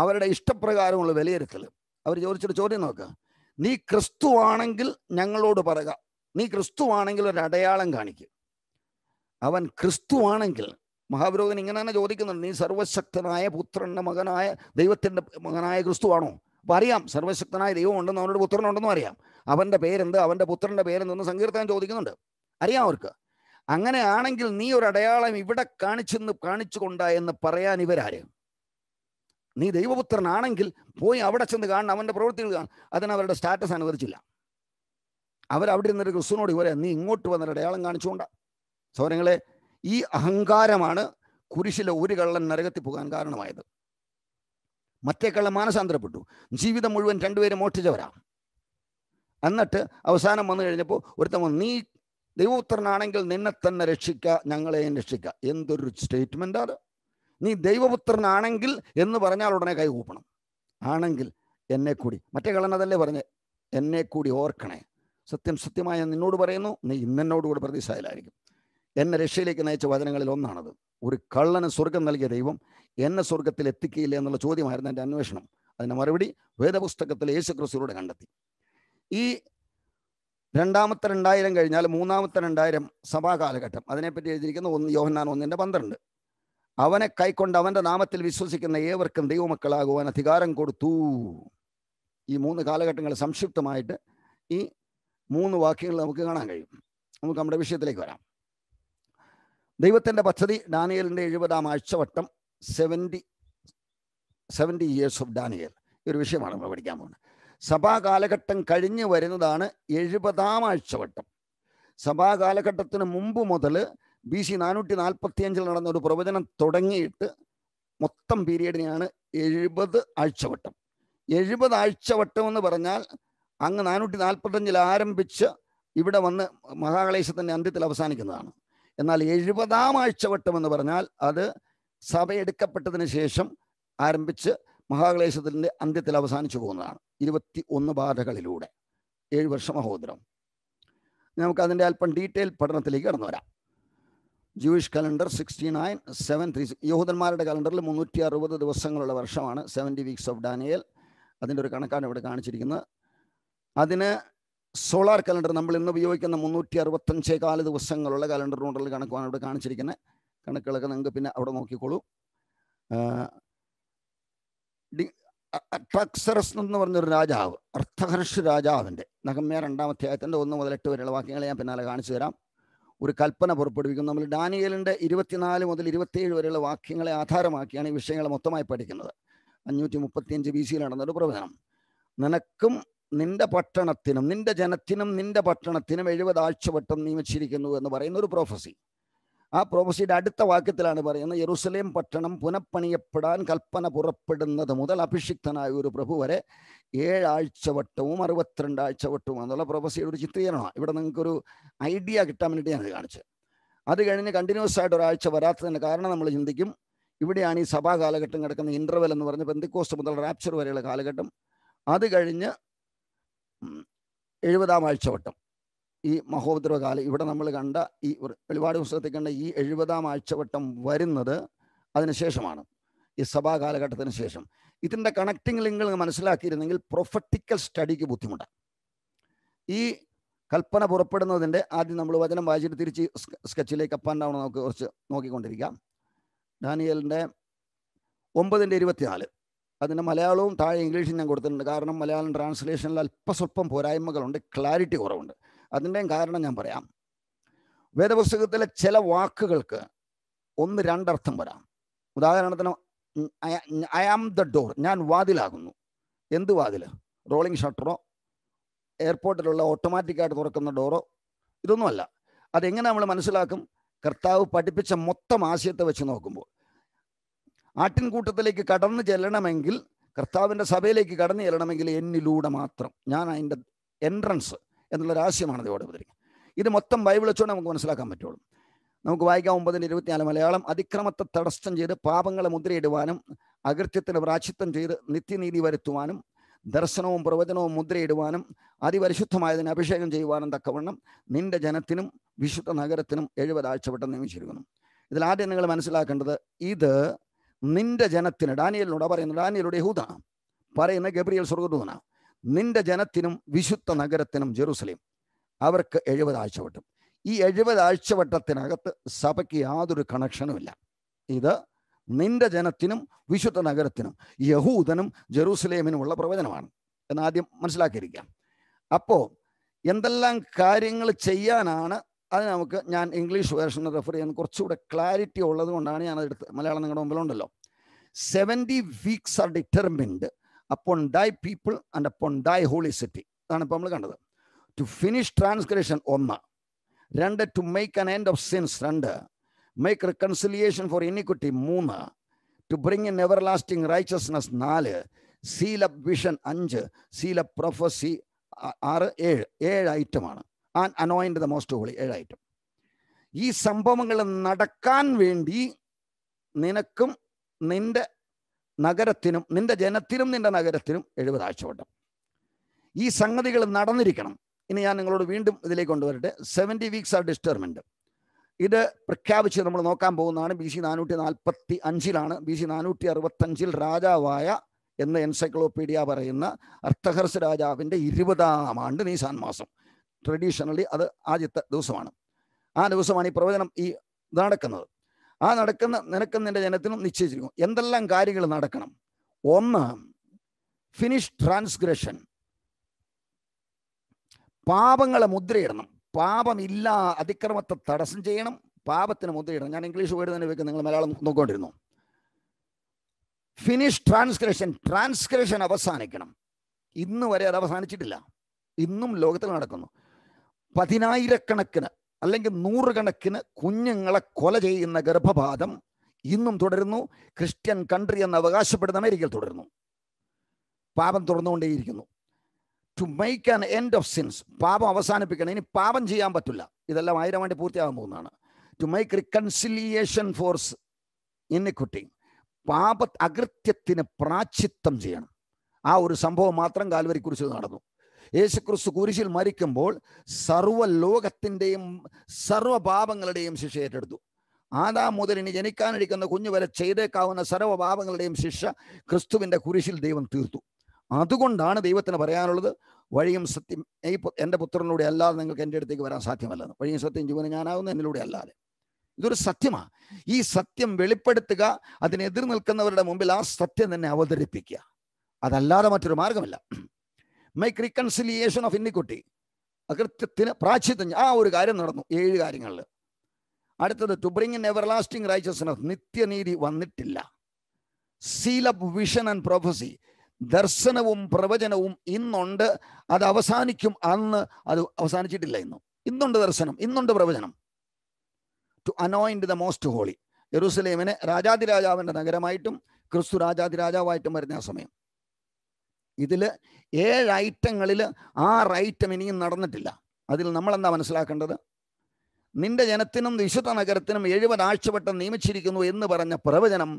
അവരുടെ ഇഷ്ടപ്രകാരമുള്ള വിലയിരുത്തൽ അവർ ചോദിച്ചിട്ട് ചോദ്യം നോക്കുക നീ ക്രിസ്തുവാണെങ്കിൽ ഞങ്ങളോട് പറയുക നീ ക്രിസ്തുവാണെങ്കിൽ ഒരു അടയാളം കാണിക്കും അവൻ ക്രിസ്തുവാണെങ്കിൽ മഹാപുരോഹൻ ഇങ്ങനെ തന്നെ ചോദിക്കുന്നുണ്ട് നീ സർവശക്തനായ പുത്രന്റെ മകനായ ദൈവത്തിന്റെ മകനായ ക്രിസ്തുവാണോ അപ്പം അറിയാം സർവശക്തനായ ദൈവം ഉണ്ടെന്നും അവനോട് പുത്രനുണ്ടെന്നും അറിയാം അവന്റെ പേരെന്ത് അവന്റെ പുത്രന്റെ പേരെന്തെന്ന് സങ്കീർത്തനം ചോദിക്കുന്നുണ്ട് അറിയാം അവർക്ക് അങ്ങനെയാണെങ്കിൽ നീ ഒരു അടയാളം ഇവിടെ കാണിച്ചെന്ന് കാണിച്ചു എന്ന് പറയാൻ ഇവരാര് നീ ദൈവപുത്രനാണെങ്കിൽ പോയി അവിടെ ചെന്ന് കാണണം അവൻ്റെ പ്രവൃത്തികൾ കാണും അതിന് അവരുടെ സ്റ്റാറ്റസ് അനുവദിച്ചില്ല അവരവിടെ നിന്നൊരു ക്രിസ്തുവിനോട് ഇവരെ നീ ഇങ്ങോട്ട് വന്നൊരു അടയാളം കാണിച്ചുകൊണ്ട സൗരങ്ങളെ ഈ അഹങ്കാരമാണ് കുരിശിലെ ഒരു കള്ളൻ നരകത്തിൽ പോകാൻ കാരണമായത് മറ്റേ കള്ളൻ മാനസാന്തരപ്പെട്ടു ജീവിതം മുഴുവൻ രണ്ടുപേരും മോഷ്ടിച്ചവരാ എന്നിട്ട് അവസാനം വന്നു കഴിഞ്ഞപ്പോൾ ഒരുത്തൻ നീ ദൈവപുത്രനാണെങ്കിൽ നിന്നെ തന്നെ രക്ഷിക്കുക ഞങ്ങളെയും രക്ഷിക്കുക എന്തൊരു സ്റ്റേറ്റ്മെൻ്റ് അത് നീ ദൈവപുത്രനാണെങ്കിൽ എന്ന് പറഞ്ഞാൽ ഉടനെ കൈകൂപ്പണം ആണെങ്കിൽ എന്നെ കൂടി മറ്റേ കളനതല്ലേ പറഞ്ഞ് എന്നെ കൂടി ഓർക്കണേ സത്യം സത്യമായ നിന്നോട് പറയുന്നു നീ ഇന്നെന്നോട് കൂടി പ്രതീക്ഷയിലായിരിക്കും എന്നെ രക്ഷയിലേക്ക് നയിച്ച വചനങ്ങളിൽ ഒന്നാണത് ഒരു കള്ളന് സ്വർഗം നൽകിയ ദൈവം എന്നെ സ്വർഗത്തിൽ എത്തിക്കില്ല എന്നുള്ള ചോദ്യമായിരുന്നു എൻ്റെ അന്വേഷണം അതിൻ്റെ മറുപടി വേദപുസ്തകത്തിൽ യേശുക്രിസ്തുവിലൂടെ കണ്ടെത്തി ഈ രണ്ടാമത്തെ രണ്ടായിരം കഴിഞ്ഞാൽ മൂന്നാമത്തെ രണ്ടായിരം സഭാ കാലഘട്ടം അതിനെപ്പറ്റി എഴുതിയിരിക്കുന്ന ഒന്ന് യോഹന്നാൻ ഒന്നിൻ്റെ പന്ത്രണ്ട് അവനെ കൈക്കൊണ്ട് അവൻ്റെ നാമത്തിൽ വിശ്വസിക്കുന്ന ഏവർക്കും ദൈവമക്കളാകുവാൻ അധികാരം കൊടുത്തു ഈ മൂന്ന് കാലഘട്ടങ്ങൾ സംക്ഷിപ്തമായിട്ട് ഈ മൂന്ന് വാക്യങ്ങൾ നമുക്ക് കാണാൻ കഴിയും നമുക്ക് നമ്മുടെ വിഷയത്തിലേക്ക് വരാം ദൈവത്തിൻ്റെ പദ്ധതി ഡാനിയലിൻ്റെ എഴുപതാം ആഴ്ചവട്ടം seventy seventy years of Daniel ഈ ഒരു വിഷയമാണ് നമ്മൾ പഠിക്കാൻ പോകുന്നത് സഭാ കാലഘട്ടം കഴിഞ്ഞു വരുന്നതാണ് എഴുപതാം ആഴ്ചവട്ടം സഭാ കാലഘട്ടത്തിന് മുമ്പ് മുതൽ ബി സി നാനൂറ്റി നാൽപ്പത്തി അഞ്ചിൽ നടന്ന ഒരു പ്രവചനം തുടങ്ങിയിട്ട് മൊത്തം പീരീഡിനെയാണ് എഴുപത് ആഴ്ചവട്ടം എഴുപത് ആഴ്ചവട്ടം എന്ന് പറഞ്ഞാൽ അങ്ങ് നാനൂറ്റി നാൽപ്പത്തഞ്ചിൽ ആരംഭിച്ച് ഇവിടെ വന്ന് മഹാകളേശത്തിൻ്റെ അന്ത്യത്തിൽ അവസാനിക്കുന്നതാണ് എന്നാൽ എഴുപതാം ആഴ്ചവട്ടം എന്ന് പറഞ്ഞാൽ അത് സഭ ശേഷം ആരംഭിച്ച് മഹാക്ലേശത്തിൻ്റെ അന്ത്യത്തിൽ അവസാനിച്ചു പോകുന്നതാണ് ഇരുപത്തി ഒന്ന് ബാധകളിലൂടെ ഏഴ് വർഷ മഹോദരം നമുക്കതിൻ്റെ അല്പം ഡീറ്റെയിൽ പഠനത്തിലേക്ക് കടന്നു വരാം Jewish calendar sixty nine seven three യഹൂദന്മാരുടെ കലണ്ടറിൽ മുന്നൂറ്റി അറുപത് ദിവസങ്ങളുള്ള വർഷമാണ് സെവൻറ്റി വീക്സ് ഓഫ് ഡാനിയൽ അതിൻ്റെ ഒരു കണക്കാണ് ഇവിടെ കാണിച്ചിരിക്കുന്നത് അതിന് സോളാർ കലണ്ടർ നമ്മൾ ഇന്ന് ഉപയോഗിക്കുന്ന മുന്നൂറ്റി അറുപത്തഞ്ചേ കാല ദിവസങ്ങളുള്ള കലണ്ടർ റൂണ്ടറിൽ കണക്കുമാണ് ഇവിടെ കാണിച്ചിരിക്കുന്നത് കണക്കുകളൊക്കെ നിങ്ങൾക്ക് പിന്നെ അവിടെ നോക്കിക്കോളൂ അട്രാക്സറസ് എന്ന് പറഞ്ഞൊരു രാജാവ് അർത്ഥഹർഷ രാജാവിൻ്റെ നഗമ്യ രണ്ടാം അധ്യായത്തിൻ്റെ ഒന്ന് മുതൽ എട്ട് വരെയുള്ള വാക്യങ്ങൾ ഞാൻ പിന്നാലെ കാണിച്ചു തരാം ഒരു കൽപ്പന പുറപ്പെടുവിക്കും നമ്മൾ ഡാനിയലിൻ്റെ ഇരുപത്തിനാല് മുതൽ ഇരുപത്തിയേഴ് വരെയുള്ള വാക്യങ്ങളെ ആധാരമാക്കിയാണ് ഈ വിഷയങ്ങൾ മൊത്തമായി പഠിക്കുന്നത് അഞ്ഞൂറ്റി മുപ്പത്തിയഞ്ച് ബി സിയിൽ നടന്നൊരു പ്രവചനം നിനക്കും നിന്റെ പട്ടണത്തിനും നിന്റെ ജനത്തിനും നിന്റെ പട്ടണത്തിനും എഴുപത് ആഴ്ചവട്ടം നിയമിച്ചിരിക്കുന്നു എന്ന് പറയുന്ന ഒരു പ്രോഫസി ആ പ്രോഫസിയുടെ അടുത്ത വാക്യത്തിലാണ് പറയുന്നത് യെറുസലേം പട്ടണം പുനഃപ്പണിയപ്പെടാൻ കൽപ്പന പുറപ്പെടുന്നത് മുതൽ അഭിഷിക്തനായ ഒരു പ്രഭു വരെ ഏഴാഴ്ചവട്ടവും വട്ടവും അറുപത്തിരണ്ട് ആഴ്ചവട്ടവും എന്നുള്ള പ്രൊഫസിയുടെ ഒരു ചിത്രീകരണമാണ് ഇവിടെ നിങ്ങൾക്കൊരു ഐഡിയ കിട്ടാൻ വേണ്ടിയാണ് കാണിച്ചത് അത് കഴിഞ്ഞ് കണ്ടിന്യൂസ് ആയിട്ട് ഒരാഴ്ച വരാത്തതിൻ്റെ കാരണം നമ്മൾ ചിന്തിക്കും ഇവിടെയാണ് ഈ സഭാ കാലഘട്ടം കിടക്കുന്ന ഇന്റർവൽ എന്ന് പറഞ്ഞ് പെന്തിക്കോസ്റ്റ് മുതൽ റാപ്ചർ വരെയുള്ള കാലഘട്ടം അത് കഴിഞ്ഞ് എഴുപതാം ആഴ്ചവട്ടം ഈ മഹോപദ്രവകാലം ഇവിടെ നമ്മൾ കണ്ട ഈ വെളിപാട് പുസ്തകത്തിൽ കണ്ട ഈ എഴുപതാം ആഴ്ചവട്ടം വരുന്നത് അതിനുശേഷമാണ് ഈ സഭാ കാലഘട്ടത്തിന് ശേഷം ഇതിൻ്റെ കണക്റ്റിംഗ് ലിങ്കുകൾ മനസ്സിലാക്കിയിരുന്നെങ്കിൽ പ്രൊഫറ്റിക്കൽ സ്റ്റഡിക്ക് ബുദ്ധിമുട്ടാണ് ഈ കൽപ്പന പുറപ്പെടുന്നതിൻ്റെ ആദ്യം നമ്മൾ വചനം വായിച്ചിട്ട് തിരിച്ച് സ്കെച്ചിലേക്ക് അപ്പ് ആൻഡ് ഡൗൺ നമുക്ക് കുറച്ച് നോക്കിക്കൊണ്ടിരിക്കാം ഡാനിയലിൻ്റെ ഒമ്പതിൻ്റെ ഇരുപത്തിനാല് അതിൻ്റെ മലയാളവും താഴെ ഇംഗ്ലീഷും ഞാൻ കൊടുത്തിട്ടുണ്ട് കാരണം മലയാളം ട്രാൻസ്ലേഷനിൽ അല്പസ്വല്പം പോരായ്മകളുണ്ട് ക്ലാരിറ്റി കുറവുണ്ട് അതിൻ്റെയും കാരണം ഞാൻ പറയാം വേദപുസ്തകത്തിലെ ചില വാക്കുകൾക്ക് ഒന്ന് രണ്ടർത്ഥം വരാം ഉദാഹരണത്തിന് ഐ ആം ദ ഡോർ ഞാൻ വാതിലാകുന്നു എന്ത് വാതിൽ റോളിംഗ് ഷട്ടറോ എയർപോർട്ടിലുള്ള ഓട്ടോമാറ്റിക്കായിട്ട് തുറക്കുന്ന ഡോറോ ഇതൊന്നുമല്ല അതെങ്ങനെ നമ്മൾ മനസ്സിലാക്കും കർത്താവ് പഠിപ്പിച്ച മൊത്തം ആശയത്തെ വെച്ച് നോക്കുമ്പോൾ ആട്ടിൻകൂട്ടത്തിലേക്ക് കടന്നു ചെല്ലണമെങ്കിൽ കർത്താവിൻ്റെ സഭയിലേക്ക് കടന്നു ചെല്ലണമെങ്കിൽ എന്നിലൂടെ മാത്രം ഞാൻ അതിൻ്റെ എൻട്രൻസ് എന്നുള്ളൊരു ആശയമാണ് ഇതോടെ ഉപദ്രവിക്കുന്നത് ഇത് മൊത്തം ബൈബിൾ വെച്ചുകൊണ്ട് നമുക്ക് മനസ്സിലാക്കാൻ പറ്റുള്ളൂ നമുക്ക് വായിക്കാം ഒമ്പതിൻ്റെ ഇരുപത്തിനാല് മലയാളം അതിക്രമത്തെ തടസ്സം ചെയ്ത് പാപങ്ങളെ മുദ്രയിടുവാനും അകൃത്യത്തിന് പ്രാചിത്വം ചെയ്ത് നിത്യനീതി വരുത്തുവാനും ദർശനവും പ്രവചനവും മുദ്രയിടുവാനും അതിപരിശുദ്ധമായതിനെ അഭിഷേകം ചെയ്യുവാനും തക്കവണ്ണം നിന്റെ ജനത്തിനും വിശുദ്ധ നഗരത്തിനും എഴുപത് ആഴ്ചവട്ടം നിയമിച്ചിരിക്കുന്നു ഇതിൽ ആദ്യം നിങ്ങൾ മനസ്സിലാക്കേണ്ടത് ഇത് നിന്റെ ജനത്തിന് ഡാനിയലിനോട് പറയുന്നത് ഡാനിയലുടെ ഹൂതാണ് പറയുന്ന ഗബ്രിയൽ സ്വർഗദൂതനാണ് നിന്റെ ജനത്തിനും വിശുദ്ധ നഗരത്തിനും ജെറുസലേം അവർക്ക് എഴുപത് ആഴ്ചവട്ടം ഈ എഴുപത് ആഴ്ചവട്ടത്തിനകത്ത് സഭയ്ക്ക് യാതൊരു കണക്ഷനുമില്ല ഇത് നിന്റെ ജനത്തിനും വിശുദ്ധ നഗരത്തിനും യഹൂദനും ജെറൂസലേമിനുമുള്ള പ്രവചനമാണ് എന്ന് ആദ്യം മനസ്സിലാക്കിയിരിക്കാം അപ്പോൾ എന്തെല്ലാം കാര്യങ്ങൾ ചെയ്യാനാണ് അത് നമുക്ക് ഞാൻ ഇംഗ്ലീഷ് വേർഷൻ റെഫർ ചെയ്യാൻ കുറച്ചുകൂടെ ക്ലാരിറ്റി ഉള്ളത് കൊണ്ടാണ് ഞാൻ എടുത്ത് മലയാളം നിങ്ങളുടെ മുമ്പിലുണ്ടല്ലോ seventy weeks are determined upon thy people and upon thy holy city അതാണ് ഇപ്പോൾ നമ്മൾ കണ്ടത് ടു ഫിനിഷ് ട്രാൻസ്ഗ്രേഷൻ ഒന്ന് രണ്ട് to make an end of sins രണ്ട് മേക്ക് റിക്കൺസിലിയേഷൻ ഫോർ ഇനിക്വിറ്റി മൂന്ന് to bring in everlasting righteousness നാല് seal up vision അഞ്ച് സീൽ അപ്പ് പ്രൊഫസി ആറ് ഏഴ് ഏഴ് ഐറ്റമാണ് an anoint the most holy ഏഴ് ഐറ്റം ഈ സംഭവങ്ങൾ നടക്കാൻ വേണ്ടി നിനക്കും നിന്റെ നഗരത്തിനും നിന്റെ ജനത്തിനും നിന്റെ നഗരത്തിനും എഴുപതാഴ്ച ആഴ്ചവട്ടം ഈ സംഗതികൾ നടന്നിരിക്കണം ഇനി ഞാൻ നിങ്ങളോട് വീണ്ടും ഇതിലേക്ക് കൊണ്ടുവരട്ടെ സെവൻറ്റി വീക്സ് ആർ ഡിസ്റ്റർമെൻറ്റ് ഇത് പ്രഖ്യാപിച്ച് നമ്മൾ നോക്കാൻ പോകുന്നതാണ് ബി സി നാനൂറ്റി നാൽപ്പത്തി അഞ്ചിലാണ് ബി സി നാനൂറ്റി അറുപത്തഞ്ചിൽ രാജാവായ എന്ന് എൻസൈക്ലോപീഡിയ പറയുന്ന അർത്ഥഹർസ് രാജാവിൻ്റെ ഇരുപതാം ആണ്ട് നീസാൻ മാസം ട്രഡീഷണലി അത് ആദ്യത്തെ ദിവസമാണ് ആ ദിവസമാണ് ഈ പ്രവചനം ഈ നടക്കുന്നത് ആ നടക്കുന്ന നിനക്കും നിന്റെ ജനത്തിനും നിശ്ചയിച്ചിരിക്കും എന്തെല്ലാം കാര്യങ്ങൾ നടക്കണം ഒന്ന് ഫിനിഷ് ട്രാൻസ്ഗ്രഷൻ പാപങ്ങളെ മുദ്രയിടണം പാപമില്ലാ അതിക്രമത്തെ തടസ്സം ചെയ്യണം പാപത്തിന് മുദ്രയിടണം ഞാൻ ഇംഗ്ലീഷ് വേർഡ് തന്നെ വെക്കും നിങ്ങൾ മലയാളം നോക്കിക്കൊണ്ടിരുന്നു ഫിനിഷ് ട്രാൻസ്ഗ്രഷൻ ട്രാൻസ്ഗ്രഷൻ അവസാനിക്കണം ഇന്ന് വരെ അത് അവസാനിച്ചിട്ടില്ല ഇന്നും ലോകത്തിൽ നടക്കുന്നു പതിനായിരക്കണക്കിന് അല്ലെങ്കിൽ നൂറുകണക്കിന് കുഞ്ഞുങ്ങളെ കൊല ചെയ്യുന്ന ഗർഭപാതം ഇന്നും തുടരുന്നു ക്രിസ്ത്യൻ കൺട്രി എന്ന് അവകാശപ്പെടുന്ന അമേരിക്കയിൽ തുടരുന്നു പാപം തുടർന്നുകൊണ്ടേയിരിക്കുന്നു to make an end of sins പാപം അവസാനിപ്പിക്കണം ഇനി പാപം ചെയ്യാൻ പറ്റില്ല ഇതെല്ലാം ആയിരം വേണ്ടി പൂർത്തിയാകാൻ പോകുന്നതാണ് to make reconciliation for iniquity പാപ അകൃത്യത്തിന് പ്രാച്ചിത്വം ചെയ്യണം ആ ഒരു സംഭവം മാത്രം കാൽവരിക്കുറിച്ച് നടന്നു യേശുക്രിസ്തു കുരിശിൽ മരിക്കുമ്പോൾ സർവ ലോകത്തിൻ്റെയും സർവ്വപാപങ്ങളുടെയും ശിക്ഷ ഏറ്റെടുത്തു ആദാം മുതൽ ഇനി ജനിക്കാനിരിക്കുന്ന കുഞ്ഞു വരെ ചെയ്തേക്കാവുന്ന സർവ്വപാപങ്ങളുടെയും ശിക്ഷ ക്രിസ്തുവിൻ്റെ കുരിശിൽ ദൈവം തീർത്തു അതുകൊണ്ടാണ് ദൈവത്തിന് പറയാനുള്ളത് വഴിയും സത്യം ഈ എൻ്റെ പുത്രനിലൂടെ അല്ലാതെ നിങ്ങൾക്ക് എൻ്റെ അടുത്തേക്ക് വരാൻ സാധ്യമല്ലെന്ന് വഴിയും സത്യം ജീവനും ഞാനാവുന്ന എന്നിലൂടെ അല്ലാതെ ഇതൊരു സത്യമാണ് ഈ സത്യം വെളിപ്പെടുത്തുക അതിനെതിർ നിൽക്കുന്നവരുടെ മുമ്പിൽ ആ സത്യം തന്നെ അവതരിപ്പിക്കുക അതല്ലാതെ മറ്റൊരു മാർഗമല്ല മേക്ക് റീകൺസിലിയേഷൻ ഓഫ് ഇന്നിക്കുട്ടി അകൃത്യത്തിന് പ്രാച്യത്തിന് ആ ഒരു കാര്യം നടന്നു ഏഴ് കാര്യങ്ങളിൽ അടുത്തത് to bring in everlasting righteousness നിത്യനീതി വന്നിട്ടില്ല seal up vision and prophecy ദർശനവും പ്രവചനവും ഇന്നുണ്ട് അത് അവസാനിക്കും അന്ന് അത് അവസാനിച്ചിട്ടില്ല ഇന്നും ഇന്നുണ്ട് ദർശനം ഇന്നുണ്ട് പ്രവചനം to anoint the most holy യെറൂസലേമിനെ രാജാതിരാജാവിൻ്റെ നഗരമായിട്ടും ക്രിസ്തു രാജാതിരാജാവായിട്ടും വരുന്ന ആ സമയം ഇതിൽ ഏഴ് ഐറ്റങ്ങളിൽ ആറ് ഐറ്റം ഇനിയും നടന്നിട്ടില്ല അതിൽ നമ്മളെന്താ മനസ്സിലാക്കേണ്ടത് നിന്റെ ജനത്തിനും വിശുദ്ധ നഗരത്തിനും എഴുപത് ആഴ്ചവട്ടം നിയമിച്ചിരിക്കുന്നു എന്ന് പറഞ്ഞ പ്രവചനം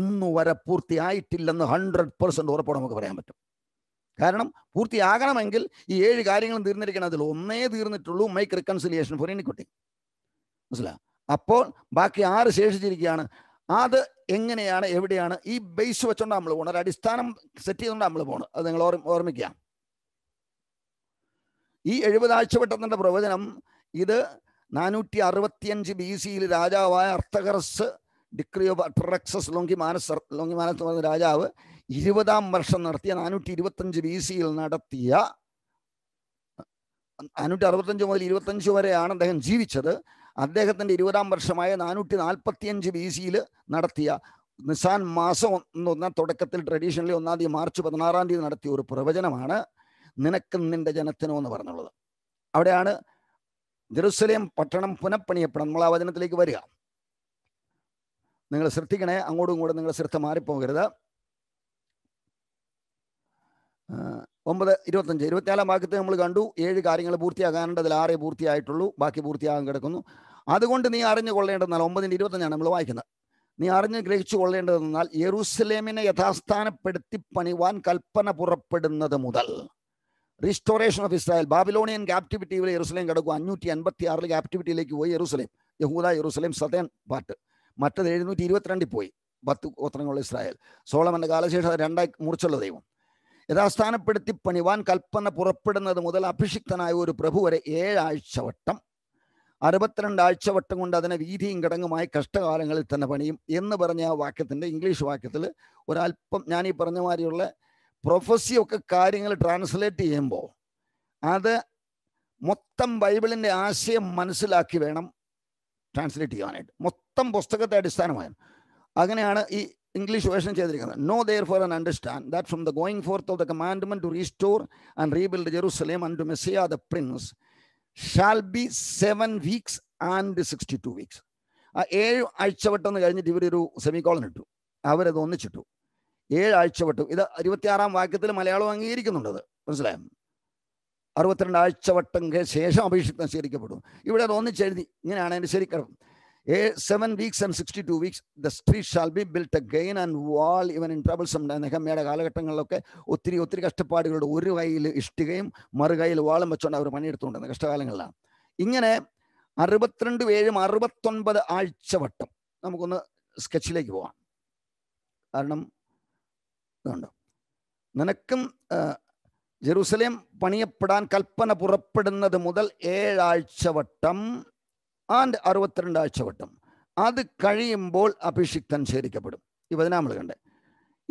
ഇന്നു വരെ പൂർത്തിയായിട്ടില്ലെന്ന് ഹൺഡ്രഡ് പെർസെൻറ്റ് ഉറപ്പോടെ നമുക്ക് പറയാൻ പറ്റും കാരണം പൂർത്തിയാകണമെങ്കിൽ ഈ ഏഴ് കാര്യങ്ങളും തീർന്നിരിക്കണം അതിൽ ഒന്നേ തീർന്നിട്ടുള്ളൂ മൈക്ക് റിക്കൺസിലിയേഷൻ ഫോർ എനിക്കുട്ടി മനസ്സിലാ അപ്പോൾ ബാക്കി ആറ് ശേഷിച്ചിരിക്കുകയാണ് അത് എങ്ങനെയാണ് എവിടെയാണ് ഈ ബേസ് വെച്ചോണ്ട് നമ്മൾ പോകണം ഒരു അടിസ്ഥാനം സെറ്റ് ചെയ്തുകൊണ്ട് നമ്മൾ പോകണം അത് നിങ്ങൾ ഓർമ്മ ഓർമ്മിക്കുക ഈ എഴുപതാഴ്ച വെട്ടത്തിൻ്റെ പ്രവചനം ഇത് നാനൂറ്റി അറുപത്തിയഞ്ച് ബി സിയിൽ രാജാവായ അർത്ഥകർസ് decree of Artaxerxes Longimanus Longimanus എന്ന് പറഞ്ഞ രാജാവ് ഇരുപതാം വർഷം നടത്തിയ നാനൂറ്റി ഇരുപത്തഞ്ച് ബി സിയിൽ നടത്തിയ നാനൂറ്റി അറുപത്തഞ്ച് മുതൽ ഇരുപത്തഞ്ച് വരെയാണ് അദ്ദേഹം ജീവിച്ചത് അദ്ദേഹത്തിൻ്റെ ഇരുപതാം വർഷമായ നാനൂറ്റി നാൽപ്പത്തിയഞ്ച് ബി സിയിൽ നടത്തിയ നിസാൻ മാസം ഒന്നൊന്നാം തുടക്കത്തിൽ ട്രഡീഷണലി ഒന്നാം തീയതി മാർച്ച് പതിനാറാം തീയതി നടത്തിയ ഒരു പ്രവചനമാണ് നിനക്കും നിന്റെ ജനത്തിനോ എന്ന് പറഞ്ഞുള്ളത് അവിടെയാണ് ജെറുസലേം പട്ടണം പുനഃപ്പണിയപ്പെടണം നമ്മൾ ആ വചനത്തിലേക്ക് വരിക നിങ്ങൾ ശ്രദ്ധിക്കണേ അങ്ങോട്ടും ഇങ്ങോട്ടും നിങ്ങൾ ശ്രദ്ധ മാറിപ്പോകരുത് ഒമ്പത് ഇരുപത്തഞ്ച് ഇരുപത്തിനാലാം വാക്യത്തെ നമ്മൾ കണ്ടു ഏഴ് കാര്യങ്ങൾ പൂർത്തിയാകാനുണ്ട് അതിൽ ആറേ പൂർത്തിയായിട്ടുള്ളൂ ബാക്കി പൂർത്തിയാകാൻ കിടക്കുന്നു അതുകൊണ്ട് നീ അറിഞ്ഞു കൊള്ളേണ്ടതെന്നാൽ ഒമ്പതിൻ്റെ ഇരുപത്തഞ്ചാണ് നമ്മൾ വായിക്കുന്നത് നീ അറിഞ്ഞ് ഗ്രഹിച്ചു കൊള്ളേണ്ടതെന്നാൽ യെറൂസലേമിനെ യഥാസ്ഥാനപ്പെടുത്തി പണിവാൻ കൽപ്പന പുറപ്പെടുന്നത് മുതൽ റീസ്റ്റോറേഷൻ ഓഫ് ഇസ്രായേൽ ബാബിലോണിയൻ ക്യാപ്റ്റിവിറ്റിയിൽ യെറുസലേം കിടക്കും അഞ്ഞൂറ്റി അൻപത്തി ആറിൽ ക്യാപ്റ്റിവിറ്റിയിലേക്ക് പോയി യെറുസലേം യഹൂദ യെറുസലേം സതേൻ പാട്ട് മറ്റത് എഴുന്നൂറ്റി ഇരുപത്തിരണ്ടിൽ പോയി പത്ത് ഗോത്രങ്ങളുള്ള ഇസ്രായേൽ സോളമൻ്റെ കാലശേഷം രണ്ടായി മുറിച്ചുള്ള ദൈവം യഥാസ്ഥാനപ്പെടുത്തി പണിവാൻ കൽപ്പന പുറപ്പെടുന്നത് മുതൽ അഭിഷിക്തനായ ഒരു പ്രഭു വരെ ഏഴാഴ്ചവട്ടം അറുപത്തിരണ്ട് ആഴ്ചവട്ടം കൊണ്ട് അതിനെ വീതിയും കിടങ്ങുമായി കഷ്ടകാലങ്ങളിൽ തന്നെ പണിയും എന്ന് പറഞ്ഞ ആ വാക്യത്തിൻ്റെ ഇംഗ്ലീഷ് വാക്യത്തിൽ ഒരല്പം ഞാൻ ഈ പറഞ്ഞ മാതിരിയുള്ള പ്രൊഫസിയൊക്കെ കാര്യങ്ങൾ ട്രാൻസ്ലേറ്റ് ചെയ്യുമ്പോൾ അത് മൊത്തം ബൈബിളിൻ്റെ ആശയം മനസ്സിലാക്കി വേണം ട്രാൻസ്ലേറ്റ് ചെയ്യാനായിട്ട് മൊത്തം പുസ്തകത്തെ അടിസ്ഥാനമായിരുന്നു അങ്ങനെയാണ് ഈ ഇംഗ്ലീഷ് വേർഷൻ ചെയ്തിരിക്കുന്നത് know therefore and understand that from the going forth of the commandment to restore and rebuild Jerusalem and to Messiah the prince shall be seven weeks and sixty two weeks ആ ഏഴ് ആഴ്ചവട്ടം കഴിഞ്ഞിട്ട് ഇവരൊരു semicolon ഇട്ടു അവരത് ഒന്നിച്ചിട്ടു ഏഴ് ആഴ്ചവട്ടം ഇത് ഇരുപത്തിയാറാം വാക്യത്തിൽ മലയാളം അംഗീകരിക്കുന്നുണ്ടത് മനസ്സിലായോ അറുപത്തിരണ്ട് ആഴ്ചവട്ടം ശേഷം അപേക്ഷിക്കാൻ സ്വീകരിക്കപ്പെടും ഇവിടെ അത് ഒന്നിച്ചെഴുതി ഇങ്ങനെയാണ് അതിൻ്റെ ശരിക്കും seven weeks and sixty two weeks the street shall be built again and wall even in troublesome നെഹമ്മയുടെ കാലഘട്ടങ്ങളിലൊക്കെ ഒത്തിരി ഒത്തിരി കഷ്ടപ്പാടുകളുടെ ഒരു കയ്യിൽ ഇഷ്ടികയും മറു കയ്യിൽ വാളും വെച്ചുകൊണ്ട് അവർ പണിയെടുത്തുകൊണ്ടിരുന്നത് കഷ്ടകാലങ്ങളിലാണ് ഇങ്ങനെ അറുപത്തിരണ്ട് ഏഴും അറുപത്തൊൻപത് ആഴ്ച വട്ടം നമുക്കൊന്ന് സ്കെച്ചിലേക്ക് പോകാം കാരണം ഇതുണ്ട് നിനക്കും ജെറൂസലേം പണിയപ്പെടാൻ കൽപ്പന പുറപ്പെടുന്നത് മുതൽ ഏഴാഴ്ച വട്ടം ആൻഡ് അറുപത്തിരണ്ട് ആഴ്ചവട്ടം അത് കഴിയുമ്പോൾ അഭിഷിക്തൻ ശേരിക്കപ്പെടും ഇവ നമ്മൾ കണ്ടേ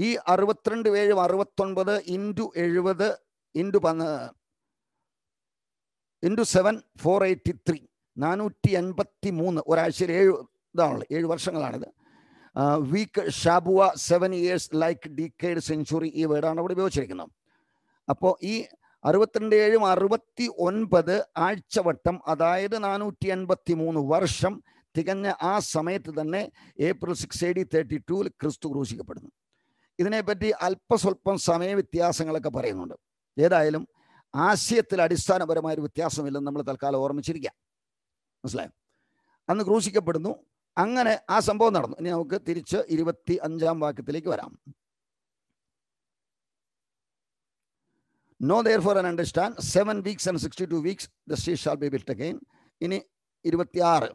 ഈ അറുപത്തിരണ്ട് ഏഴും അറുപത്തൊൻപത് ഇൻറ്റു എഴുപത് ഇൻറ്റു പന്ന് into seven four eighty three നാനൂറ്റി എൺപത്തി മൂന്ന് ഒരാഴ്ചയിൽ ഏഴ് ഇതാണല്ലോ ഏഴ് വർഷങ്ങളാണിത് വീക്ക് ഷാബുവ seven years like decade century ഈ വേർഡാണ് അവിടെ ഉപയോഗിച്ചിരിക്കുന്നത് അപ്പോൾ ഈ അറുപത്തിരണ്ട് ഏഴും അറുപത്തി ഒൻപത് ആഴ്ചവട്ടം അതായത് നാനൂറ്റി എൺപത്തി മൂന്ന് വർഷം തികഞ്ഞ ആ സമയത്ത് തന്നെ April six A D thirty ടൂവിൽ ക്രിസ്തു ക്രൂശിക്കപ്പെടുന്നു ഇതിനെപ്പറ്റി അല്പസ്വല്പം സമയ വ്യത്യാസങ്ങളൊക്കെ പറയുന്നുണ്ട് ഏതായാലും ആശയത്തിൽ അടിസ്ഥാനപരമായ വ്യത്യാസമില്ലെന്ന് നമ്മൾ തൽക്കാലം ഓർമ്മിച്ചിരിക്കാം മനസ്സിലായോ അന്ന് ക്രൂശിക്കപ്പെടുന്നു അങ്ങനെ ആ സംഭവം നടന്നു ഇനി നമുക്ക് തിരിച്ച് ഇരുപത്തി അഞ്ചാം വാക്യത്തിലേക്ക് വരാം know therefore and understand seven weeks and sixty two weeks the street shall be built again ഇനി ഇരുപത്തിയാറ്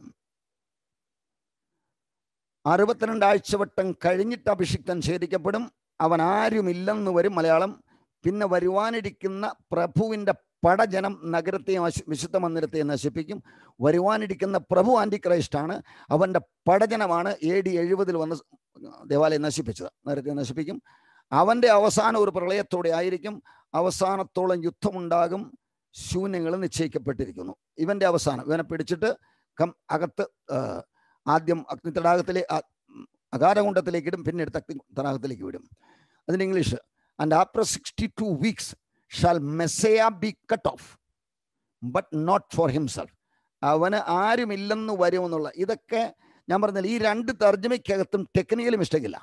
അറുപത്തിരണ്ട് ആഴ്ചവട്ടം കഴിഞ്ഞിട്ട് അഭിഷിക്തൻ ഛേദിക്കപ്പെടും അവൻ ആരുമില്ലെന്ന് വരും മലയാളം പിന്നെ വരുവാനിരിക്കുന്ന പ്രഭുവിൻ്റെ പടജനം നഗരത്തെ വിശുദ്ധ മന്ദിരത്തെ നശിപ്പിക്കും വരുവാനിരിക്കുന്ന പ്രഭു ക്രൈസ്റ്റാണ് അവൻ്റെ പടജനമാണ് എ ഡി എഴുപതിൽ വന്ന് ദേവാലയം നശിപ്പിച്ചത് നഗരത്തെ നശിപ്പിക്കും അവൻ്റെ അവസാനം ഒരു പ്രളയത്തോടെ ആയിരിക്കും അവസാനത്തോളം യുദ്ധമുണ്ടാകും ശൂന്യങ്ങൾ നിശ്ചയിക്കപ്പെട്ടിരിക്കുന്നു ഇവൻ്റെ അവസാനം ഇവനെ പിടിച്ചിട്ട് കം അകത്ത് ആദ്യം അഗ്നി തടാകത്തിലെ അകാരകുണ്ടത്തിലേക്ക് ഇടും പിന്നെ എടുത്ത് അഗ്നി തടാകത്തിലേക്ക് വിടും അതിന് English and after sixty two weeks shall Messiah be cut off but not for himself അവന് ആരുമില്ലെന്ന് വരുമെന്നുള്ള ഇതൊക്കെ ഞാൻ പറഞ്ഞില്ല ഈ രണ്ട് തർജ്ജമയ്ക്കകത്തും മിസ്റ്റേക്ക് ഇല്ല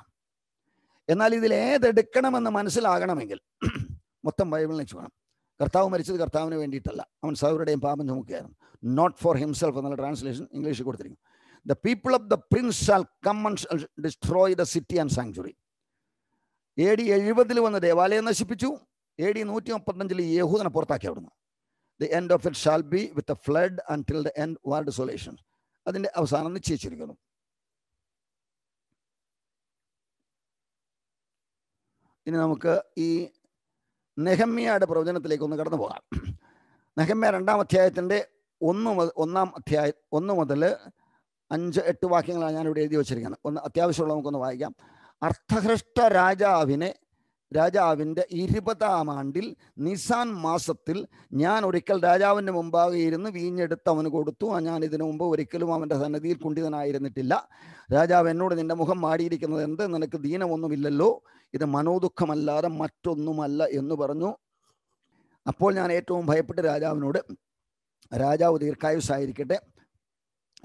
എന്നാൽ ഇതിൽ ഏതെടുക്കണമെന്ന് മനസ്സിലാകണമെങ്കിൽ മൊത്തം ബൈബിളിനെ ചൂണം കർത്താവ് മരിച്ചത് കർത്താവിന് വേണ്ടിയിട്ടല്ല അവൻ സൗരുടെയും പാപം ചുമക്കുകയായിരുന്നു നോട്ട് ഫോർ ഹിംസെൽഫ് എന്നുള്ള ട്രാൻസ്ലേഷൻ ഇംഗ്ലീഷിൽ കൊടുത്തിരിക്കും the people of the prince shall come destroy the city and sanctuary A D എഴുപതിൽ വന്ന് ദേവാലയം നശിപ്പിച്ചു എ ഡി നൂറ്റി മുപ്പത്തഞ്ചിൽ യഹൂദനെ പുറത്താക്കി അവിടുന്ന് the end of it shall be with flood and till the end war desolation അതിൻ്റെ അവസാനം നിശ്ചയിച്ചിരിക്കുന്നു ഇനി നമുക്ക് ഈ നെഹമ്മിയയുടെ പ്രവചനത്തിലേക്ക് ഒന്ന് കടന്നു പോകാം നെഹമ്മിയ രണ്ടാം അധ്യായത്തിൻ്റെ ഒന്ന് ഒന്നാം അധ്യായ ഒന്ന് മുതൽ അഞ്ച് എട്ട് വാക്യങ്ങളാണ് ഞാനിവിടെ എഴുതി വച്ചിരിക്കുന്നത് ഒന്ന് അത്യാവശ്യമുള്ള നമുക്കൊന്ന് വായിക്കാം അർത്ഥഹ്രഷ്ട രാജാവിനെ രാജാവിൻ്റെ ഇരുപതാം ആണ്ടിൽ നിസാൻ മാസത്തിൽ ഞാൻ ഒരിക്കൽ രാജാവിൻ്റെ മുമ്പാകെ ഇരുന്ന് വീഞ്ഞെടുത്ത് അവന് കൊടുത്തു ഞാൻ ഇതിനു മുമ്പ് ഒരിക്കലും അവൻ്റെ സന്നദ്ധിയിൽ കുണ്ടിതനായിരുന്നിട്ടില്ല രാജാവ് എന്നോട് നിന്റെ മുഖം മാടിയിരിക്കുന്നത് എന്ത് നിനക്ക് ദീനമൊന്നുമില്ലല്ലോ ഇത് മനോദുഃഖമല്ലാതെ മറ്റൊന്നുമല്ല എന്ന് പറഞ്ഞു അപ്പോൾ ഞാൻ ഏറ്റവും ഭയപ്പെട്ട രാജാവിനോട് രാജാവ് ദീർഘായുസായിരിക്കട്ടെ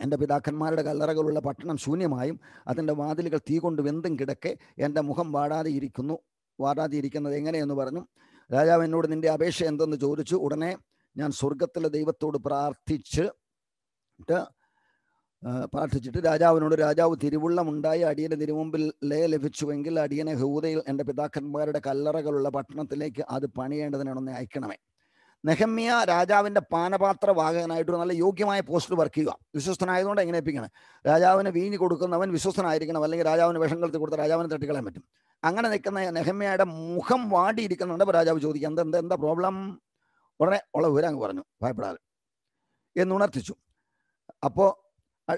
എൻ്റെ പിതാക്കന്മാരുടെ കല്ലറകളുള്ള പട്ടണം ശൂന്യമായും അതിൻ്റെ വാതിലുകൾ തീ കൊണ്ട് വെന്തും കിടക്കെ എൻ്റെ മുഖം വാടാതെ ഇരിക്കുന്നു വാടാതെ ഇരിക്കുന്നത് എങ്ങനെയെന്ന് പറഞ്ഞു രാജാവ് എന്നോട് നിന്റെ അപേക്ഷ എന്തെന്ന് ചോദിച്ചു ഉടനെ ഞാൻ സ്വർഗത്തിലെ ദൈവത്തോട് പ്രാർത്ഥിച്ചിട്ട് പ്രാർത്ഥിച്ചിട്ട് രാജാവിനോട് രാജാവ് തിരുവുള്ളമുണ്ടായി അടിയന് തിരുമുമ്പിൽ ലേ ലഭിച്ചുവെങ്കിൽ അടിയനെ ഹൂദയിൽ എൻ്റെ പിതാക്കന്മാരുടെ കല്ലറകളുള്ള പട്ടണത്തിലേക്ക് അത് പണിയേണ്ടതിനൊന്നെ അയക്കണമേ നെഹമ്മിയ രാജാവിന്റെ പാനപാത്ര വാഹകനായിട്ട് നല്ല യോഗ്യമായ പോസ്റ്റിൽ വർക്ക് ചെയ്യുക വിശ്വസ്തനായതുകൊണ്ട് എങ്ങനെ ഏൽപ്പിക്കണം രാജാവിന് വീഞ്ഞ് കൊടുക്കുന്നവൻ വിശ്വസ്തനായിരിക്കണം അല്ലെങ്കിൽ രാജാവിന് വിഷം കലത്തി കൊടുത്ത് രാജാവിനെ തട്ടിക്കളയാൻ പറ്റും അങ്ങനെ നിൽക്കുന്ന നെഹമ്മിയയുടെ മുഖം വാടിയിരിക്കുന്നുണ്ട് രാജാവ് ചോദിക്കുക എന്താ എന്താ എന്താ പ്രോബ്ലം ഉടനെ ഉള്ള വിവരം അങ്ങ് പറഞ്ഞു ഭയപ്പെടാതെ എന്നുണർത്തിച്ചു അപ്പോൾ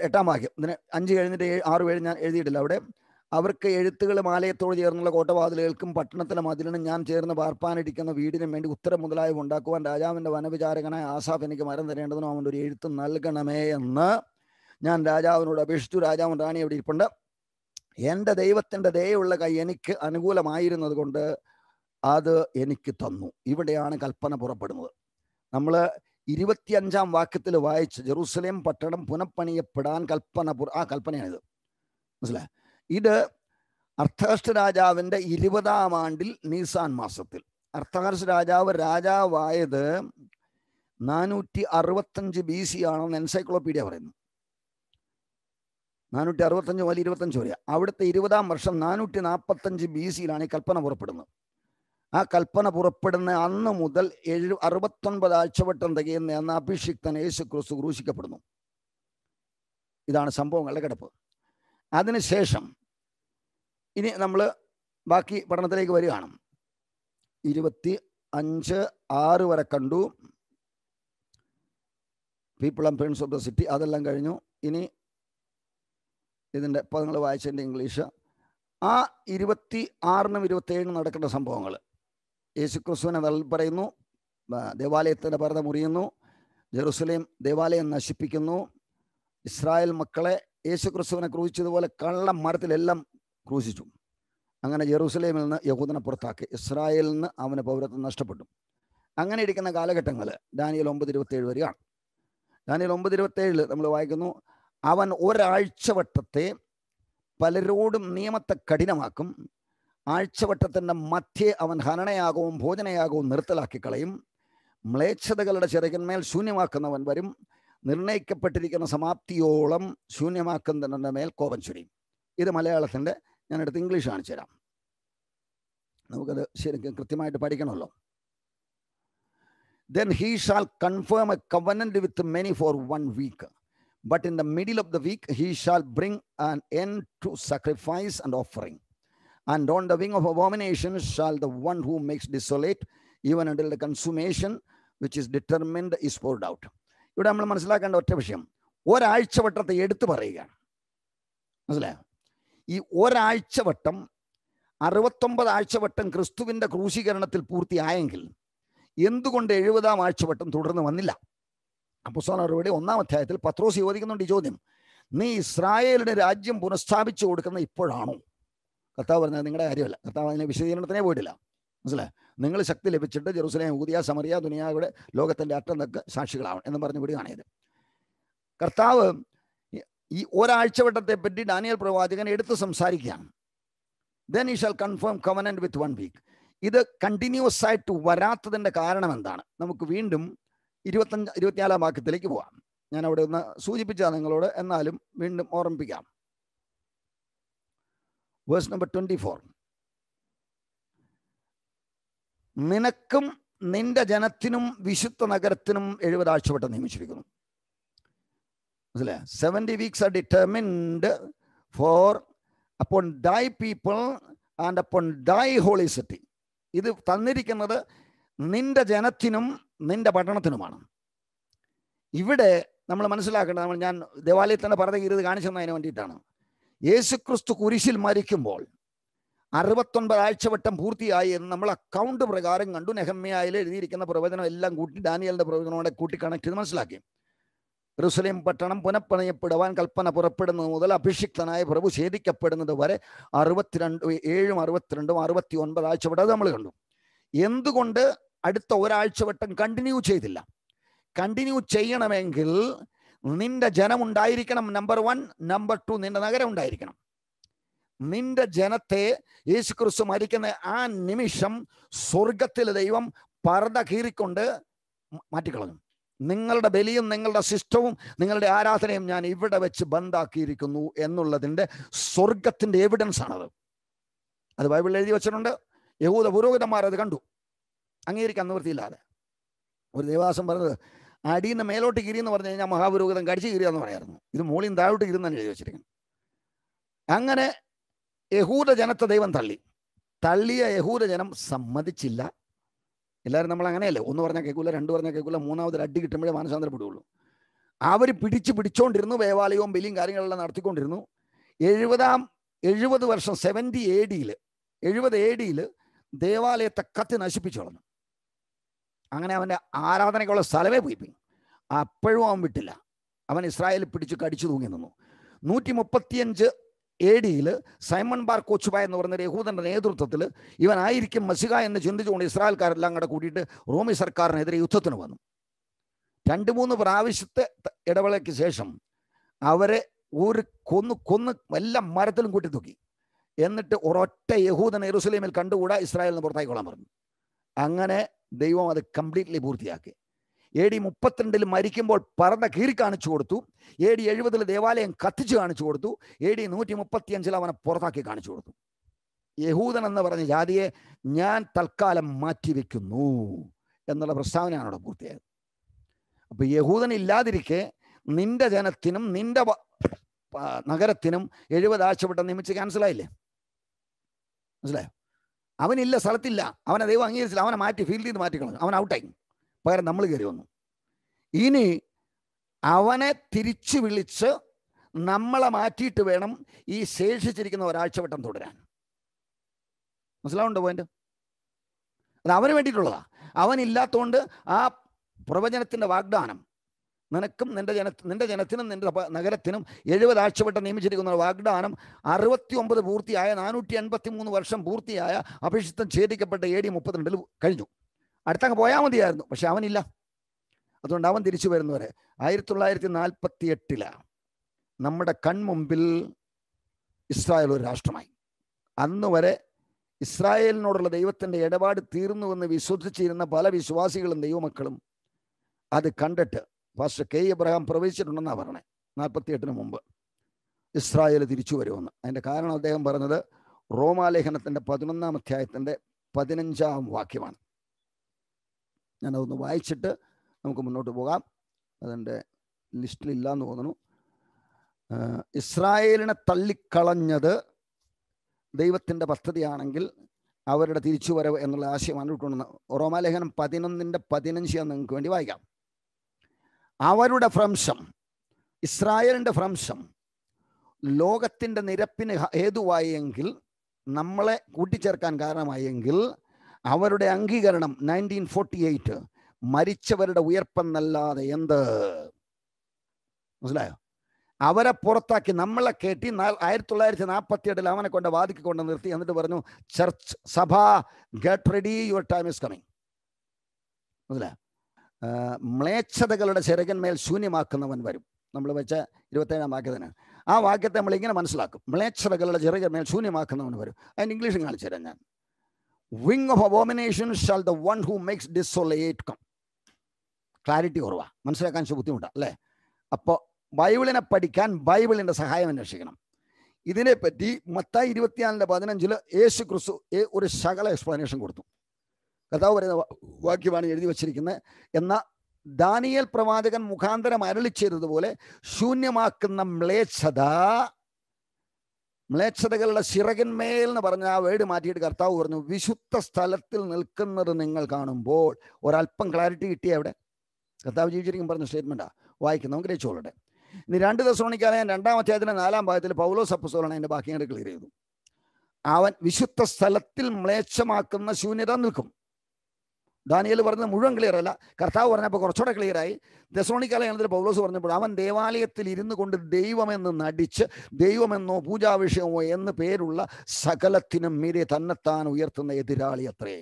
എട്ടാം വാക്യം ഇതിന് അഞ്ച് കഴിഞ്ഞിട്ട് ഏഴ് ആറ് ഏഴ് ഞാൻ എഴുതിയിട്ടില്ല അവിടെ അവർക്ക് എഴുത്തുകൾ മാലയത്തോട് ചേർന്നുള്ള കോട്ടവാതിലുകൾക്കും പട്ടണത്തിലെ മതിലിനും ഞാൻ ചേർന്ന് പാർപ്പാനിരിക്കുന്ന വീടിനും വേണ്ടി ഉത്തരം മുതലായവ ഉണ്ടാക്കുവാൻ രാജാവിൻ്റെ വനവിചാരകനായ ആസാഫ് എനിക്ക് മരം തരേണ്ടതിനോ അവൻ്റെ ഒരു എഴുത്ത് നൽകണമേ എന്ന് ഞാൻ രാജാവിനോട് അപേക്ഷിച്ചു രാജാവും റാണി അവിടെ ഇരിപ്പുണ്ട് എൻ്റെ ദൈവത്തിൻ്റെ ദയുള്ള കൈ എനിക്ക് അനുകൂലമായിരുന്നത് കൊണ്ട് അത് എനിക്ക് തന്നു ഇവിടെയാണ് കൽപ്പന പുറപ്പെടുന്നത് നമ്മൾ ഇരുപത്തിയഞ്ചാം വാക്യത്തിൽ വായിച്ച് ജെറൂസലേം പട്ടണം പുനഃപ്പണിയപ്പെടാൻ കൽപ്പന ആ കൽപ്പനയാണിത് മനസ്സിലായ ഇത് അർത്ഥാഷ്ട്ര രാജാവിൻ്റെ ഇരുപതാം ആണ്ടിൽ നീസാൻ മാസത്തിൽ അർത്ഥാഷ്ട്ര രാജാവ് രാജാവായത് നാനൂറ്റി അറുപത്തഞ്ച് ബി സി ആണെന്ന് എൻസൈക്ലോപീഡിയ പറയുന്നു നാനൂറ്റി അറുപത്തഞ്ച് മുതൽ ഇരുപത്തഞ്ച് വരെ അവിടുത്തെ ഇരുപതാം വർഷം നാനൂറ്റി നാൽപ്പത്തഞ്ച് ബി സിയിലാണ് ഈ കൽപ്പന പുറപ്പെടുന്നത് ആ കൽപ്പന പുറപ്പെടുന്ന അന്ന് മുതൽ എഴു അറുപത്തൊൻപത് ആഴ്ചവട്ടം തികയുന്ന അന്ന് അഭിഷിക്തൻ യേശു ക്രിസ്തു ക്രൂശിക്കപ്പെടുന്നു ഇതാണ് സംഭവങ്ങളുടെ കിടപ്പ് അതിനുശേഷം ഇനി നമ്മൾ ബാക്കി പഠനത്തിലേക്ക് വരികയാണ് ഇരുപത്തി അഞ്ച് ആറ് വരെ കണ്ടു people and friends of the city അതെല്ലാം കഴിഞ്ഞു ഇനി ഇതിൻ്റെ പദങ്ങൾ വായിച്ചതിൻ്റെ ഇംഗ്ലീഷ് ആ ഇരുപത്തി ആറിനും ഇരുപത്തേഴിനും നടക്കുന്ന സംഭവങ്ങൾ യേശുക്രിസ്തുവിനെ തള്ളിൽ പറയുന്നു ദേവാലയത്തിൻ്റെ പർദ്ധ മുറിയുന്നു ജെറുസലേം ദേവാലയം നശിപ്പിക്കുന്നു ഇസ്രായേൽ മക്കളെ യേശുക്രിസ്തുവിനെ ക്രൂശിച്ചതുപോലെ കള്ള മരത്തിലെല്ലാം ക്രൂശിച്ചു അങ്ങനെ ജെറൂസലേമിൽ നിന്ന് യഹൂദനെ പുറത്താക്കി ഇസ്രായേലിൽ നിന്ന് അവന് പൗരത്വം നഷ്ടപ്പെട്ടു അങ്ങനെ ഇരിക്കുന്ന കാലഘട്ടങ്ങൾ ഡാനിയൽ ഒമ്പത് ഇരുപത്തേഴ് വരികയാണ് ഡാനിയൽ ഒമ്പത് ഇരുപത്തേഴിൽ നമ്മൾ വായിക്കുന്നു അവൻ ഒരാഴ്ചവട്ടത്തെ പലരോടും നിയമത്തെ കഠിനമാക്കും ആഴ്ചവട്ടത്തിൻ്റെ മധ്യേ അവൻ ഹനനയാകവും ഭോജനയാകവും നിർത്തലാക്കി കളയും മ്ലേച്ഛതകളുടെ ചെറുകന്മേൽ ശൂന്യമാക്കുന്നവൻ വരും നിർണയിക്കപ്പെട്ടിരിക്കുന്ന സമാപ്തിയോളം ശൂന്യമാക്കുന്നതിൻ്റെ മേൽ കോപം ചുരിയും ഇത് മലയാളത്തിൻ്റെ ഞാനെടുത്ത് ഇംഗ്ലീഷ് കാണിച്ചു തരാം നമുക്കത് ശരിക്കും കൃത്യമായിട്ട് പഠിക്കണമല്ലോ then he shall confirm a covenant with many for one week but in the middle of the week he shall bring an end to sacrifice and offering And on the wing of abominations shall the one who makes desolate, even until the consummation which is determined is poured out. ഇവിടെ നമ്മൾ മനസ്സിലാക്കേണ്ട ഒറ്റ വിഷയം ഒരാഴ്ച വട്ടത്തെ എടുത്തു പറയുകയാണ് മനസ്സിലായോ ഈ ഒരാഴ്ച വട്ടം അറുപത്തൊമ്പത് ആഴ്ചവട്ടം ക്രിസ്തുവിൻ്റെ ക്രൂശീകരണത്തിൽ പൂർത്തിയായെങ്കിൽ എന്തുകൊണ്ട് എഴുപതാം ആഴ്ചവട്ടം തുടർന്ന് വന്നില്ല അപ്പുസ്തക മറുപടി ഒന്നാം അധ്യായത്തിൽ പത്രോസ് യോജിക്കുന്നുണ്ട് ഈ ചോദ്യം നീ ഇസ്രായേലിന് രാജ്യം പുനഃസ്ഥാപിച്ചു കൊടുക്കുന്ന ഇപ്പോഴാണോ കർത്താവ് പറഞ്ഞത് നിങ്ങളുടെ കാര്യമല്ല കർത്താവ് അതിനെ വിശദീകരണത്തിനേ പോയിട്ടില്ല മനസ്സിലായി നിങ്ങൾ ശക്തി ലഭിച്ചിട്ട് ജെറുസലേം ഊതിയ സമറിയ ദുനിയാവിടെ ലോകത്തിൻ്റെ അറ്റം നിൽക്ക് സാക്ഷികളാവണം എന്ന് പറഞ്ഞു വിടുകയാണിത് കർത്താവ് ഈ ഒരാഴ്ചവട്ടത്തെ പറ്റി ഡാനിയൽ പ്രവാചകൻ എടുത്ത് സംസാരിക്കുകയാണ് then he shall confirm covenant with one week ഇത് കണ്ടിന്യൂസ് ആയിട്ട് വരാത്തതിൻ്റെ കാരണം എന്താണ് നമുക്ക് വീണ്ടും ഇരുപത്തഞ്ച് ഇരുപത്തിനാലാം വാക്യത്തിലേക്ക് പോകാം ഞാൻ അവിടെ ഒന്ന് സൂചിപ്പിച്ചാൽ നിങ്ങളോട് എന്നാലും വീണ്ടും ഓർമ്മിപ്പിക്കാം വേഴ്സ് നമ്പർ ട്വൻറ്റി ഫോർ നിനക്കും നിന്റെ ജനത്തിനും വിശുദ്ധ നഗരത്തിനും എഴുപത് ആഴ്ചവട്ടം നിയമിച്ചിരിക്കുന്നു മനസ്സിലായ seventy weeks are determined for upon thy people and upon thy holy city ഇത് തന്നിരിക്കുന്നത് നിന്റെ ജനത്തിനും നിന്റെ പട്ടണത്തിനുമാണ് ഇവിടെ നമ്മൾ മനസ്സിലാക്കേണ്ടത് നമ്മൾ ഞാൻ ദേവാലയത്തിൽ തന്നെ പറഞ്ഞ ഇരുത് കാണിച്ചു തന്നതിന് വേണ്ടിയിട്ടാണ് യേശുക്രിസ്തു കുരിശിൽ മരിക്കുമ്പോൾ അറുപത്തൊൻപത് ആഴ്ചവട്ടം പൂർത്തിയായി എന്ന് നമ്മൾ അക്കൗണ്ട് പ്രകാരം കണ്ടു നെഹമ്മയായിൽ എഴുതിയിരിക്കുന്ന പ്രവചനം എല്ലാം കൂട്ടി ഡാനിയലിന്റെ പ്രവചനോടെ കൂട്ടി കണക്ട് ചെയ്ത് മനസ്സിലാക്കി റുസലിം പട്ടണം പുനഃപ്പണയപ്പെടുവാൻ കൽപ്പന പുറപ്പെടുന്നത് മുതൽ അഭിഷിക്തനായ പ്രഭു ഛേദിക്കപ്പെടുന്നത് വരെ അറുപത്തിരണ്ട് ഏഴും അറുപത്തിരണ്ടും അറുപത്തി ഒൻപത് ആഴ്ചവട്ടം നമ്മൾ കണ്ടു എന്തുകൊണ്ട് അടുത്ത ഒരാഴ്ചവട്ടം കണ്ടിന്യൂ ചെയ്തില്ല കണ്ടിന്യൂ ചെയ്യണമെങ്കിൽ നിന്റെ ജനം ഉണ്ടായിരിക്കണം നമ്പർ വൺ നമ്പർ ടു നിന്റെ നഗരം ഉണ്ടായിരിക്കണം നിന്റെ ജനത്തെ യേശു ക്രിസ്തു മരിക്കുന്ന ആ നിമിഷം സ്വർഗത്തിലെ ദൈവം പർദ്ദ കീറിക്കൊണ്ട് മാറ്റിക്കളഞ്ഞു നിങ്ങളുടെ ബലിയും നിങ്ങളുടെ ശിഷ്ടവും നിങ്ങളുടെ ആരാധനയും ഞാൻ ഇവിടെ വെച്ച് ബന്ധാക്കിയിരിക്കുന്നു എന്നുള്ളതിൻ്റെ സ്വർഗത്തിൻ്റെ എവിഡൻസ് ആണത് അത് ബൈബിളിൽ എഴുതി വെച്ചിട്ടുണ്ട് യഹൂദ പുരോഹിതന്മാർ അത് കണ്ടു അംഗീകരിക്കാൻ നിവൃത്തിയില്ലാതെ ഒരു ദേവാസം പറഞ്ഞത് അടിയിൽ നിന്ന് മേലോട്ട് കിരി എന്ന് പറഞ്ഞു കഴിഞ്ഞാൽ മഹാപുരോഹിതൻ കടിച്ചു കിരിയ എന്ന് പറയായിരുന്നു ഇത് മുകളിൽ നിന്ന് താഴോട്ട് കിരുന്നാണ് എഴുതി വെച്ചിരിക്കുന്നത് അങ്ങനെ യഹൂദ ജനത്തെ ദൈവം തള്ളി തള്ളിയ യഹൂദ ജനം സമ്മതിച്ചില്ല എല്ലാവരും നമ്മൾ അങ്ങനെയല്ലേ ഒന്ന് പറഞ്ഞാൽ കേൾക്കൂല രണ്ട് പറഞ്ഞാൽ കേൾക്കൂല മൂന്നാമത് അടി കിട്ടുമ്പോഴേ മാനസാന്തരപ്പെടുകയുള്ളൂ അവർ പിടിച്ച് പിടിച്ചോണ്ടിരുന്നു വേവാലയവും ബലിയും കാര്യങ്ങളെല്ലാം നടത്തിക്കൊണ്ടിരുന്നു എഴുപതാം എഴുപത് വർഷം സെവൻറ്റി എ ഡിയിൽ എഴുപത് എ ഡിയിൽ ദേവാലയത്തെ കത്തി നശിപ്പിച്ചു കളഞ്ഞു അങ്ങനെ അവൻ്റെ ആരാധനയ്ക്കുള്ള സ്ഥലമേ പോയി അപ്പോഴും അവൻ വിട്ടില്ല അവൻ ഇസ്രായേൽ പിടിച്ച് കടിച്ചു തൂങ്ങി നിന്നു നൂറ്റി മുപ്പത്തിയഞ്ച് എ ഡിയിൽ സൈമൺ ബാർ കോച്ചുബ എന്ന് പറയുന്ന യഹൂദൻ്റെ നേതൃത്വത്തിൽ ഇവനായിരിക്കും മസിക എന്ന് ചിന്തിച്ചുകൊണ്ട് ഇസ്രായേൽക്കാരെല്ലാം കൂടെ കൂട്ടിയിട്ട് റോമി സർക്കാരിനെതിരെ യുദ്ധത്തിന് വന്നു രണ്ട് മൂന്ന് പ്രാവശ്യത്തെ ഇടവേളയ്ക്ക് ശേഷം അവരെ ഒരു കൊന്ന് കൊന്ന് എല്ലാ മരത്തിലും കൂട്ടി തൂക്കി എന്നിട്ട് ഒരൊറ്റ യഹൂദൻ എറുസലേമിൽ കണ്ടുകൂടാ ഇസ്രായേലിന് പുറത്തായിക്കൊള്ളാൻ പറഞ്ഞു അങ്ങനെ ദൈവം അത് കംപ്ലീറ്റ്ലി പൂർത്തിയാക്കി എ ഡി മുപ്പത്തിരണ്ടിൽ മരിക്കുമ്പോൾ പറന്ന കീറി കാണിച്ചു കൊടുത്തു എ ഡി എഴുപതിൽ ദേവാലയം കത്തിച്ച് കാണിച്ചു കൊടുത്തു എ ഡി നൂറ്റി അഞ്ചിൽ അവനെ പുറത്താക്കി കാണിച്ചു കൊടുത്തു യഹൂദൻ എന്ന് പറഞ്ഞ ജാതിയെ ഞാൻ തൽക്കാലം മാറ്റിവെക്കുന്നു എന്നുള്ള പ്രസ്താവനയാണ് അവിടെ പൂർത്തിയായത് അപ്പോൾ യഹൂദൻ ഇല്ലാതിരിക്കെ നിന്റെ ജനത്തിനും നിന്റെ നഗരത്തിനും എഴുപത് ആഴ്ചപ്പെട്ട നിയമിച്ച് ക്യാൻസലായില്ലേ മനസ്സിലായോ അവനില്ല സ്ഥലത്തില്ല അവനെ ദൈവം അംഗീകരിച്ചില്ല അവനെ മാറ്റി ഫീൽഡിൽ നിന്ന് കളഞ്ഞു അവൻ ഔട്ടായി പകരം നമ്മൾ കയറി വന്നു ഇനി അവനെ തിരിച്ചു വിളിച്ച് നമ്മളെ മാറ്റിയിട്ട് വേണം ഈ ശേഷിച്ചിരിക്കുന്ന ഒരാഴ്ച വട്ടം തുടരാൻ മനസ്സിലാവുണ്ടോ പോയിന്റ് അത് അവന് വേണ്ടിയിട്ടുള്ളതാണ് അവനില്ലാത്തതുകൊണ്ട് ആ പ്രവചനത്തിൻ്റെ വാഗ്ദാനം നിനക്കും നിന്റെ ജന നിന്റെ ജനത്തിനും നിന്റെ നഗരത്തിനും എഴുപത് ആഴ്ചവട്ടം നിയമിച്ചിരിക്കുന്ന വാഗ്ദാനം അറുപത്തി ഒമ്പത് പൂർത്തിയായ നാനൂറ്റി എൺപത്തി മൂന്ന് വർഷം പൂർത്തിയായ അഭിഷിത്തം ഛേദിക്കപ്പെട്ട എ ഡി മുപ്പത്തിരണ്ടിൽ കഴിഞ്ഞു അടുത്തങ്ങ് പോയാൽ മതിയായിരുന്നു പക്ഷെ അവനില്ല അതുകൊണ്ട് അവൻ തിരിച്ചു വരുന്നവരെ ആയിരത്തി തൊള്ളായിരത്തി നാൽപ്പത്തി എട്ടിലാണ് നമ്മുടെ കൺമുമ്പിൽ ഇസ്രായേൽ ഒരു രാഷ്ട്രമായി അന്ന് വരെ ഇസ്രായേലിനോടുള്ള ദൈവത്തിൻ്റെ ഇടപാട് തീർന്നുവെന്ന് വിശ്വസിച്ചിരുന്ന പല വിശ്വാസികളും ദൈവമക്കളും അത് കണ്ടിട്ട് പാസ്റ്റർ കെ എബ്രഹാം പ്രവേശിച്ചിട്ടുണ്ടെന്നാണ് പറഞ്ഞത് നാൽപ്പത്തി എട്ടിന് മുമ്പ് ഇസ്രായേൽ തിരിച്ചു വരുമെന്ന് അതിൻ്റെ കാരണം അദ്ദേഹം പറഞ്ഞത് റോമാലേഖനത്തിൻ്റെ പതിനൊന്നാം അധ്യായത്തിൻ്റെ പതിനഞ്ചാം വാക്യമാണ് ഞാനതൊന്ന് വായിച്ചിട്ട് നമുക്ക് മുന്നോട്ട് പോകാം അതിൻ്റെ ലിസ്റ്റിലില്ല എന്ന് തോന്നുന്നു ഇസ്രായേലിനെ തള്ളിക്കളഞ്ഞത് ദൈവത്തിൻ്റെ പദ്ധതിയാണെങ്കിൽ അവരുടെ തിരിച്ചുവരവ് എന്നുള്ള ആശയമാണ് ഉൾക്കൊള്ളുന്നത് റോമാലേഖനം പതിനൊന്നിൻ്റെ പതിനഞ്ച് നിങ്ങൾക്ക് വേണ്ടി വായിക്കാം അവരുടെ ഭ്രംശം ഇസ്രായേലിൻ്റെ ഭ്രംശം ലോകത്തിൻ്റെ നിരപ്പിന് ഹേതുവായെങ്കിൽ നമ്മളെ കൂട്ടിച്ചേർക്കാൻ കാരണമായെങ്കിൽ അവരുടെ അംഗീകരണം നയൻറ്റീൻ ഫോർട്ടി എയ്റ്റ് മരിച്ചവരുടെ ഉയർപ്പെന്നല്ലാതെ എന്ത് മനസ്സിലായോ അവരെ പുറത്താക്കി നമ്മളെ കെട്ടി ആയിരത്തി തൊള്ളായിരത്തി നാൽപ്പത്തി എട്ടിൽ അവനെ കൊണ്ട് വാദിക്ക് കൊണ്ട് നിർത്തി എന്നിട്ട് പറഞ്ഞു ചർച്ച് സഭ get ready your time is coming മനസ്സിലായോ മ്ലേച്ഛതകളുടെ ചിറകന്മേൽ ശൂന്യമാക്കുന്നവൻ വരും നമ്മൾ വെച്ച ഇരുപത്തേഴാം വാക്യത്തിന് ആ വാക്യത്തെ നമ്മൾ ഇങ്ങനെ മനസ്സിലാക്കും മ്ലേച്ഛതകളുടെ ചിറകന്മേൽ ശൂന്യമാക്കുന്നവൻ വരും അതിന് ഇംഗ്ലീഷും കാണിച്ചു തരാം ഞാൻ wing of abomination shall the one who makes desolate come clarity കുറവാ മനസ്സിലാക്കാൻ ബുദ്ധിമുട്ടാണ് അല്ലേ അപ്പോൾ ബൈബിളിനെ പഠിക്കാൻ ബൈബിളിൻ്റെ സഹായം അന്വേഷിക്കണം ഇതിനെപ്പറ്റി മത്തായി ഇരുപത്തിയാലിൻ്റെ പതിനഞ്ചിൽ യേശു ക്രിസ്തു ഒരു ശകല എക്സ്പ്ലനേഷൻ കൊടുത്തു കഥാവ് പറയുന്ന വാക്യമാണ് എഴുതി വച്ചിരിക്കുന്നത് എന്ന ദാനിയൽ പ്രവാചകൻ മുഖാന്തരം അരളി ചെയ്തതുപോലെ ശൂന്യമാക്കുന്ന മ്ലേച്ഛത മ്ലേച്ഛതകളുടെ ചിറകിന്മേൽ എന്ന് പറഞ്ഞ ആ വേട് മാറ്റിയിട്ട് കർത്താവ് പറഞ്ഞു വിശുദ്ധ സ്ഥലത്തിൽ നിൽക്കുന്നത് നിങ്ങൾ കാണുമ്പോൾ ഒരല്പം ക്ലാരിറ്റി കിട്ടി അവിടെ കർത്താവ് ജീവിച്ചിരിക്കും പറഞ്ഞ സ്റ്റേറ്റ്മെൻറ്റാണ് വായിക്കുന്നത് നമുക്ക് രചിച്ചോളട്ടെ ഇനി രണ്ട് ദിവസം ഞാൻ രണ്ടാം അധ്യായത്തിൻ്റെ നാലാം ഭാഗത്തിൽ പൗലോ സപ്പസോളാണ് അതിൻ്റെ ബാക്കി ഞാൻ ക്ലിയർ ചെയ്തു അവൻ വിശുദ്ധ സ്ഥലത്തിൽ മ്ലേച്ഛമാക്കുന്ന ശൂന്യത നിൽക്കും ദാനിയൽ പറഞ്ഞത് മുഴുവൻ ക്ലിയർ അല്ല കർത്താവ് പറഞ്ഞപ്പോൾ കുറച്ചുകൂടെ ക്ലിയറായി ദസോണിക്കാലയനത്തിൽ പൗലോസ് പറഞ്ഞപ്പോൾ അവൻ ദേവാലയത്തിൽ ഇരുന്നു കൊണ്ട് ദൈവമെന്ന് നടിച്ച് ദൈവമെന്നോ പൂജാവിഷയമോ എന്ന് പേരുള്ള സകലത്തിനും മീരെ തന്നെത്താൻ ഉയർത്തുന്ന എതിരാളി അത്രേ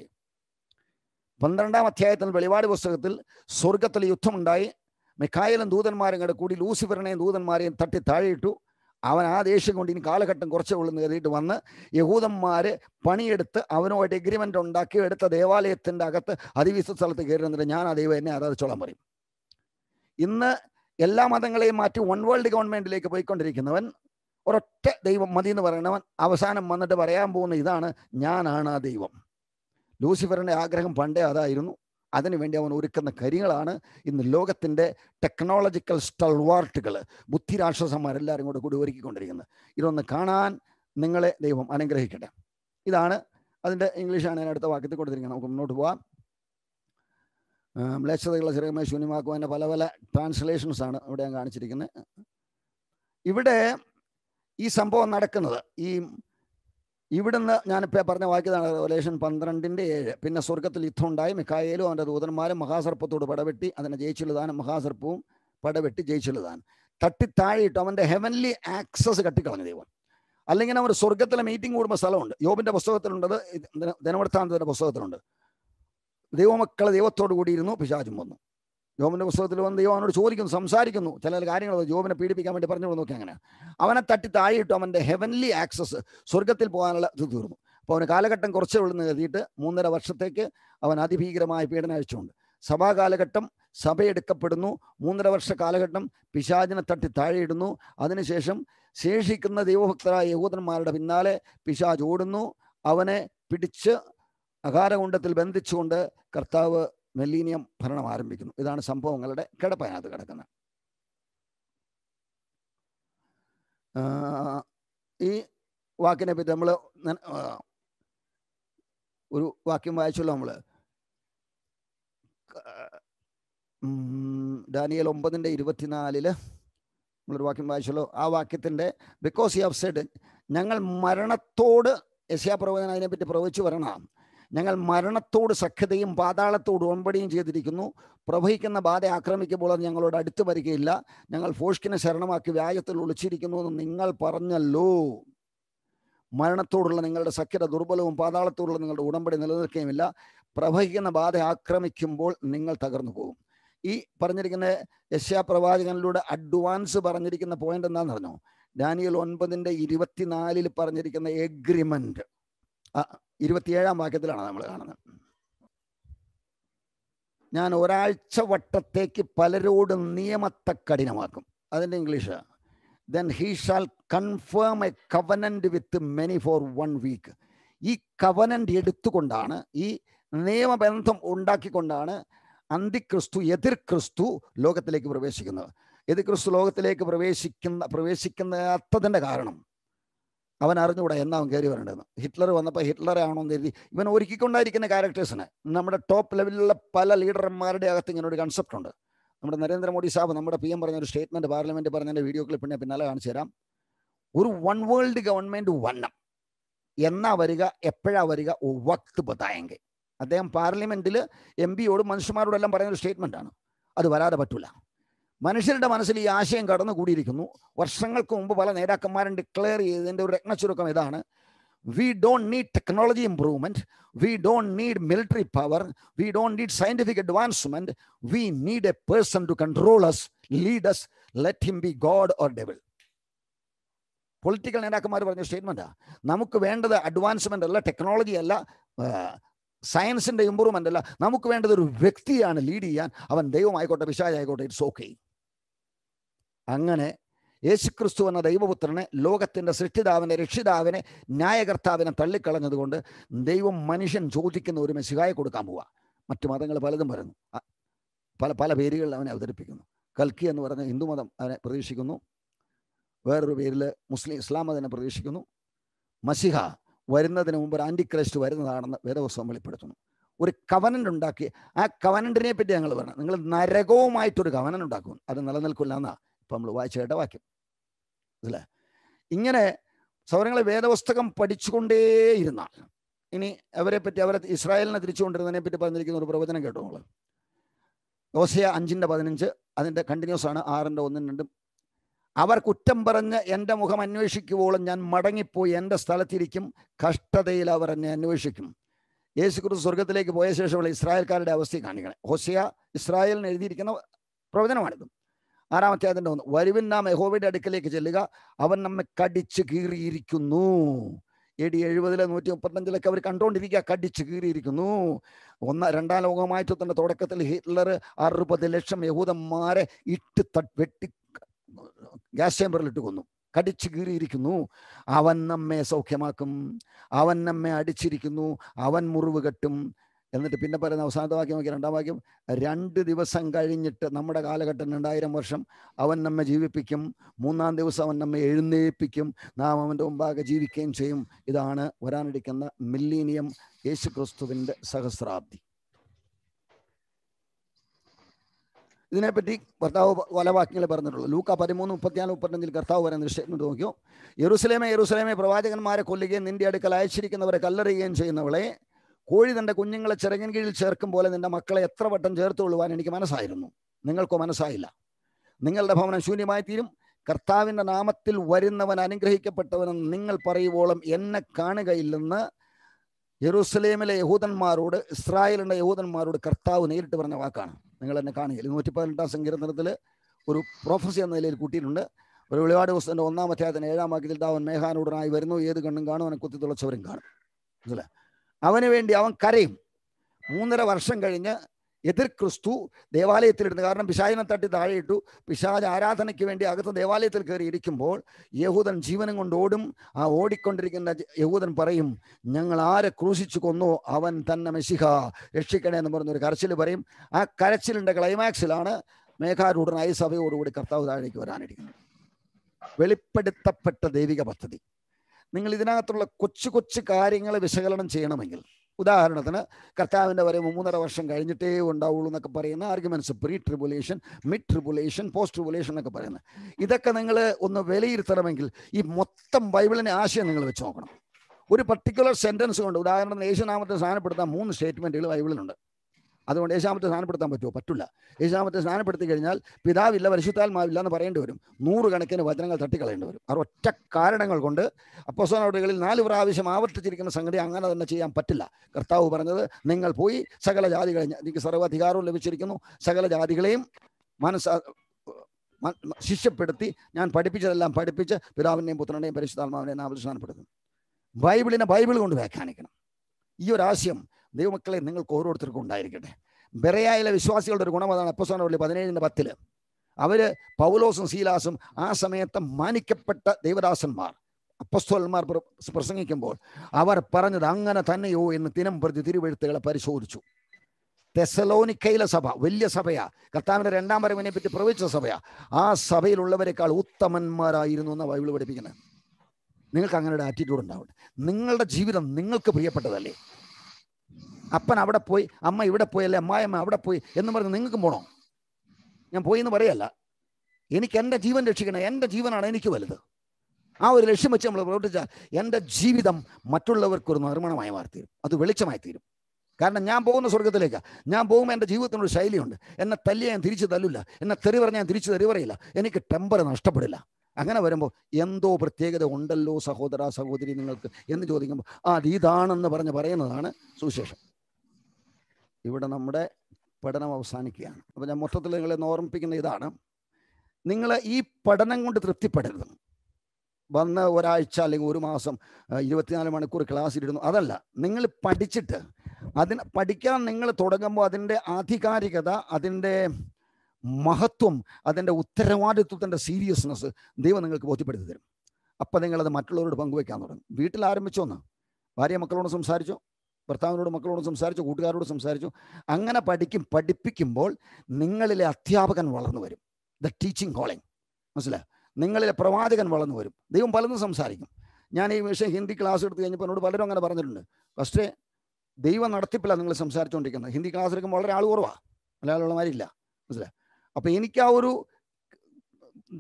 പന്ത്രണ്ടാം അധ്യായത്തിൽ വെളിപാട് പുസ്തകത്തിൽ സ്വർഗത്തിൽ യുദ്ധമുണ്ടായി മിക്കായലും ദൂതന്മാരും കൂടെ കൂടി ലൂസിഫറിനെയും ദൂതന്മാരെയും തട്ടി താഴെയിട്ടു അവൻ ആ ദേഷ്യം കൊണ്ട് ഇനി കാലഘട്ടം കുറച്ചേ ഉള്ളൂ കയറിയിട്ട് വന്ന് യഹൂദന്മാർ പണിയെടുത്ത് അവനുമായിട്ട് എഗ്രിമെൻ്റ് ഉണ്ടാക്കി എടുത്ത ദേവാലയത്തിൻ്റെ അകത്ത് അതിവിശ്വ സ്ഥലത്ത് കയറി നിന്നിട്ട് ഞാൻ ആ ദൈവം എന്നെ ആരാധിച്ചോളാൻ പറയും ഇന്ന് എല്ലാ മതങ്ങളെയും മാറ്റി വൺ വേൾഡ് ഗവൺമെൻറ്റിലേക്ക് പോയിക്കൊണ്ടിരിക്കുന്നവൻ ഒരൊറ്റ ദൈവം മതി എന്ന് പറയണവൻ അവസാനം വന്നിട്ട് പറയാൻ പോകുന്ന ഇതാണ് ഞാനാണ് ആ ദൈവം ലൂസിഫറിൻ്റെ ആഗ്രഹം പണ്ടേ അതായിരുന്നു അതിനുവേണ്ടി അവൻ ഒരുക്കുന്ന കാര്യങ്ങളാണ് ഇന്ന് ലോകത്തിൻ്റെ ടെക്നോളജിക്കൽ സ്റ്റൾവാർട്ടുകൾ ബുദ്ധിരാക്ഷസന്മാരെല്ലാവരും കൂടെ കൂടി ഒരുക്കിക്കൊണ്ടിരിക്കുന്നത് ഇതൊന്ന് കാണാൻ നിങ്ങളെ ദൈവം അനുഗ്രഹിക്കട്ടെ ഇതാണ് അതിൻ്റെ ഇംഗ്ലീഷാണ് ഞാൻ അടുത്ത വാക്യത്തിൽ കൊടുത്തിരിക്കുന്നത് നമുക്ക് മുന്നോട്ട് പോവാം മ്ലേച്ഛതയുള്ള ശരീരമായി ശൂന്യമാക്കുവാൻ്റെ പല പല ട്രാൻസ്ലേഷൻസ് ആണ് ഇവിടെ ഞാൻ കാണിച്ചിരിക്കുന്നത് ഇവിടെ ഈ സംഭവം നടക്കുന്നത് ഈ ഇവിടുന്ന് ഞാനിപ്പോൾ പറഞ്ഞ വാക്യതാണ് റവലേഷൻ പന്ത്രണ്ടിൻ്റെ ഏഴ് പിന്നെ സ്വർഗത്തിൽ യുദ്ധം ഉണ്ടായി മിക്കായേലും അവൻ്റെ ദൂതന്മാരും മഹാസർപ്പത്തോട് പടവെട്ടി അതിനെ ജയിച്ചുള്ളതാണ് മഹാസർപ്പവും പടവെട്ടി ജയിച്ചുള്ളതാണ് തട്ടി താഴെയിട്ടു അവൻ്റെ ഹെവൻലി ആക്സസ് കട്ടിക്കളഞ്ഞ ദൈവം അല്ലെങ്കിൽ അവർ സ്വർഗത്തിലെ മീറ്റിംഗ് കൂടുമ്പോൾ സ്ഥലമുണ്ട് യോബിൻ്റെ പുസ്തകത്തിലുണ്ടത് ദിനവൃത്താന്തത്തിൻ്റെ പുസ്തകത്തിലുണ്ട് ദൈവമക്കളെ ദൈവത്തോട് കൂടിയിരുന്നു പിശാചും വന്നു ജോബിന്റെ പുസ്തകത്തിൽ വന്ന് യോവനോട് ചോദിക്കുന്നു സംസാരിക്കുന്നു ചില കാര്യങ്ങൾ യോബിനെ പീഡിപ്പിക്കാൻ വേണ്ടി പറഞ്ഞു നോക്കി അങ്ങനെ അവനെ തട്ടി താഴെയിട്ടു അവൻ്റെ ഹെവൻലി ആക്സസ് സ്വർഗത്തിൽ പോകാനുള്ള ഇത് തീർന്നു അപ്പോൾ അവന് കാലഘട്ടം കുറച്ചേ ഉള്ളെന്ന് കരുതിയിട്ട് മൂന്നര വർഷത്തേക്ക് അവൻ അതിഭീകരമായ പീഡനം അയച്ചുകൊണ്ട് സഭാ കാലഘട്ടം സഭയെടുക്കപ്പെടുന്നു മൂന്നര വർഷ കാലഘട്ടം പിശാചിനെ തട്ടി താഴെയിടുന്നു അതിനുശേഷം ശേഷിക്കുന്ന ദൈവഭക്തരായ യഹൂദന്മാരുടെ പിന്നാലെ പിശാജ് ഓടുന്നു അവനെ പിടിച്ച് അകാരകുണ്ടത്തിൽ ബന്ധിച്ചുകൊണ്ട് കർത്താവ് മെല്ലീനിയം ഭരണം ആരംഭിക്കുന്നു ഇതാണ് സംഭവങ്ങളുടെ കിടപ്പ് കിടക്കുന്നത് ഈ വാക്കിനെ പറ്റി നമ്മൾ ഒരു വാക്യം വായിച്ചല്ലോ നമ്മൾ ഡാനിയൽ ഒമ്പതിൻ്റെ ഇരുപത്തിനാലില് നമ്മളൊരു വാക്യം വായിച്ചല്ലോ ആ വാക്യത്തിൻ്റെ ബിക്കോസ് ഈ അഫ്സൈഡ് ഞങ്ങൾ മരണത്തോട് യശാ പ്രവചന അതിനെപ്പറ്റി പ്രവചിച്ചു വരണം ഞങ്ങൾ മരണത്തോട് സഖ്യതയും പാതാളത്തോട് ഒമ്പടിയും ചെയ്തിരിക്കുന്നു പ്രവഹിക്കുന്ന ബാധ ആക്രമിക്കുമ്പോൾ അത് ഞങ്ങളോട് അടുത്ത് വരികയില്ല ഞങ്ങൾ ഫോഷ്കിനെ ശരണമാക്കി വ്യാജത്തിൽ ഒളിച്ചിരിക്കുന്നു എന്ന് നിങ്ങൾ പറഞ്ഞല്ലോ മരണത്തോടുള്ള നിങ്ങളുടെ സഖ്യത ദുർബലവും പാതാളത്തോടുള്ള നിങ്ങളുടെ ഉടമ്പടി നിലനിൽക്കുകയുമില്ല പ്രവഹിക്കുന്ന ബാധ ആക്രമിക്കുമ്പോൾ നിങ്ങൾ തകർന്നു പോകും ഈ പറഞ്ഞിരിക്കുന്ന യശ്യാ പ്രവാചകനിലൂടെ അഡ്വാൻസ് പറഞ്ഞിരിക്കുന്ന പോയിന്റ് എന്താന്ന് പറഞ്ഞു ഡാനിയൽ ഒൻപതിൻ്റെ ഇരുപത്തിനാലിൽ പറഞ്ഞിരിക്കുന്ന എഗ്രിമെന്റ് ഇരുപത്തിയേഴാം വാക്യത്തിലാണ് നമ്മൾ കാണുന്നത് ഞാൻ ഒരാഴ്ച വട്ടത്തേക്ക് പലരോടും നിയമത്തെ കഠിനമാക്കും അതിൻ്റെ English then he shall confirm a covenant with many for one week ഈ കവനൻ്റ് എടുത്തുകൊണ്ടാണ് ഈ നിയമബന്ധം ഉണ്ടാക്കിക്കൊണ്ടാണ് അന്തിക്രിസ്തു എതിർ ക്രിസ്തു ലോകത്തിലേക്ക് പ്രവേശിക്കുന്നത് എതിർ ക്രിസ്തു ലോകത്തിലേക്ക് പ്രവേശിക്കുന്ന പ്രവേശിക്കുന്നതിൻ്റെ കാരണം അവൻ അറിഞ്ഞുകൂടാ എന്നാ അവൻ കയറി വരേണ്ടതെന്ന് ഹിറ്റ്ലർ വന്നപ്പോൾ ഹിറ്റ്ലറെ എന്ന് കരുതി ഇവൻ ഒരുക്കിക്കൊണ്ടായിരിക്കുന്ന ക്യാരക്ടേഴ്സിന് നമ്മുടെ ടോപ്പ് ലെവലിലുള്ള പല ലീഡർമാരുടെ അകത്ത് ഇങ്ങനെ ഒരു കൺസെപ്റ്റ് ഉണ്ട് നമ്മുടെ നരേന്ദ്രമോദി സാബ് നമ്മുടെ പി എം പറഞ്ഞ ഒരു സ്റ്റേറ്റ്മെന്റ് പാർലമെന്റ് പറഞ്ഞതിന്റെ വീഡിയോ ക്ലിപ്പ് ക്ലിപ്പിനെ പിന്നാലെ കാണിച്ചു തരാം ഒരു വൺ വേൾഡ് ഗവൺമെന്റ് വന്നം എന്നാ വരിക എപ്പോഴാ വരിക വക്ത് ബതായെങ്കിൽ അദ്ദേഹം പാർലമെന്റിൽ എം പിയോടും മനുഷ്യന്മാരോടെല്ലാം പറയുന്ന ഒരു സ്റ്റേറ്റ്മെന്റ് ആണ് അത് വരാതെ പറ്റൂല മനുഷ്യരുടെ മനസ്സിൽ ഈ ആശയം കടന്നുകൂടിയിരിക്കുന്നു വർഷങ്ങൾക്ക് മുമ്പ് പല നേതാക്കന്മാരും ഡിക്ലെയർ ചെയ്തതിൻ്റെ ഒരു രത്നച്ചുരുക്കം ഇതാണ് we don't need technology improvement we don't need military power we don't need scientific advancement we need a person to control us lead us let him be God or devil political നേതാക്കന്മാർ പറഞ്ഞ സ്റ്റേറ്റ്മെൻറ്റാണ് നമുക്ക് വേണ്ടത് advancement അല്ല technology അല്ല സയൻസിൻ്റെ improvement അല്ല നമുക്ക് വേണ്ടത് ഒരു വ്യക്തിയാണ് ലീഡ് ചെയ്യാൻ അവൻ ദൈവമായിക്കോട്ടെ വിശാചായിക്കോട്ടെ ഇറ്റ്സ് ഓക്കെ അങ്ങനെ യേശുക്രിസ്തു എന്ന ദൈവപുത്രനെ ലോകത്തിൻ്റെ സൃഷ്ടിതാവിനെ രക്ഷിതാവിനെ ന്യായകർത്താവിനെ തള്ളിക്കളഞ്ഞതുകൊണ്ട് ദൈവം മനുഷ്യൻ ചോദിക്കുന്ന ഒരു മെസ്സിഹായെ കൊടുക്കാൻ പോവാ മറ്റു മതങ്ങൾ പലതും പറയുന്നു പല പല പേരുകളിൽ അവനെ അവതരിപ്പിക്കുന്നു കൽക്കി എന്ന് പറഞ്ഞ ഹിന്ദുമതം അവനെ പ്രതീക്ഷിക്കുന്നു വേറൊരു പേരിൽ മുസ്ലിം ഇസ്ലാം അതിനെ പ്രതീക്ഷിക്കുന്നു മസിഹ വരുന്നതിന് മുമ്പ് ഒരു ആൻറ്റി ക്രൈസ്റ്റ് വരുന്നതാണെന്ന് വേദപുസ്തകം വെളിപ്പെടുത്തുന്നു ഒരു കവനൻ്റ് ഉണ്ടാക്കി ആ കവനൻറ്റിനെ പറ്റി ഞങ്ങൾ പറഞ്ഞു നിങ്ങൾ നരകവുമായിട്ടൊരു കവനൻ ഉണ്ടാക്കും അത് നിലനിൽക്കില്ല എന്നാണ് ഇപ്പം നമ്മൾ വായിച്ചു കേട്ട വാക്യം അല്ലേ ഇങ്ങനെ സൗരങ്ങളെ വേദപുസ്തകം പഠിച്ചുകൊണ്ടേയിരുന്നാൽ ഇനി അവരെ പറ്റി അവരെ ഇസ്രായേലിനെ തിരിച്ചുകൊണ്ടിരുന്നതിനെ പറ്റി പറഞ്ഞിരിക്കുന്ന ഒരു പ്രവചനം കേട്ടോ നമ്മൾ ഓസിയ അഞ്ചിൻ്റെ പതിനഞ്ച് അതിൻ്റെ കണ്ടിന്യൂസ് ആണ് ആറിൻ്റെ ഒന്നും രണ്ടും അവർ കുറ്റം പറഞ്ഞ് എൻ്റെ മുഖം അന്വേഷിക്കുവോളം ഞാൻ മടങ്ങിപ്പോയി എൻ്റെ സ്ഥലത്തിരിക്കും കഷ്ടതയിൽ അവർ എന്നെ അന്വേഷിക്കും കുറിച്ച് സ്വർഗത്തിലേക്ക് പോയ ശേഷമുള്ള ഇസ്രായേൽക്കാരുടെ അവസ്ഥയെ കാണിക്കണേ ഹോസിയ ഇസ്രായേലിന് എഴുതിയിരിക്കുന്ന പ്രവചനമാണിത് ആറാമത്തെ അതിൻ്റെ ഒന്ന് വരുവിൻ നാം യഹോവയുടെ അടുക്കലേക്ക് ചെല്ലുക അവൻ നമ്മെ കടിച്ചു കീറിയിരിക്കുന്നു എ ഡി എഴുപതിലെ നൂറ്റി മുപ്പത്തഞ്ചിലൊക്കെ അവർ കണ്ടുകൊണ്ടിരിക്കുക കടിച്ചു കീറിയിരിക്കുന്നു ഒന്ന് രണ്ടാം ലോകമാറ്റത്തിൻ്റെ തുടക്കത്തിൽ ഹിറ്റ്ലർ അറുപത് ലക്ഷം യഹൂദന്മാരെ ഇട്ട് വെട്ടി ഗ്യാസ് ചേമ്പറിൽ ഇട്ട് കൊന്നു കടിച്ചു കീറിയിരിക്കുന്നു അവൻ നമ്മെ സൗഖ്യമാക്കും അവൻ നമ്മെ അടിച്ചിരിക്കുന്നു അവൻ മുറിവ് കെട്ടും എന്നിട്ട് പിന്നെ പറയുന്ന അവസാനത്തെ വാക്യം നോക്കി രണ്ടാം വാക്യം രണ്ട് ദിവസം കഴിഞ്ഞിട്ട് നമ്മുടെ കാലഘട്ടം രണ്ടായിരം വർഷം അവൻ നമ്മെ ജീവിപ്പിക്കും മൂന്നാം ദിവസം അവൻ നമ്മെ എഴുന്നേൽപ്പിക്കും നാം അവൻ്റെ മുമ്പാകെ ജീവിക്കുകയും ചെയ്യും ഇതാണ് വരാനിരിക്കുന്ന മില്ലീനിയം യേശു ക്രിസ്തുവിൻ്റെ സഹസ്രാബ്ദി ഇതിനെപ്പറ്റി കർത്താവ് പല വാക്യങ്ങൾ പറഞ്ഞിട്ടുള്ളൂ ലൂക്ക പതിമൂന്ന് മുപ്പത്തിനാല് മുപ്പത്തഞ്ചിൽ കർത്താവ് പറയുന്ന സ്റ്റേറ്റ്മെന്റ് നോക്കിയോ യെറുസലേമെ യെറുസലേമെ പ്രവാചകന്മാരെ കൊല്ലുകയും നിന്റെ അടുക്കൽ അയച്ചിരിക്കുന്നവരെ കല്ലെറിയുകയും ചെയ്യുന്നവളെ കോഴി തൻ്റെ കുഞ്ഞുങ്ങളെ ചെറുങ്ങൻ കീഴിൽ ചേർക്കും പോലെ നിന്റെ മക്കളെ എത്ര വട്ടം ചേർത്ത് കൊള്ളുവാൻ എനിക്ക് മനസ്സായിരുന്നു നിങ്ങൾക്കോ മനസ്സായില്ല നിങ്ങളുടെ ഭവനം ശൂന്യമായി തീരും കർത്താവിൻ്റെ നാമത്തിൽ വരുന്നവൻ അനുഗ്രഹിക്കപ്പെട്ടവനെന്ന് നിങ്ങൾ പറയുവോളം എന്നെ കാണുകയില്ലെന്ന് യെറൂസലേമിലെ യഹൂദന്മാരോട് ഇസ്രായേലിൻ്റെ യഹൂദന്മാരോട് കർത്താവ് നേരിട്ട് പറഞ്ഞ വാക്കാണ് നിങ്ങൾ എന്നെ കാണുകയില്ല നൂറ്റി പതിനെട്ടാം സങ്കീർത്തനത്തിൽ ഒരു പ്രൊഫസി എന്ന നിലയിൽ കൂട്ടിയിട്ടുണ്ട് ഒരു വെളിപാട് ദിവസത്തിൻ്റെ ഒന്നാം അധ്യായത്തിന് ഏഴാം വാക്യത്തിൽ താവൻ മേഘാനൂടനായി വരുന്നു ഏത് കണ്ണും കാണും അവനെ കുത്തി തുളച്ചവരും കാണും മനസ്സിലായി അവന് വേണ്ടി അവൻ കരയും മൂന്നര വർഷം കഴിഞ്ഞ് എതിർ ക്രിസ്തു ദേവാലയത്തിലിരുന്നു കാരണം പിശാചിനെ തട്ടി താഴെയിട്ടു പിശാജ് ആരാധനയ്ക്ക് വേണ്ടി അകത്ത് ദേവാലയത്തിൽ കയറി ഇരിക്കുമ്പോൾ യഹൂദൻ ജീവനും കൊണ്ട് ഓടും ആ ഓടിക്കൊണ്ടിരിക്കുന്ന യഹൂദൻ പറയും ഞങ്ങൾ ആരെ ക്രൂശിച്ചു കൊന്നോ അവൻ തന്നെ മെസ്സിഹ രക്ഷിക്കണേ എന്ന് പറഞ്ഞൊരു കരച്ചിൽ പറയും ആ കരച്ചിലിൻ്റെ ക്ലൈമാക്സിലാണ് മേഘാരൂഢനായി സഭയോടുകൂടി കർത്താവ് താഴേക്ക് വരാനിരിക്കുന്നത് വെളിപ്പെടുത്തപ്പെട്ട ദൈവിക പദ്ധതി നിങ്ങൾ ഇതിനകത്തുള്ള കൊച്ചു കൊച്ചു കാര്യങ്ങൾ വിശകലനം ചെയ്യണമെങ്കിൽ ഉദാഹരണത്തിന് കർത്താവിൻ്റെ വരെ മൂന്നര വർഷം കഴിഞ്ഞിട്ടേ ഉണ്ടാവുള്ളൂ എന്നൊക്കെ പറയുന്ന arguments pre tribulation mid tribulation post tribulation എന്നൊക്കെ പറയുന്നത് ഇതൊക്കെ നിങ്ങൾ ഒന്ന് വിലയിരുത്തണമെങ്കിൽ ഈ മൊത്തം ബൈബിളിൻ്റെ ആശയം നിങ്ങൾ വെച്ച് നോക്കണം ഒരു പർട്ടിക്കുലർ സെൻറ്റൻസ് കൊണ്ട് ഉദാഹരണത്തിന് യേശുനാമത്തെ സാധനപ്പെടുത്താൻ മൂന്ന് സ്റ്റേറ്റ്മെൻറ്റുകൾ ബൈബിളിലുണ്ട് അതുകൊണ്ട് ഏശാമത്തെ സ്നാനപ്പെടുത്താൻ പറ്റുമോ പറ്റില്ല ഏശാമത്തെ സ്നാനപ്പെടുത്തി കഴിഞ്ഞാൽ പിതാവില്ല പരിശുദ്ധാത്മാവില്ല എന്ന് പറയേണ്ടി വരും നൂറുകണക്കിന് വചനങ്ങൾ തട്ടിക്കളയേണ്ടി വരും അവർ ഒറ്റ കാരണങ്ങൾ കൊണ്ട് അപ്പോസനോടുകളിൽ നാല് പ്രാവശ്യം ആവർത്തിച്ചിരിക്കുന്ന സംഗതി അങ്ങനെ തന്നെ ചെയ്യാൻ പറ്റില്ല കർത്താവ് പറഞ്ഞത് നിങ്ങൾ പോയി സകല ജാതികളെ എനിക്ക് സർവ്വാധികാരവും ലഭിച്ചിരിക്കുന്നു സകല ജാതികളെയും മനസ്സ ശിഷ്യപ്പെടുത്തി ഞാൻ പഠിപ്പിച്ചതെല്ലാം പഠിപ്പിച്ച് പിതാവിൻ്റെയും പുത്രനെയും പരിശുദ്ധാത്മാവിനെയും നാവിൽ സ്നാനപ്പെടുത്തുന്നു ബൈബിളിനെ ബൈബിൾ കൊണ്ട് വ്യാഖ്യാനിക്കണം ഈ ഒരു ആശയം ദൈവമക്കളെ നിങ്ങൾക്ക് ഓരോരുത്തർക്കും ഉണ്ടായിരിക്കട്ടെ ബെറയായിലെ വിശ്വാസികളുടെ ഒരു ഗുണം അതാണ് അപ്പസോനവള്ളി പതിനേഴിൻ്റെ പത്തിൽ അവർ പൗലോസും സീലാസും ആ സമയത്ത് മാനിക്കപ്പെട്ട ദൈവദാസന്മാർ അപ്പസ്തോലന്മാർ പ്രസംഗിക്കുമ്പോൾ അവർ പറഞ്ഞത് അങ്ങനെ തന്നെയോ എന്ന് ദിനം പ്രതി തിരുവെഴുത്തുകളെ പരിശോധിച്ചു തെസലോനിക്കയിലെ സഭ വലിയ സഭയാ കർത്താവിൻ്റെ രണ്ടാം വരവിനെ പറ്റി പ്രവചിച്ച സഭയാ ആ സഭയിലുള്ളവരെക്കാൾ ഉത്തമന്മാരായിരുന്നു എന്ന ബൈബിൾ പഠിപ്പിക്കുന്നത് നിങ്ങൾക്ക് അങ്ങനെ ഒരു ആറ്റിറ്റ്യൂഡ് ഉണ്ടാവട്ടെ നിങ്ങളുടെ ജീവിതം നിങ്ങൾക്ക് പ്രിയപ്പെട്ടതല്ലേ അപ്പൻ അവിടെ പോയി അമ്മ ഇവിടെ പോയി അല്ലെ അമ്മായിമ്മ അവിടെ പോയി എന്ന് പറഞ്ഞ് നിങ്ങൾക്കും പോണോ ഞാൻ പോയി എന്ന് പറയല്ല എനിക്ക് എൻ്റെ ജീവൻ രക്ഷിക്കണം എൻ്റെ ജീവനാണ് എനിക്ക് വലുത് ആ ഒരു ലക്ഷ്യം വെച്ച് നമ്മൾ പ്രവർത്തിച്ചാൽ എൻ്റെ ജീവിതം മറ്റുള്ളവർക്കൊരു നിർമ്മാണമായി മാറിത്തീരും അത് വെളിച്ചമായി തീരും കാരണം ഞാൻ പോകുന്ന സ്വർഗത്തിലേക്കാണ് ഞാൻ പോകുമ്പോൾ എൻ്റെ ജീവിതത്തിനൊരു ശൈലിയുണ്ട് എന്നെ തല്ലിയ ഞാൻ തിരിച്ചു തല്ലില്ല എന്നെ തെറി പറഞ്ഞാൽ ഞാൻ തിരിച്ചു തെറി പറയില്ല എനിക്ക് ടെമ്പർ നഷ്ടപ്പെടില്ല അങ്ങനെ വരുമ്പോൾ എന്തോ പ്രത്യേകത ഉണ്ടല്ലോ സഹോദര സഹോദരി നിങ്ങൾക്ക് എന്ന് ചോദിക്കുമ്പോൾ അത് ഇതാണെന്ന് പറഞ്ഞ് പറയുന്നതാണ് സുവിശേഷം ഇവിടെ നമ്മുടെ പഠനം അവസാനിക്കുകയാണ് അപ്പോൾ ഞാൻ മൊത്തത്തിൽ നിങ്ങളെ ഓർമ്മിപ്പിക്കുന്ന ഇതാണ് നിങ്ങൾ ഈ പഠനം കൊണ്ട് തൃപ്തിപ്പെടരുത് വന്ന് ഒരാഴ്ച അല്ലെങ്കിൽ ഒരു മാസം ഇരുപത്തിനാല് മണിക്കൂർ ക്ലാസ് ഇരുന്നു അതല്ല നിങ്ങൾ പഠിച്ചിട്ട് അതിന് പഠിക്കാൻ നിങ്ങൾ തുടങ്ങുമ്പോൾ അതിൻ്റെ ആധികാരികത അതിൻ്റെ മഹത്വം അതിൻ്റെ ഉത്തരവാദിത്വത്തിൻ്റെ സീരിയസ്നെസ് ദൈവം നിങ്ങൾക്ക് ബോധ്യപ്പെടുത്തി തരും അപ്പം നിങ്ങളത് മറ്റുള്ളവരോട് പങ്കുവെക്കാൻ തുടങ്ങും വീട്ടിൽ ആരംഭിച്ചോന്ന് ഭാര്യ മക്കളോട് സംസാരിച്ചോ ഭർത്താവിനോട് മക്കളോട് സംസാരിച്ചു കൂട്ടുകാരോട് സംസാരിച്ചു അങ്ങനെ പഠിക്കും പഠിപ്പിക്കുമ്പോൾ നിങ്ങളിലെ അധ്യാപകൻ വളർന്നു വരും ദ ടീച്ചിങ് കോളിങ് മനസ്സിലായോ നിങ്ങളിലെ പ്രവാചകൻ വളർന്നു വരും ദൈവം പലതും സംസാരിക്കും ഞാൻ ഈ വിഷയം ഹിന്ദി ക്ലാസ് എടുത്ത് കഴിഞ്ഞപ്പോൾ എന്നോട് പലരും അങ്ങനെ പറഞ്ഞിട്ടുണ്ട് പക്ഷേ ദൈവം നടത്തിപ്പില്ല നിങ്ങൾ സംസാരിച്ചുകൊണ്ടിരിക്കുന്നത് ഹിന്ദി ക്ലാസ് എടുക്കുമ്പോൾ വളരെ ആൾ കുറവാണ് മലയാളമുള്ളമാരില്ല മനസ്സിലായോ അപ്പോൾ എനിക്ക് ആ ഒരു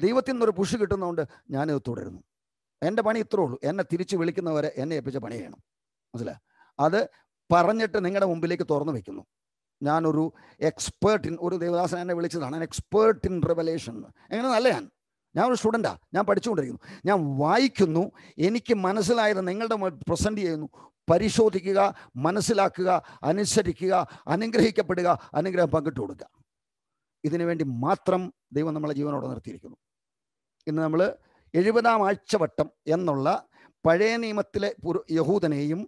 ദൈവത്തിൽ നിന്നൊരു പുഷ് കിട്ടുന്നതുകൊണ്ട് ഞാനിത് തുടരുന്നു എൻ്റെ പണി ഇത്രേ ഉള്ളൂ എന്നെ തിരിച്ച് വിളിക്കുന്നവരെ എന്നെ ഏൽപ്പിച്ച പണി ചെയ്യണം മനസ്സിലായോ അത് പറഞ്ഞിട്ട് നിങ്ങളുടെ മുമ്പിലേക്ക് തുറന്നു വെക്കുന്നു ഞാനൊരു എക്സ്പേർട്ട് ഇൻ ഒരു ദേവദാസൻ എന്നെ വിളിച്ചതാണ് ഞാൻ എക്സ്പേർട്ട് ഇൻ റിവലേഷൻ എങ്ങനെ നല്ല ഞാൻ ഞാൻ ഒരു സ്റ്റുഡൻറ്റാണ് ഞാൻ പഠിച്ചുകൊണ്ടിരിക്കുന്നു ഞാൻ വായിക്കുന്നു എനിക്ക് മനസ്സിലായത് നിങ്ങളുടെ പ്രസൻറ്റ് ചെയ്യുന്നു പരിശോധിക്കുക മനസ്സിലാക്കുക അനുസരിക്കുക അനുഗ്രഹിക്കപ്പെടുക അനുഗ്രഹം പങ്കിട്ട് കൊടുക്കുക ഇതിനു വേണ്ടി മാത്രം ദൈവം നമ്മളെ ജീവനോടെ നിർത്തിയിരിക്കുന്നു ഇന്ന് നമ്മൾ എഴുപതാം ആഴ്ചവട്ടം എന്നുള്ള പഴയ നിയമത്തിലെ യഹൂദനെയും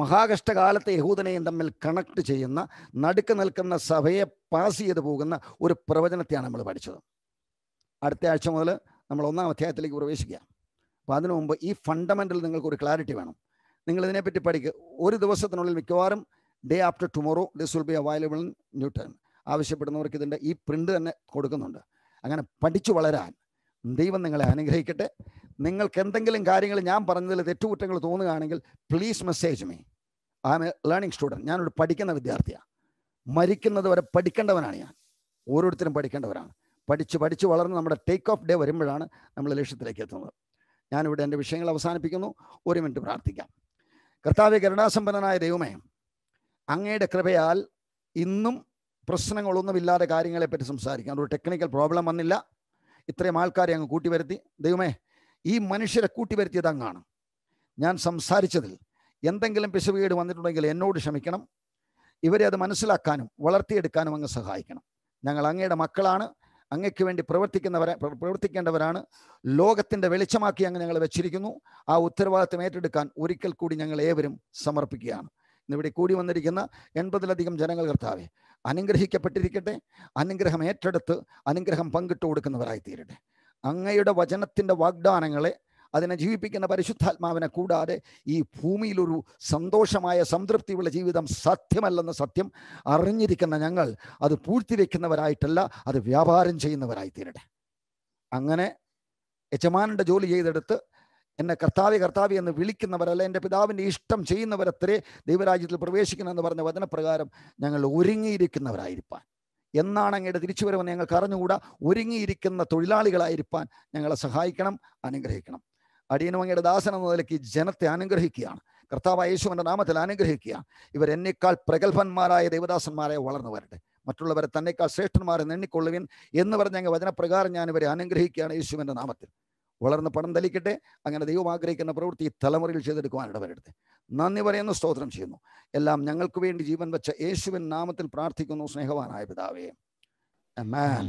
മഹാകഷ്ടകാലത്തെ യഹൂദനെയും തമ്മിൽ കണക്ട് ചെയ്യുന്ന നടുക്ക് നിൽക്കുന്ന സഭയെ പാസ് ചെയ്തു പോകുന്ന ഒരു പ്രവചനത്തെയാണ് നമ്മൾ പഠിച്ചത് അടുത്ത ആഴ്ച മുതൽ നമ്മൾ ഒന്നാം അധ്യായത്തിലേക്ക് പ്രവേശിക്കുക അപ്പോൾ അതിനു മുമ്പ് ഈ ഫണ്ടമെൻ്റൽ നിങ്ങൾക്ക് ഒരു ക്ലാരിറ്റി വേണം നിങ്ങൾ ഇതിനെപ്പറ്റി പഠിക്കുക ഒരു ദിവസത്തിനുള്ളിൽ മിക്കവാറും day after tomorrow this will be available in new time ആവശ്യപ്പെടുന്നവർക്ക് ഇതിൻ്റെ ഈ പ്രിൻ്റ് തന്നെ കൊടുക്കുന്നുണ്ട് അങ്ങനെ പഠിച്ചു വളരാൻ ദൈവം നിങ്ങളെ അനുഗ്രഹിക്കട്ടെ നിങ്ങൾക്ക് എന്തെങ്കിലും കാര്യങ്ങൾ ഞാൻ പറഞ്ഞതിൽ തെറ്റുകുറ്റങ്ങൾ തോന്നുകയാണെങ്കിൽ please message me I am a learning student ഞാനൊരു പഠിക്കുന്ന വിദ്യാർത്ഥിയാണ് മരിക്കുന്നത് വരെ പഠിക്കേണ്ടവനാണ് ഞാൻ ഓരോരുത്തരും പഠിക്കേണ്ടവരാണ് പഠിച്ച് പഠിച്ച് വളർന്ന് നമ്മുടെ ടേക്ക് ഓഫ് ഡേ വരുമ്പോഴാണ് നമ്മൾ ലക്ഷ്യത്തിലേക്ക് എത്തുന്നത് ഞാനിവിടെ എൻ്റെ വിഷയങ്ങൾ അവസാനിപ്പിക്കുന്നു ഒരു മിനിറ്റ് പ്രാർത്ഥിക്കാം കർത്താവ് കരുണാസമ്പന്നനായ ദൈവമേ അങ്ങയുടെ കൃപയാൽ ഇന്നും പ്രശ്നങ്ങളൊന്നുമില്ലാതെ കാര്യങ്ങളെപ്പറ്റി സംസാരിക്കാം ഒരു ടെക്നിക്കൽ പ്രോബ്ലം വന്നില്ല ഇത്രയും ആൾക്കാരെ അങ്ങ് കൂട്ടി വരുത്തി ദൈവമേ ഈ മനുഷ്യരെ കൂട്ടി വരുത്തിയത് അങ്ങാണ് ഞാൻ സംസാരിച്ചതിൽ എന്തെങ്കിലും പിശുവീട് വന്നിട്ടുണ്ടെങ്കിൽ എന്നോട് ക്ഷമിക്കണം ഇവരെ അത് മനസ്സിലാക്കാനും വളർത്തിയെടുക്കാനും അങ്ങ് സഹായിക്കണം ഞങ്ങൾ അങ്ങയുടെ മക്കളാണ് അങ്ങയ്ക്ക് വേണ്ടി പ്രവർത്തിക്കുന്നവരെ പ്രവർത്തിക്കേണ്ടവരാണ് ലോകത്തിൻ്റെ വെളിച്ചമാക്കി അങ്ങ് ഞങ്ങൾ വെച്ചിരിക്കുന്നു ആ ഉത്തരവാദിത്തം ഏറ്റെടുക്കാൻ ഒരിക്കൽ കൂടി ഞങ്ങൾ ഏവരും സമർപ്പിക്കുകയാണ് ഇന്നിവിടെ കൂടി വന്നിരിക്കുന്ന എൺപതിലധികം ജനങ്ങൾ കർത്താവെ അനുഗ്രഹിക്കപ്പെട്ടിരിക്കട്ടെ അനുഗ്രഹം ഏറ്റെടുത്ത് അനുഗ്രഹം പങ്കിട്ട് കൊടുക്കുന്നവരായി തീരട്ടെ അങ്ങയുടെ വചനത്തിൻ്റെ വാഗ്ദാനങ്ങളെ അതിനെ ജീവിപ്പിക്കുന്ന പരിശുദ്ധാത്മാവിനെ കൂടാതെ ഈ ഭൂമിയിലൊരു സന്തോഷമായ സംതൃപ്തിയുള്ള ജീവിതം സത്യമല്ലെന്ന സത്യം അറിഞ്ഞിരിക്കുന്ന ഞങ്ങൾ അത് പൂഴ്ത്തിവെക്കുന്നവരായിട്ടല്ല അത് വ്യാപാരം ചെയ്യുന്നവരായി അങ്ങനെ യജമാനൻ്റെ ജോലി ചെയ്തെടുത്ത് എന്നെ കർത്താവ് കർത്താവ് എന്ന് വിളിക്കുന്നവരല്ല എൻ്റെ പിതാവിൻ്റെ ഇഷ്ടം ചെയ്യുന്നവരത്രേ ദൈവരാജ്യത്തിൽ പ്രവേശിക്കണമെന്ന് പറഞ്ഞ വചനപ്രകാരം ഞങ്ങൾ ഒരുങ്ങിയിരിക്കുന്നവരായിരിക്കാൻ എന്നാണ് അങ്ങയുടെ തിരിച്ചുവരവെന്ന് ഞങ്ങൾക്ക് അറിഞ്ഞുകൂടാ ഒരുങ്ങിയിരിക്കുന്ന തൊഴിലാളികളായിരിക്കാൻ ഞങ്ങളെ സഹായിക്കണം അനുഗ്രഹിക്കണം അടിയനും അങ്ങയുടെ ദാസൻ എന്ന നിലയ്ക്ക് ജനത്തെ അനുഗ്രഹിക്കുകയാണ് കർത്താവ് യേശുവിൻ്റെ നാമത്തിൽ അനുഗ്രഹിക്കുക ഇവർ പ്രഗത്ഭന്മാരായ ദേവദാസന്മാരെ വളർന്നു വരട്ടെ മറ്റുള്ളവരെ തന്നേക്കാൾ ശ്രേഷ്ഠന്മാരെ എണ്ണിക്കൊള്ളുവിൻ എന്ന് പറഞ്ഞ വചനപ്രകാരം ഞാൻ ഇവരെ അനുഗ്രഹിക്കുകയാണ് യേശുവിൻ്റെ നാമത്തിൽ വളർന്ന് പണം തലിക്കട്ടെ അങ്ങനെ ദൈവം ആഗ്രഹിക്കുന്ന പ്രവൃത്തി തലമുറയിൽ ചെയ്തെടുക്കുവാൻ ഇടവരരുത് നന്ദി പറയുന്ന സ്തോത്രം ചെയ്യുന്നു എല്ലാം ഞങ്ങൾക്ക് വേണ്ടി ജീവൻ വെച്ച യേശുവിൻ നാമത്തിൽ പ്രാർത്ഥിക്കുന്നു സ്നേഹവാനായ പിതാവേ മാൻ